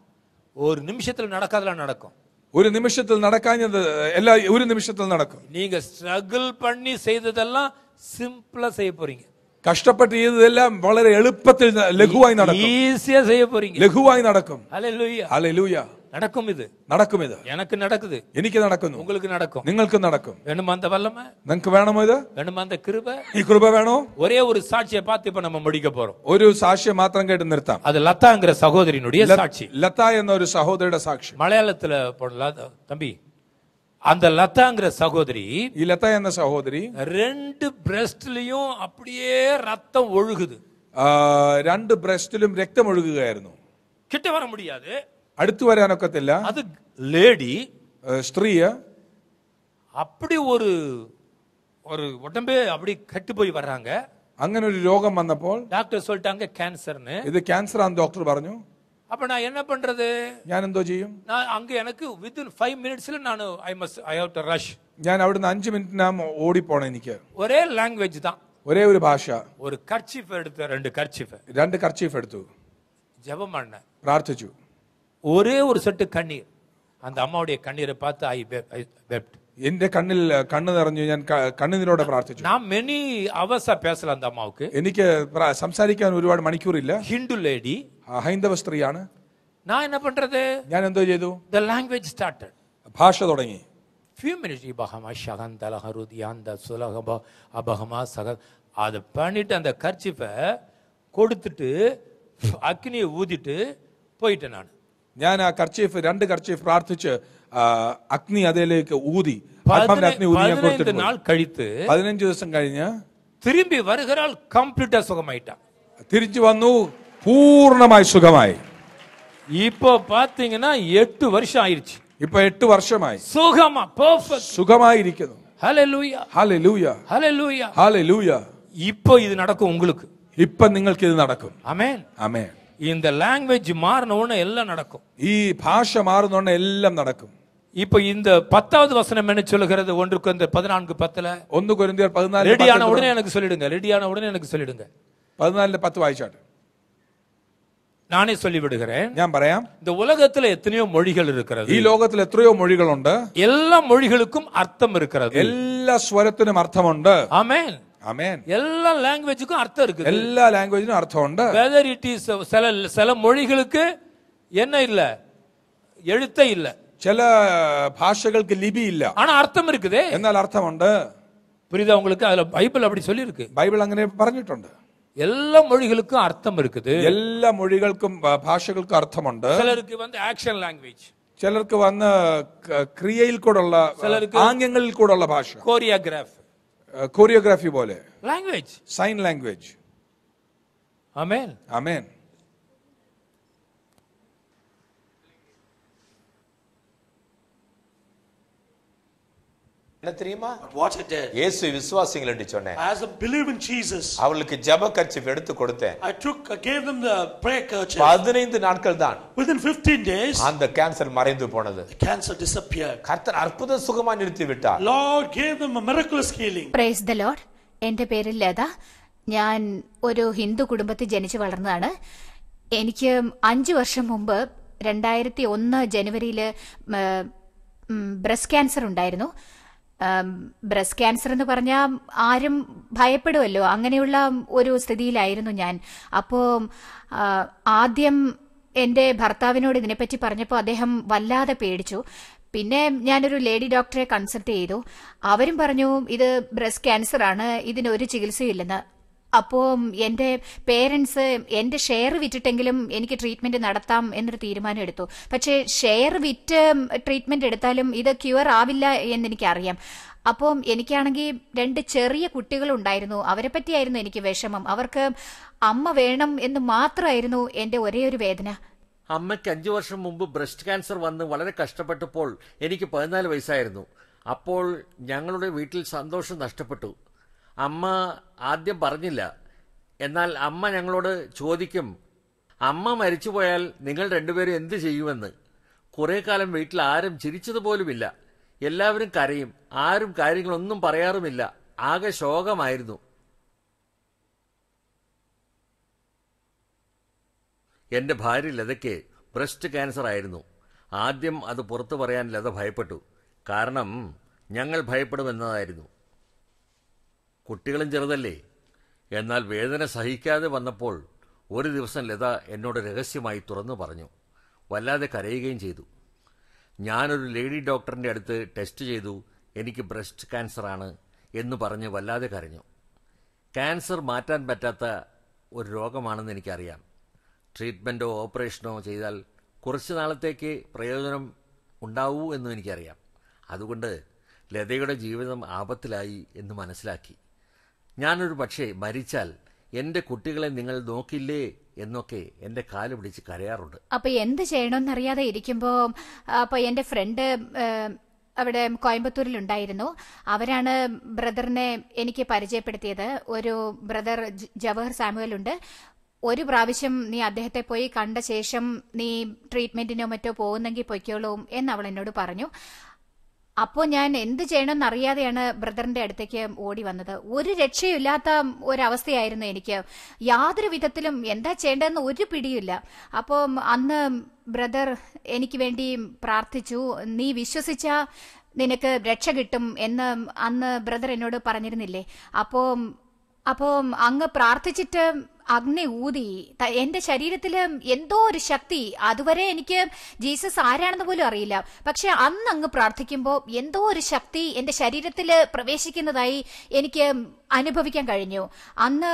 ஒரு நிமிஷத்துல நடக்காதல நடக்கும் ഒരു നിമിഷത്തിൽ നടക്കാഞ്ഞത് എല്ലാ ഒരു നിമിഷത്തിൽ നടക്കും നിങ്ങൾ സ്ട്രഗിൾ പണി ചെയ്തതെല്ലാം സിംപിളാ ചെയ്യ പോറീങ്க കഷ്ടപ്പെട്ട് ചെയ്തതെല്ലാം വളരെ എളുപ്പത്തിൽ ലഘുവായി നടക്കും ഈസിയാ ചെയ്യ പോറീങ്க ലഘുവായി നടക്കും ഹല്ലേലൂയ ഹല്ലേലൂയ நடக்கும் இது நடக்கும் இது எனக்கு நடக்குது எனக்கு நடக்கும் உங்களுக்கு நடக்கும் உங்களுக்கு நடக்கும் வேணும் அந்த வல்லமை உங்களுக்கு வேணுமோ இது வேணும் அந்த கிருபை இந்த கிருபை வேணும் ஒரே ஒரு சாட்சியை பார்த்து இப்ப நம்ம முடிக்க போறோம் ஒரு சாட்சியை மாத்திரம் கேட்டு நிறுத்தம் அது லதாங்கிற சகோதரியினுடைய சாட்சி லத்தா என்ற ஒரு சகோதரியோட சாட்சி மலையாளத்துல போடலாம் தம்பி அந்த லதாங்கிற சகோதரி லத்தா என்ன சகோதரி ரெண்டு பிரஸ்ட்லயும் அப்படியே ரத்தம் ஒழுகுது ரெண்டு பிரஸ்டிலும் ரத்தம் ஒழுகுகாயிருந்தோம் கிட்ட வர முடியாது அடுத்து வரையானக்க தெரியல அது லேடி ஸ்திரீய அப்படி ஒரு ஒரு உடம்பே அப்படி கட்டு போய் வர்றாங்க அங்கே ஒரு ரோகம் வந்தப்போ டாக்டர் சொல்லிட்டாங்க கேன்சர்னு இது கேன்சர் அந்த டாக்டர் பாருங்க அப்ப நான் என்ன பண்றது ஞான எந்தோ ஜெயும் நான் அங்க எனக்கு வித் இன் ஃபைவ் மினிட்ஸ்ல நான் ஐ மஸ் ஐ ஹவ் டு ரஷ் நான் அவிட அஞ்சு மினிட் நான் ஓடி போனேன் இன்னைக்கு ஒரே லாங்குவேஜ் தான் ஒரே ஒரு பாஷா ஒரு கர்ச்சிஃப் எடுத்த ரெண்டு கர்ச்சிஃப் ரெண்டு கர்ச்சிஃப் எடுத்து ஜெபம் பண்ண பிரார்த்திச்சு ஒரே ஒரு செட்டு கண்ணீர் அந்த அம்மாவுடைய கண்ணீரை பார்த்து ஐ வெப்ட் எந்த கண்ணில் கண்ணு நிறைஞ்சு ஞான் கண்ணுநீரோட பிரார்த்திச்சு நான் மெனி அவர்ஸ் பேசல அந்த அம்மாவுக்கு எனக்கு சம்சாரிக்க ஒருபாடு மணிக்கூர் இல்ல ஹிந்து லேடி ஹைந்தவ ஸ்திரியான நான் என்ன பண்றது ஞான் எந்த செய்து த லாங்குவேஜ் ஸ்டார்ட் பாஷை தொடங்கி ஃபியூ மினிட் இபகமா ஷகந்தல ஹருதி அந்த அபகமா சக அதை பண்ணிட்டு அந்த கர்ச்சிப்பை கொடுத்துட்டு அக்னியை ஊதிட்டு போயிட்டேன் நான் ഞാൻ ആ കർച്ചീഫ് രണ്ട് കർച്ചീഫ് പ്രാർത്ഥിച്ച് അഗ്നി അതിലേക്ക് ഊതി അഗ്നി ഊതി നാൾ കഴിത്ത് പതിനഞ്ച് ദിവസം കഴിഞ്ഞ് തിരുമ്പി വരുകയാൾ കംപ്ലീറ്റ് സുഖമായിട്ടാ തിരിച്ചു വന്നു പൂർണ്ണമായി സുഖമായി ഇപ്പോ പാത്തீங்கன்னா എട്ട് വർഷം ആയിരിച്ചു ഇപ്പൊ എട്ട് വർഷമായി പെർഫെക്റ്റ് സുഖമായിരിക്കുന്നു ഇപ്പൊ ഇപ്പോ ഇത് നടക്കും നിങ്ങൾക്ക് ഇപ്പൊ നിങ്ങൾക്ക് ഇത് നടക്കും ആമേൻ ആമേൻ இந்த லாங்குவேஜ் மாறினவுடனே எல்லாம் நடக்கும் ഈ ഭാഷ മാറുന്നോണ്ട് எல்லாம் நடக்கும் இப்போ இந்த பத்தாவது வசனம் என்ன சொல்லுகிறது ஒன்றுக்கு அந்த பதினான்கு பத்துல ഒന്ന് കൊരിന്തിയർ പതിനാല് ரெடியான உடனே எனக்கு சொல்லிடுங்க ரெடியான உடனே எனக்கு சொல்லிடுங்க பதினாலுல பத்து വായിച്ചാട്ട് நானே சொல்லி விடுகிறேன் ഞാൻ இந்த உலகத்துல எத்தனையோ மொழிகள் ഈ லோகத்துல எத்தனையோ மொழிகள் உண்டு எல்லா மொழிகளுக்கும் அர்த்தம் இருக்கிறது எல்லா ஸ்வரத்தினும் அர்த்தம் உண்டு ஆமென் ஆமென் எல்லா லாங்குவேஜுக்கும் அர்த்தம் இருக்கு எல்லா லாங்குவேஜுக்கும் அர்த்தம் உண்டு வெதர் இட் இஸ் சில சில மொழிகளுக்கு என்ன இல்ல எழுத்தே இல்ல சில பாஷைகளுக்கு லிபி இல்ல ஆனா அர்த்தம் இருக்குது என்னால் அர்த்தம் உண்டு புரியுதா உங்களுக்கு அதுல பைபிள் அப்படி சொல்லி இருக்கு பைபிள் அங்கே പറഞ്ഞിട്ടുണ്ട് எல்லா மொழிகளுக்கும் அர்த்தம் இருக்குது எல்லா மொழிகளுக்கும் வந்து ஆக்ஷன் லாங்குவேஜ் சிலருக்கு ആക്ഷൻ ലാംഗ്വേജ് ചിലർക്ക് വന്ന് சிலருக்கு കൂടെയുള്ള கூட കൂടെയുള്ള ഭാഷ കോറിയോഗ്രാഫ് कोरियोग्राफी बोले language sign language amen amen എന്റെ പേര് ലത ഞാൻ ഒരു ഹിന്ദു കുടുംബത്തിൽ ജനിച്ചു വളർന്നതാണ് എനിക്ക് അഞ്ചു വർഷം മുമ്പ് രണ്ടായിരത്തി ഒന്ന് ജനുവരിയില് ബ്രസ്റ്റ് ക്യാൻസർ ഉണ്ടായിരുന്നു ബ്രസ്റ്റ് ക്യാൻസർ എന്ന് പറഞ്ഞാൽ ആരും ഭയപ്പെടുമല്ലോ അങ്ങനെയുള്ള ഒരു സ്ഥിതിയിലായിരുന്നു ഞാൻ അപ്പോൾ ആദ്യം എൻ്റെ ഭർത്താവിനോട് ഇതിനെപ്പറ്റി പറഞ്ഞപ്പോൾ അദ്ദേഹം വല്ലാതെ പേടിച്ചു പിന്നെ ഞാനൊരു ലേഡി ഡോക്ടറെ കൺസൾട്ട് ചെയ്തു അവരും പറഞ്ഞു ഇത് ബ്രസ്റ്റ് ക്യാൻസർ ആണ് ഇതിനൊരു ചികിത്സയില്ലെന്ന് അപ്പോൾ എൻ്റെ പേരൻസ് എൻ്റെ ഷെയർ വിറ്റിട്ടെങ്കിലും എനിക്ക് ട്രീറ്റ്മെന്റ് നടത്താം എന്നൊരു തീരുമാനം എടുത്തു പക്ഷേ ഷെയർ വിറ്റ് ട്രീറ്റ്മെന്റ് എടുത്താലും ഇത് ക്യൂർ ആവില്ല എന്ന് അറിയാം അപ്പോ എനിക്കാണെങ്കിൽ രണ്ട് ചെറിയ കുട്ടികൾ ഉണ്ടായിരുന്നു അവരെ പറ്റിയായിരുന്നു എനിക്ക് വിഷമം അവർക്ക് അമ്മ വേണം എന്ന് മാത്രമായിരുന്നു എൻ്റെ ഒരേ ഒരു വേദന അമ്മയ്ക്ക് അഞ്ചു വർഷം മുമ്പ് ബ്രസ്റ്റ് ക്യാൻസർ വന്ന് വളരെ കഷ്ടപ്പെട്ടപ്പോൾ എനിക്ക് പതിനാല് വയസ്സായിരുന്നു അപ്പോൾ ഞങ്ങളുടെ വീട്ടിൽ സന്തോഷം നഷ്ടപ്പെട്ടു അമ്മ ആദ്യം പറഞ്ഞില്ല എന്നാൽ അമ്മ ഞങ്ങളോട് ചോദിക്കും അമ്മ മരിച്ചുപോയാൽ നിങ്ങൾ രണ്ടുപേരും എന്തു ചെയ്യുമെന്ന് കുറേ കാലം വീട്ടിൽ ആരും ചിരിച്ചതുപോലുമില്ല എല്ലാവരും കരയും ആരും കാര്യങ്ങളൊന്നും പറയാറുമില്ല ആകെ ശോകമായിരുന്നു എൻ്റെ ഭാര്യ ലതയ്ക്ക് ബ്രസ്റ്റ് ക്യാൻസർ ആയിരുന്നു ആദ്യം അത് പുറത്തു പറയാൻ ലത ഭയപ്പെട്ടു കാരണം ഞങ്ങൾ ഭയപ്പെടുമെന്നതായിരുന്നു കുട്ടികളും ചെറുതല്ലേ എന്നാൽ വേദന സഹിക്കാതെ വന്നപ്പോൾ ഒരു ദിവസം ലത എന്നോട് രഹസ്യമായി തുറന്നു പറഞ്ഞു വല്ലാതെ കരയുകയും ചെയ്തു ഞാനൊരു ലേഡി ഡോക്ടറിൻ്റെ അടുത്ത് ടെസ്റ്റ് ചെയ്തു എനിക്ക് ബ്രസ്റ്റ് ക്യാൻസറാണ് എന്ന് പറഞ്ഞ് വല്ലാതെ കരഞ്ഞു ക്യാൻസർ മാറ്റാൻ പറ്റാത്ത ഒരു രോഗമാണെന്ന് എനിക്കറിയാം ട്രീറ്റ്മെൻറ്റോ ഓപ്പറേഷനോ ചെയ്താൽ കുറച്ച് നാളത്തേക്ക് പ്രയോജനം ഉണ്ടാവൂ എന്നും എനിക്കറിയാം അതുകൊണ്ട് ലതയുടെ ജീവിതം ആപത്തിലായി എന്ന് മനസ്സിലാക്കി ഞാനൊരു പക്ഷേ മരിച്ചാൽ എന്റെ കുട്ടികളെ നിങ്ങൾ നോക്കില്ലേ എന്നൊക്കെ എന്റെ കാല് പിടിച്ച് കരയാറുണ്ട് അപ്പൊ എന്ത് ചെയ്യണമെന്നറിയാതെ ഇരിക്കുമ്പോ അപ്പൊ എന്റെ ഫ്രണ്ട് അവിടെ കോയമ്പത്തൂരിൽ ഉണ്ടായിരുന്നു അവരാണ് ബ്രദറിനെ എനിക്ക് പരിചയപ്പെടുത്തിയത് ഒരു ബ്രദർ ജവഹർ സാമുവൽ ഉണ്ട് ഒരു പ്രാവശ്യം നീ അദ്ദേഹത്തെ പോയി കണ്ട ശേഷം നീ ട്രീറ്റ്മെന്റിനോ മറ്റോ പോകുന്നെങ്കിൽ പൊയ്ക്കോളൂ എന്ന് അവൾ എന്നോട് പറഞ്ഞു അപ്പോ ഞാൻ എന്ത് എന്നറിയാതെയാണ് ബ്രദറിന്റെ അടുത്തേക്ക് ഓടി വന്നത് ഒരു രക്ഷയില്ലാത്ത ഒരവസ്ഥയായിരുന്നു എനിക്ക് യാതൊരു വിധത്തിലും എന്താ ചെയ്യേണ്ടതെന്ന് ഒരു പിടിയില്ല അപ്പോൾ അന്ന് ബ്രദർ എനിക്ക് വേണ്ടി പ്രാർത്ഥിച്ചു നീ വിശ്വസിച്ച നിനക്ക് രക്ഷ കിട്ടും എന്ന് അന്ന് ബ്രദർ എന്നോട് പറഞ്ഞിരുന്നില്ലേ അപ്പോൾ അപ്പോൾ അങ്ങ് പ്രാർത്ഥിച്ചിട്ട് അഗ്നി ഊതി എന്റെ ശരീരത്തിൽ എന്തോ ഒരു ശക്തി അതുവരെ എനിക്ക് ജീസസ് ആരാണെന്ന് പോലും അറിയില്ല പക്ഷെ അന്ന് അങ്ങ് പ്രാർത്ഥിക്കുമ്പോൾ എന്തോ ഒരു ശക്തി എന്റെ ശരീരത്തിൽ പ്രവേശിക്കുന്നതായി എനിക്ക് അനുഭവിക്കാൻ കഴിഞ്ഞു അന്ന്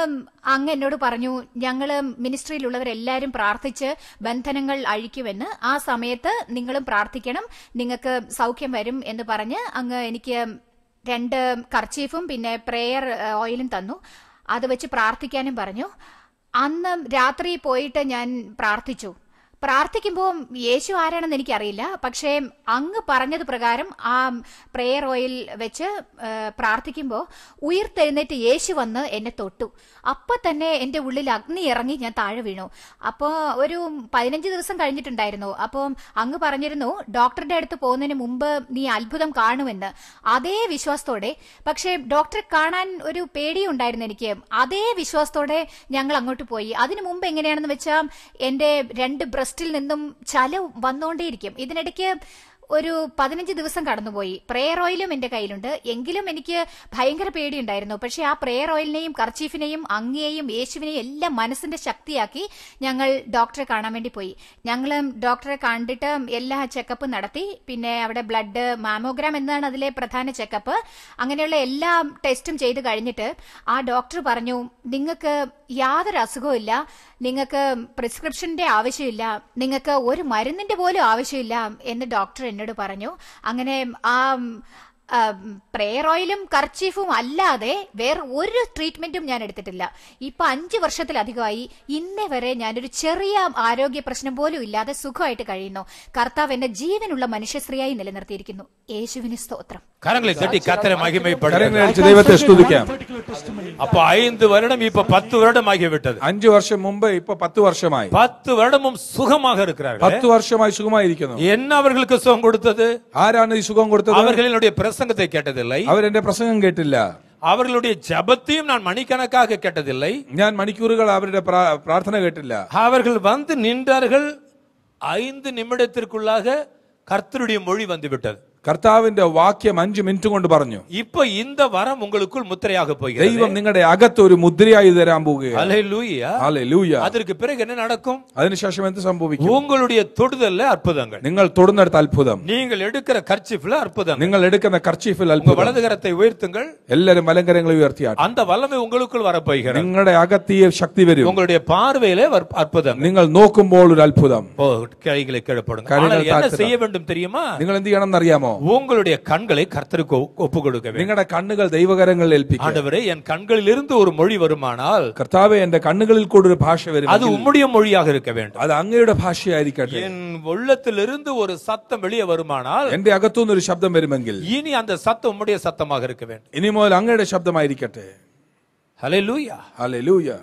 അങ്ങ് എന്നോട് പറഞ്ഞു ഞങ്ങൾ മിനിസ്ട്രിയിലുള്ളവരെല്ലാവരും പ്രാർത്ഥിച്ച് ബന്ധനങ്ങൾ അഴിക്കുമെന്ന് ആ സമയത്ത് നിങ്ങളും പ്രാർത്ഥിക്കണം നിങ്ങൾക്ക് സൗഖ്യം വരും എന്ന് പറഞ്ഞ് അങ്ങ് എനിക്ക് രണ്ട് കർച്ചീഫും പിന്നെ പ്രെയർ ഓയിലും തന്നു അത് വെച്ച് പ്രാർത്ഥിക്കാനും പറഞ്ഞു അന്ന് രാത്രി പോയിട്ട് ഞാൻ പ്രാർത്ഥിച്ചു പ്രാർത്ഥിക്കുമ്പോൾ യേശു ആരാണെന്ന് എനിക്കറിയില്ല പക്ഷേ അങ്ങ് പറഞ്ഞത് പ്രകാരം ആ പ്രെയർ ഓയിൽ വെച്ച് പ്രാർത്ഥിക്കുമ്പോൾ ഉയർത്തെഴുന്നേറ്റ് യേശു വന്ന് എന്നെ തൊട്ടു അപ്പൊ തന്നെ എൻ്റെ ഉള്ളിൽ അഗ്നി ഇറങ്ങി ഞാൻ താഴെ വീണു അപ്പോൾ ഒരു പതിനഞ്ച് ദിവസം കഴിഞ്ഞിട്ടുണ്ടായിരുന്നു അപ്പോൾ അങ്ങ് പറഞ്ഞിരുന്നു ഡോക്ടറുടെ അടുത്ത് പോകുന്നതിന് മുമ്പ് നീ അത്ഭുതം കാണുമെന്ന് അതേ വിശ്വാസത്തോടെ പക്ഷേ ഡോക്ടറെ കാണാൻ ഒരു പേടിയുണ്ടായിരുന്നു എനിക്ക് അതേ വിശ്വാസത്തോടെ ഞങ്ങൾ അങ്ങോട്ട് പോയി അതിനു മുമ്പ് എങ്ങനെയാണെന്ന് വെച്ചാൽ എൻ്റെ രണ്ട് ട്രസ്റ്റിൽ നിന്നും ചല വന്നുകൊണ്ടേയിരിക്കും ഇതിനിടയ്ക്ക് ഒരു പതിനഞ്ച് ദിവസം കടന്നുപോയി പ്രെയർ ഓയിലും എന്റെ കയ്യിലുണ്ട് എങ്കിലും എനിക്ക് ഭയങ്കര പേടിയുണ്ടായിരുന്നു പക്ഷെ ആ പ്രെയർ ഓയിലിനെയും കർച്ചീഫിനെയും അങ്ങയെയും യേശുവിനെയും എല്ലാം മനസ്സിന്റെ ശക്തിയാക്കി ഞങ്ങൾ ഡോക്ടറെ കാണാൻ വേണ്ടി പോയി ഞങ്ങൾ ഡോക്ടറെ കണ്ടിട്ട് എല്ലാ ചെക്കപ്പും നടത്തി പിന്നെ അവിടെ ബ്ലഡ് മാമോഗ്രാം എന്നതാണ് അതിലെ പ്രധാന ചെക്കപ്പ് അങ്ങനെയുള്ള എല്ലാ ടെസ്റ്റും ചെയ്ത് കഴിഞ്ഞിട്ട് ആ ഡോക്ടർ പറഞ്ഞു നിങ്ങൾക്ക് യാതൊരു അസുഖവും നിങ്ങൾക്ക് പ്രിസ്ക്രിപ്ഷന്റെ ആവശ്യമില്ല നിങ്ങൾക്ക് ഒരു മരുന്നിന്റെ പോലും ആവശ്യമില്ല എന്ന് ഡോക്ടർ എന്നോട് പറഞ്ഞു അങ്ങനെ ആ പ്രെയർ ഓയിലും കർച്ചീഫും അല്ലാതെ വേറെ ഒരു ട്രീറ്റ്മെന്റും ഞാൻ എടുത്തിട്ടില്ല ഇപ്പൊ അഞ്ച് വർഷത്തിലധികമായി ഇന്നേ വരെ ഞാനൊരു ചെറിയ ആരോഗ്യ പ്രശ്നം പോലും ഇല്ലാതെ സുഖമായിട്ട് കഴിയുന്നു കർത്താവ് എന്നെ ജീവനുള്ള മനുഷ്യശ്രീയായി നിലനിർത്തിയിരിക്കുന്നു യേശുവിന് സ്തോത്രം അപ്പൊ ഐന്ത് വരണം ഇപ്പൊ പത്ത് வருடமாகி விட்டது அஞ்சு வருஷம் முன்பு இப்ப பத்து வருஷமாய் பத்து வருடமும் சுகமாக இருக்கிறார்கள் பத்து வருஷமாய் சுகமாய் இருக்கிறோம் என்ன அவர்களுக்கு சுகம் கொடுத்தது ஆரான சுகம் கொடுத்தது பிரசங்கத்தை கேட்டதில்லை அவர் என்ற பிரசங்கம் கேட்டில்ல அவர்களுடைய ஜபத்தையும் நான் மணிக்கணக்காக கேட்டதில்லை நான் மணிக்கூறுகள் அவருடைய பிரார்த்தனை கேட்டில்ல அவர்கள் வந்து நின்றார்கள் ஐந்து நிமிடத்திற்குள்ளாக கர்த்தருடைய மொழி வந்துவிட்டது കർത്താവിന്റെ വാക്യം അഞ്ച് മിനിറ്റ് കൊണ്ട് പറഞ്ഞു ഇപ്പൊ ഇന്ത വരം ഉങ്ങൾക്കുൾ മുദ്രയാക പോയി ദൈവം നിങ്ങളുടെ അകത്ത് ഒരു മുദ്രയായി തരാൻ പോവുകയാണ് അതിற்கு പിറகு என்ன நடக்கும் അതിനുശേഷം എന്ത് സംഭവിക്കും ഉங்களுடைய തൊടുതല്ല അത്ഭുതങ്ങൾ നിങ്ങൾ തൊടുന്നിടത്ത് അത്ഭുതം നിങ്ങൾ എടുക്കുന്ന കർച്ചിഫിൽ അത്ഭുതം നിങ്ങൾ എടുക്കുന്ന കർച്ചിഫിൽ അത്ഭുതം വലതുകരത്തെ ഉയർത്തുങ്ങൾ എല്ലാവരും വലങ്കരങ്ങളെ ഉയർത്തിയാൽ അന്ത വലമേ ഉങ്ങൾക്കുൾ വര പോയിക്കറ നിങ്ങളുടെ അകത്തിയ ശക്തി വരും ഉങ്ങളുടെ പാർവയിലെ അത്ഭുതം നിങ്ങൾ നോക്കുമ്പോൾ ഒരു അത്ഭുതം കൈകളെ കിഴപ്പെടും നിങ്ങൾ എന്ത് ചെയ്യണം എന്നറിയാമോ உங்களுடைய கண்களை கர்த்தருக்கு ஒப்பு கொடுக்க வேண்டும் கண்ணுகள் தெய்வகரங்கள் எழுப்பி ஆண்டவரே என் கண்களில் இருந்து ஒரு மொழி வருமானால் கர்த்தாவே என்ற கண்ணுகளில் கூட ஒரு பாஷை வரும் அது உம்முடைய மொழியாக இருக்க வேண்டும் அது அங்கையோட பாஷையா இருக்கட்டும் என் உள்ளத்திலிருந்து ஒரு சத்தம் வெளியே வருமானால் என் அகத்தூன் ஒரு சப்தம் வரும் இனி அந்த சத்தம் உம்முடைய சத்தமாக இருக்க வேண்டும் இனிமேல் அங்கையோட சப்தமாக இருக்கட்டும் ஹலே லூயா ஹலே லூயா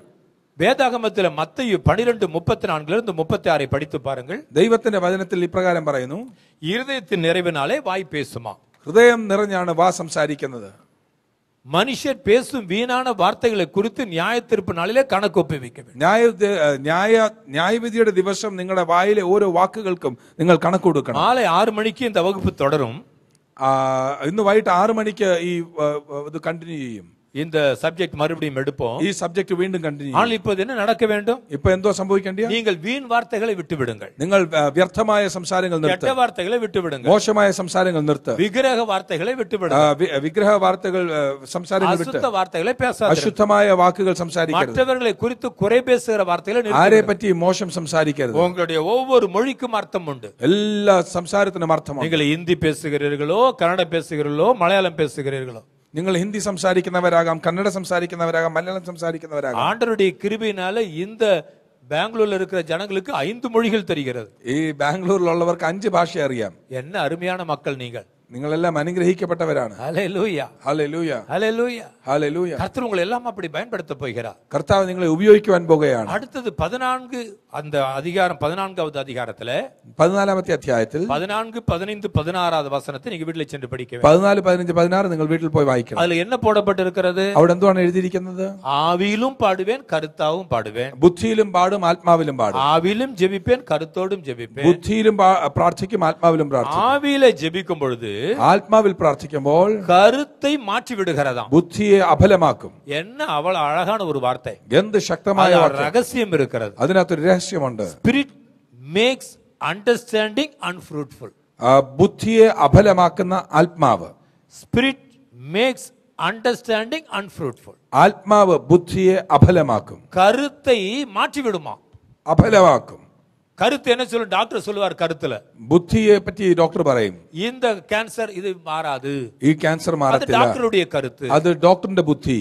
വേദാഗമത്തിലെ മത്തയു പണിരണ്ട് മുപ്പത്തി നാലിലിരുന്ന് മുപ്പത്തി ആറ് പഠിത്തു പാരുങ്ങൾ ദൈവത്തിന്റെ വചനത്തിൽ ഇപ്രകാരം പറയുന്നു ഇരുദയത്തിന് നിറവിനാലെ വായി പേസുമാ ഹൃദയം നിറഞ്ഞാണ് വാ സംസാരിക്കുന്നത് മനുഷ്യർ പേസും വീണാണ് വാർത്തകളെ കുറിച്ച് ന്യായത്തിരുപ്പ് നാളിലെ കണക്ക് ഒപ്പിവെക്കും ന്യായ ന്യായ ന്യായവിധിയുടെ ദിവസം നിങ്ങളുടെ വായിലെ ഓരോ വാക്കുകൾക്കും നിങ്ങൾ കണക്ക് കൊടുക്കണം നാളെ ആറ് മണിക്ക് ഇന്ന് വകുപ്പ് തുടരും ഇന്ന് വൈകിട്ട് ആറ് മണിക്ക് ഈ ഇത് കണ്ടിന്യൂ ചെയ്യും இந்த சப்ஜெக்ட் மறுபடியும் எடுப்போம் ഈ സബ്ജക്ട് വീണ്ടും കണ്ടിന്യൂ ஆனால் இப்போது என்ன நடக்க வேண்டும் ഇപ്പൊ சம்பவிக்க സംഭവിക്കേണ്ടിയ நீங்கள் வீண் வார்த்தைகளை விட்டுவிடுங்கள் നിങ്ങൾ ആ, വ്യർത്ഥമായ സംസാരങ്ങൾ கெட்ட നിർത്തുക வார்த்தைகளை விட்டுவிடுங்கள் மோசமாய சம்சாரங்கள் நிறுத்த விக்கிரக வார்த்தைகளை விட்டு விட்டுவிடுங்கள் വി- வார்த்தைகள் ആ, സംസാരങ്ങൾ வார்த்தைகளை பேச അശുദ്ധമായ வாக்குகள் സംസാരിക്കരുത് மற்றவர்களை குறித்து குறை பேசுகிற வார்த்தைகளை ആരെ நிறுத்துங்கள். പറ്റി മോശം സംസാരിക്കരുത് உங்களுடைய ஒவ்வொரு மொழிக்கும் அர்த்தம் உண்டு எல்லா സംസാരത്തിനും அர்த்தம் நீங்கள் இந்தி பேசுகிறீர்களோ கன்னடம் பேசுகிறீர்களோ மலையாளம் பேசுகிறீர்களோ നിങ്ങൾ ഹിന്ദി സംസാരിക്കുന്നവരാകാം കന്നഡ സംസാരിക്കുന്നവരാകാം മലയാളം സംസാരിക്കുന്നവരാകാം ആണ്ടരുടെ കൃപിനാല് ഇന്ത് ബാംഗ്ലൂരിൽ ഇരിക്കുന്ന ജനങ്ങൾക്ക് അഞ്ച് மொழிகள் தெரிகிறது ഈ ബാംഗ്ലൂരിൽ ഉള്ളവർക്ക് അഞ്ച് ഭാഷ അറിയാം അർമിയാന മക്കൾ നിങ്ങൾ നിങ്ങൾ നിങ്ങളെല്ലാം അനുഗ്രഹിക്കപ്പെട്ടവരാണ് കർത്തർ ഉള്ള എല്ലാം അപ്പടി പയൻപെടുത്ത പോകാ കർത്താവ് നിങ്ങളെ ഉപയോഗിക്കുവാൻ പോകുകയാണ് അടുത്തത് പതിനാല് அந்த அதிகாரம் பதினான்காவது அதிகாரத்துல பதினாலாமത്തെ അധ്യായത്തിൽ പതിനാല് പതിനൈந்து പതിനാറാമത് വസനത്തെ നിങ്ങൾ വീട്ടിൽ ചെന്ന് പഠിക്കുക പതിനാല് പതിനഞ്ച് പതിനാറ് നിങ്ങൾ വീട്ടിൽ പോയി വായിക്കണം അതിൽ എന്നെ പോടപ്പെട്ടിരിക്കുന്നത് അവിടെ എന്തുവാണ് എഴുതിയിരിക്കുന്നത് ആവിയിലും പാടുവേൻ കരുത്താവും പാടുവേൻ ബുദ്ധിയിലും പാടും ആത്മാവിലും പാടും ആവിയിലും ജപിപ്പേൻ കരുത്തോടും ജപിപ്പേൻ ബുദ്ധിയിലും പ്രാർത്ഥിക്കും ആത്മാവിലും പ്രാർത്ഥിക്കും ആവിയിലെ ജപിക്കുമ്പോഴത് ആത്മാവിൽ പ്രാർത്ഥിക്കുമ്പോൾ കരുത്തെ മാറ്റി വിടുകതാം ബുദ്ധിയെ അഫലമാക്കും എന്ന അവൾ അഴകാണ് ഒരു വാർത്ത എന്ത് ശക്തമായ രഹസ്യം ഇരിക്കുന്നത് അതിനകത്തൊരു രഹസ്യം ആലസ്യമുണ്ട് സ്പിരിറ്റ് മേക്സ് അണ്ടർസ്റ്റാൻഡിംഗ് അൺഫ്രൂട്ട്ഫുൾ ബുദ്ധിയെ അഫലമാക്കുന്ന ആത്മാവ് സ്പിരിറ്റ് മേക്സ് അണ്ടർസ്റ്റാൻഡിംഗ് അൺഫ്രൂട്ട്ഫുൾ ആത്മാവ് ബുദ്ധിയെ അഫലമാക്കും കരുത്തെ മാറ്റിവിടുമോ അഫലമാക്കും கருத்து என்ன சொல்லும் டாக்டர் சொல்லுவார் கருத்துல புத்தியை பற்றி டாக்டர் பரையும் இந்த கேன்சர் இது மாறாது இ கேன்சர் மாறாது டாக்டருடைய கருத்து அது டாக்டருடைய புத்தி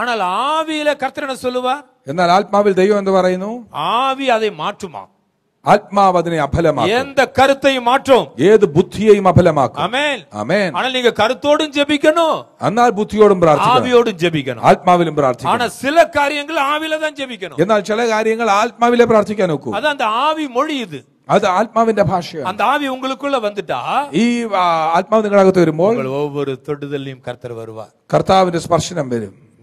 ஆனால் ஆவியில கர்த்தர் என்ன சொல்லுவார் என்ன ஆத்மாவில் தெய்வம் என்று வரையணும் ஆவி அதை மாற்றுமா ஆத்மாவ அபலமா எந்த கருத்தையும் மாற்றும் ஏது புத்தியையும் அபலமாக்கும் நீங்க கருத்தோடும் ஜெபிக்கணும் அன்னால் புத்தியோடும் ஆவியோடும் ஜெபிக்கணும் ஆத்மாவிலும் ஆனா சில காரியங்கள் ஆவில ஜெபிக்கணும் என்னால் சில காரியங்கள் ஆத்மாவில பிரார்த்திக்க நோக்கும் அது அந்த ஆவி மொழி இது ஆத்மாவின் பாஷ அந்த ஆவி உங்களுக்குள்ள வந்துட்டா ஈ ஆத்மாவின் கழகத்தை ஒவ்வொரு தொடுதலையும் கர்த்தர் வருவார் கர்த்தாவின் ஸ்பர்ஷனம்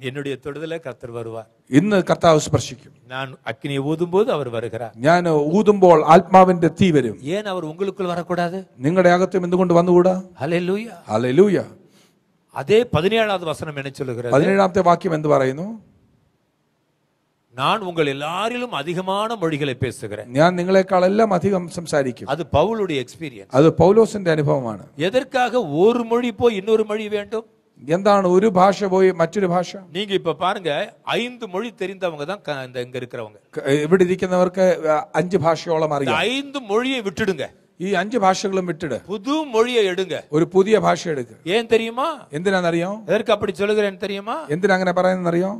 என்னுடைய தொடுதல கர்த்தர் வருவார் ഇന്ന് കർത്താവ് സ്പർശിക്കും நான் அக்கினியை ஊதும் போது அவர் வருகிறார் ഞാൻ ഊതുമ്പോൾ ആത്മാവിന്റെ தீ വരും ஏன் அவர் உங்களுக்குள் வரக்கூடாது നിങ്ങളുടെ അകത്തും എന്തുകൊണ്ട് വന്നുകൂടാ ஹalleluya ഹല്ലേലൂയ அதே பதினேழாவது வசனம் என்ன சொல்லுகிறது പതിനേഴാമത്തെ വാക്യം എന്ത് പറയുന്നു நான் உங்கள் எல்லாரிலும் அதிகமான மொழிகளை பேசுகிறேன் ഞാൻ നിങ്ങളെക്കാളെല്ലാം അധികം സംസാരിക്കും அது பவுலுடைய எக்ஸ்பீரியன்ஸ் അത് പൗലോസിന്റെ അനുഭവമാണ് எதற்காக ஒரு மொழி போய் இன்னொரு மொழி வேண்டும் எந்தான ஒரு பாஷ போய் மற்றொரு பாஷ நீங்க இப்ப பாருங்க ஐந்து மொழி தெரிந்தவங்க தான் இந்த இங்க இருக்கிறவங்க இப்படி இருக்கிறவருக்கு அஞ்சு பாஷையோளம் அறியும் ஐந்து மொழியை விட்டுடுங்க அஞ்சு பாஷைகளும் விட்டுடு புது மொழியை எடுங்க ஒரு புதிய பாஷை எடுக்க ஏன் தெரியுமா எந்த நான் அறியும் எதற்கு அப்படி சொல்லுகிறேன் தெரியுமா எந்த நாங்க நான் அறியும்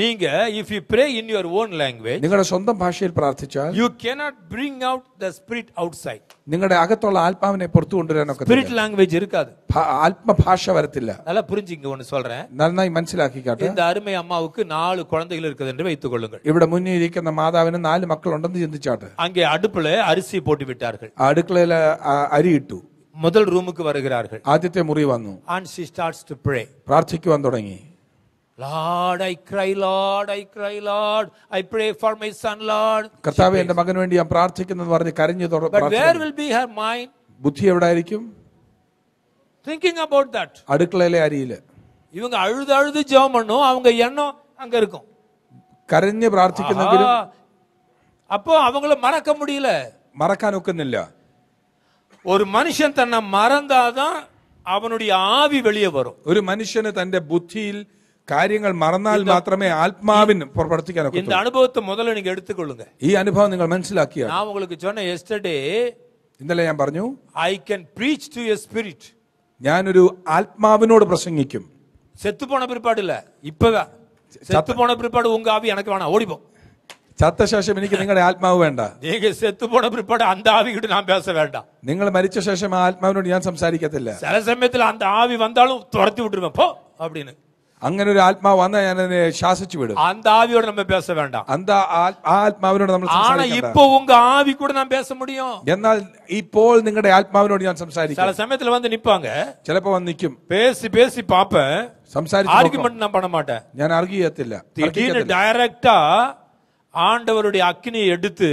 நீங்க if you pray in your own language நீங்க சொந்த பாஷையில் பிரார்த்திச்சால் you cannot bring out the spirit outside நீங்க அகத்துள்ள ஆல்பாவினை பொறுத்து ஒன்று எனக்கு ஸ்பிரிட் லாங்குவேஜ் இருக்காது ஆல்ம பாஷ வரத்தில்ல நல்லா புரிஞ்சு இங்க ஒன்னு சொல்றேன் நல்லா மனசிலாக்கி காட்டு இந்த அருமை அம்மாவுக்கு நாலு குழந்தைகள் இருக்குது என்று வைத்துக் கொள்ளுங்கள் இவட முன்னே இருக்கிற மாதாவினு நாலு மக்கள் உண்டந்து சிந்திச்சாட்டு அங்கே அடுப்புல அரிசி போட்டு விட்டார்கள் அடுக்கல அரி இட்டு முதல் ரூமுக்கு வருகிறார்கள் ஆதித்த முறை வந்தோம் and she starts to pray பிரார்த்திக்கு வந்து தொடங்கி Lord, I cry, Lord, I cry, Lord, I pray for my son, Lord. കർത്താവേ എൻ്റെ മകന് വേണ്ടി ഞാൻ പ്രാർത്ഥിക്കുന്നു പറഞ്ഞ് കരഞ്ഞു തുടങ്ങി ബുദ്ധി എവിടായിരിക്കും திங்கிங் அபவுட் தட் அடுக்கலையில அரியில இவங்க அழுது அழுது ஜெபம் பண்ணும் அவங்க எண்ணம் அங்க இருக்கும் കരഞ്ഞ് പ്രാർത്ഥിക്കുന്നെങ്കിലും അപ്പോ അവങ്ങളെ മറക്ക മുടിയില്ല മറക്കാൻ ഒക്കുന്നില്ല ഒരു മനുഷ്യൻ തന്നെ മറന്നാതാ അവനുடைய ആവി വെളിയെ വരും ഒരു മനുഷ്യന് തന്റെ ബുദ്ധിയിൽ കാര്യങ്ങൾ മറന്നാൽ മാത്രമേ ആത്മാവിന് പ്രവർത്തിക്കാനൊക്കെ இந்த அனுபவத்தை முதல்ல ഈ അനുഭവം നിങ്ങൾ മനസ്സിലാക്കിയ நான் சொன்ன ഇന്നലെ ഞാൻ പറഞ്ഞു I can preach to a spirit ഞാനൊരു ആത്മാവിനോട് പ്രസംഗിക്കും செத்து போன ഇപ്പതാ இல்ல പരിപാട് செத்து போன பிற்பாடு உங்க ஆவி எனக்கு ചത്ത ശേഷം എനിക്ക് നിങ്ങളുടെ ആത്മാവ് വേണ്ട നിങ്ങൾ സെത്തു പോണ പിൽപ്പാട് അന്ത ഞാൻ പേസ വേണ്ട നിങ്ങൾ മരിച്ച ശേഷം ആ ആത്മാവിനോട് ഞാൻ സംസാരിക്കത്തില്ല ചില സമയത്തിൽ അന്താവി വന്നാലും തുറത്തി അപ്പൊ അപ്പടിന്ന് அங்கே ஒரு ஆத்மா வந்தா என்ன சாசிச்சு விடும் அந்த ஆவியோட நம்ம பேச வேண்டாம் அந்த ஆத்மாவினோட நம்ம ஆனா இப்போ உங்க ஆவி கூட நான் பேச முடியும் என்னால் இப்போ நீங்க ஆத்மாவினோட நான் சம்சாரிக்க சில சமயத்துல வந்து நிப்பாங்க சிலப்ப வந்து நிக்கும் பேசி பேசி பாப்பேன் சம்சாரி ஆர்குமெண்ட் நான் பண்ண மாட்டேன் நான் அருகியத்து இல்ல திடீர்னு டைரக்டா ஆண்டவருடைய அக்னியை எடுத்து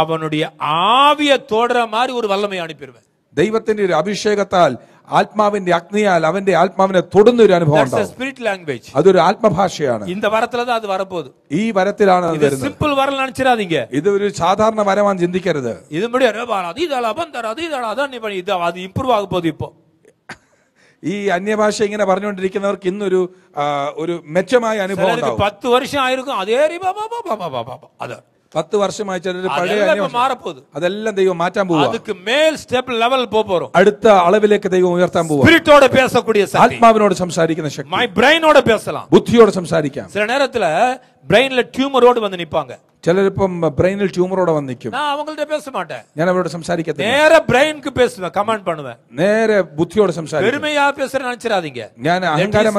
அவனுடைய ஆவிய தொடர மாதிரி ஒரு வல்லமை அனுப்பிடுவேன் தெய்வத்தின் அபிஷேகத்தால் ആത്മാവിന്റെ അഗ്നിയാൽ അവന്റെ ആത്മാവിനെ തൊടുന്ന ഒരു അനുഭവം സ്പിരിറ്റ് ലാംഗ്വേജ് അതൊരു ആത്മഭാഷയാണ് இந்த வரத்துல தான் அது ഈ വരത്തിലാണ് സിമ്പിൾ വരലാണ് വരുന്നത് ഇത് ഒരു സാധാരണ വരമാണ് ചിന്തിക്കരുത് இது முடியும் ரே അത് அது இதால அவன் ഈ അന്യഭാഷ ഇങ്ങനെ പറഞ്ഞുകൊണ്ടിരിക്കുന്നവർക്ക് ഇന്നൊരു ഒരു മെച്ചമായ അനുഭവം പത്ത് വർഷം ആയിരിക്കും അതേ രീതി ബാ, ബാ, ബാ, ബാ, ബാ, பத்து வருஷம் ஆயிடுச்சு பழைய மாறப்போகுது அதெல்லாம் தெய்வம் மாற்றாம போகும் அதுக்கு மேல் ஸ்டெப் லெவல் போறோம் அடுத்த அளவிலேக்கு தெய்வம் உயர்த்தாம போகும் பேசக்கூடிய ஆத்மாவினோட சம்சாரிக்கிற சக்தி பிரைனோட பேசலாம் புத்தியோட சம்சாரிக்கலாம் சில நேரத்துல பிரெயின்ல டியூமரோடு வந்து நிப்பாங்க சிலர் இப்ப பிரெயினில் டியூமரோட வந்து நிக்கும் நான் அவங்கள்ட்ட பேச மாட்டேன் ஞான அவரோட சம்சாரிக்க நேர பிரெயினுக்கு பேசுவேன் கமெண்ட் பண்ணுவேன் நேர புத்தியோட சம்சாரி பெருமையா பேசுற நினைச்சிடாதீங்க ஞான அகங்காரம்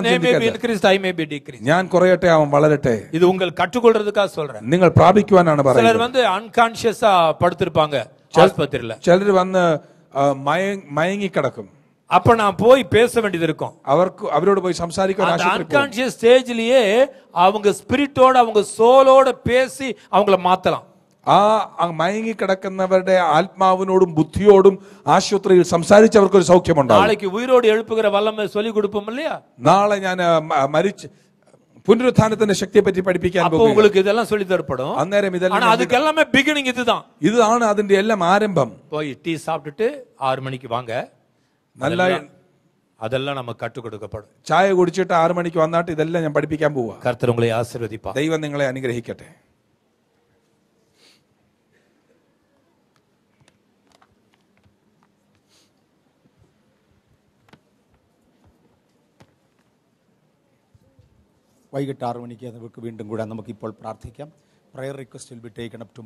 increase I may be decrease ஞான் குறையட்டே அவன் வளரட்டே இது உங்கள் கற்றுக்கொள்றதுக்காக சொல்றேன் நீங்க பிராபிக்குவா நான் சிலர் வந்து அன்கான்ஷியஸா படுத்திருப்பாங்க ஆஸ்பத்திரியில சிலர் வந்து மயங்கி கிடக்கும் அப்ப நான் போய் பேச வேண்டியது இருக்கும் அவருக்கு அவரோட போய் சம்சாரிக்க அன்கான்சியஸ் ஸ்டேஜ்லயே அவங்க ஸ்பிரிட்டோட அவங்க சோலோட பேசி அவங்கள மாத்தலாம் ஆ அங்க மயங்கி கிடக்கிறவருடைய ஆத்மாவினோடும் புத்தியோடும் ஆஸ்பத்திரியில் சம்சாரிச்சவருக்கு ஒரு சௌக்கியம் உண்டா நாளைக்கு உயிரோடு எழுப்புகிற வல்லமை சொல்லி கொடுப்போம் இல்லையா நாளை ஞான மறிச்சு புனருத்தானத்தின் சக்தியை பற்றி படிப்பிக்க உங்களுக்கு இதெல்லாம் சொல்லி தரப்படும் அந்நேரம் இதெல்லாம் அதுக்கு பிகினிங் இதுதான் இதுதான் அதன் எல்லாம் ஆரம்பம் போய் டீ சாப்பிட்டுட்டு ஆறு மணிக்கு வாங்க നല്ല അതെല്ലാം നമുക്ക് കട്ടുകൊടുക്കപ്പെടും ചായ കുടിച്ചിട്ട് ആറു മണിക്ക് വന്നാട്ട് ഇതെല്ലാം ഞാൻ പഠിപ്പിക്കാൻ പോവാ കർത്തർ ആശീർവദിപ്പാ ദൈവം നിങ്ങളെ അനുഗ്രഹിക്കട്ടെ വൈകിട്ട് ആറു മണിക്ക് നമുക്ക് വീണ്ടും നമുക്ക് നമുക്കിപ്പോൾ പ്രാർത്ഥിക്കാം prayer request will be taken up to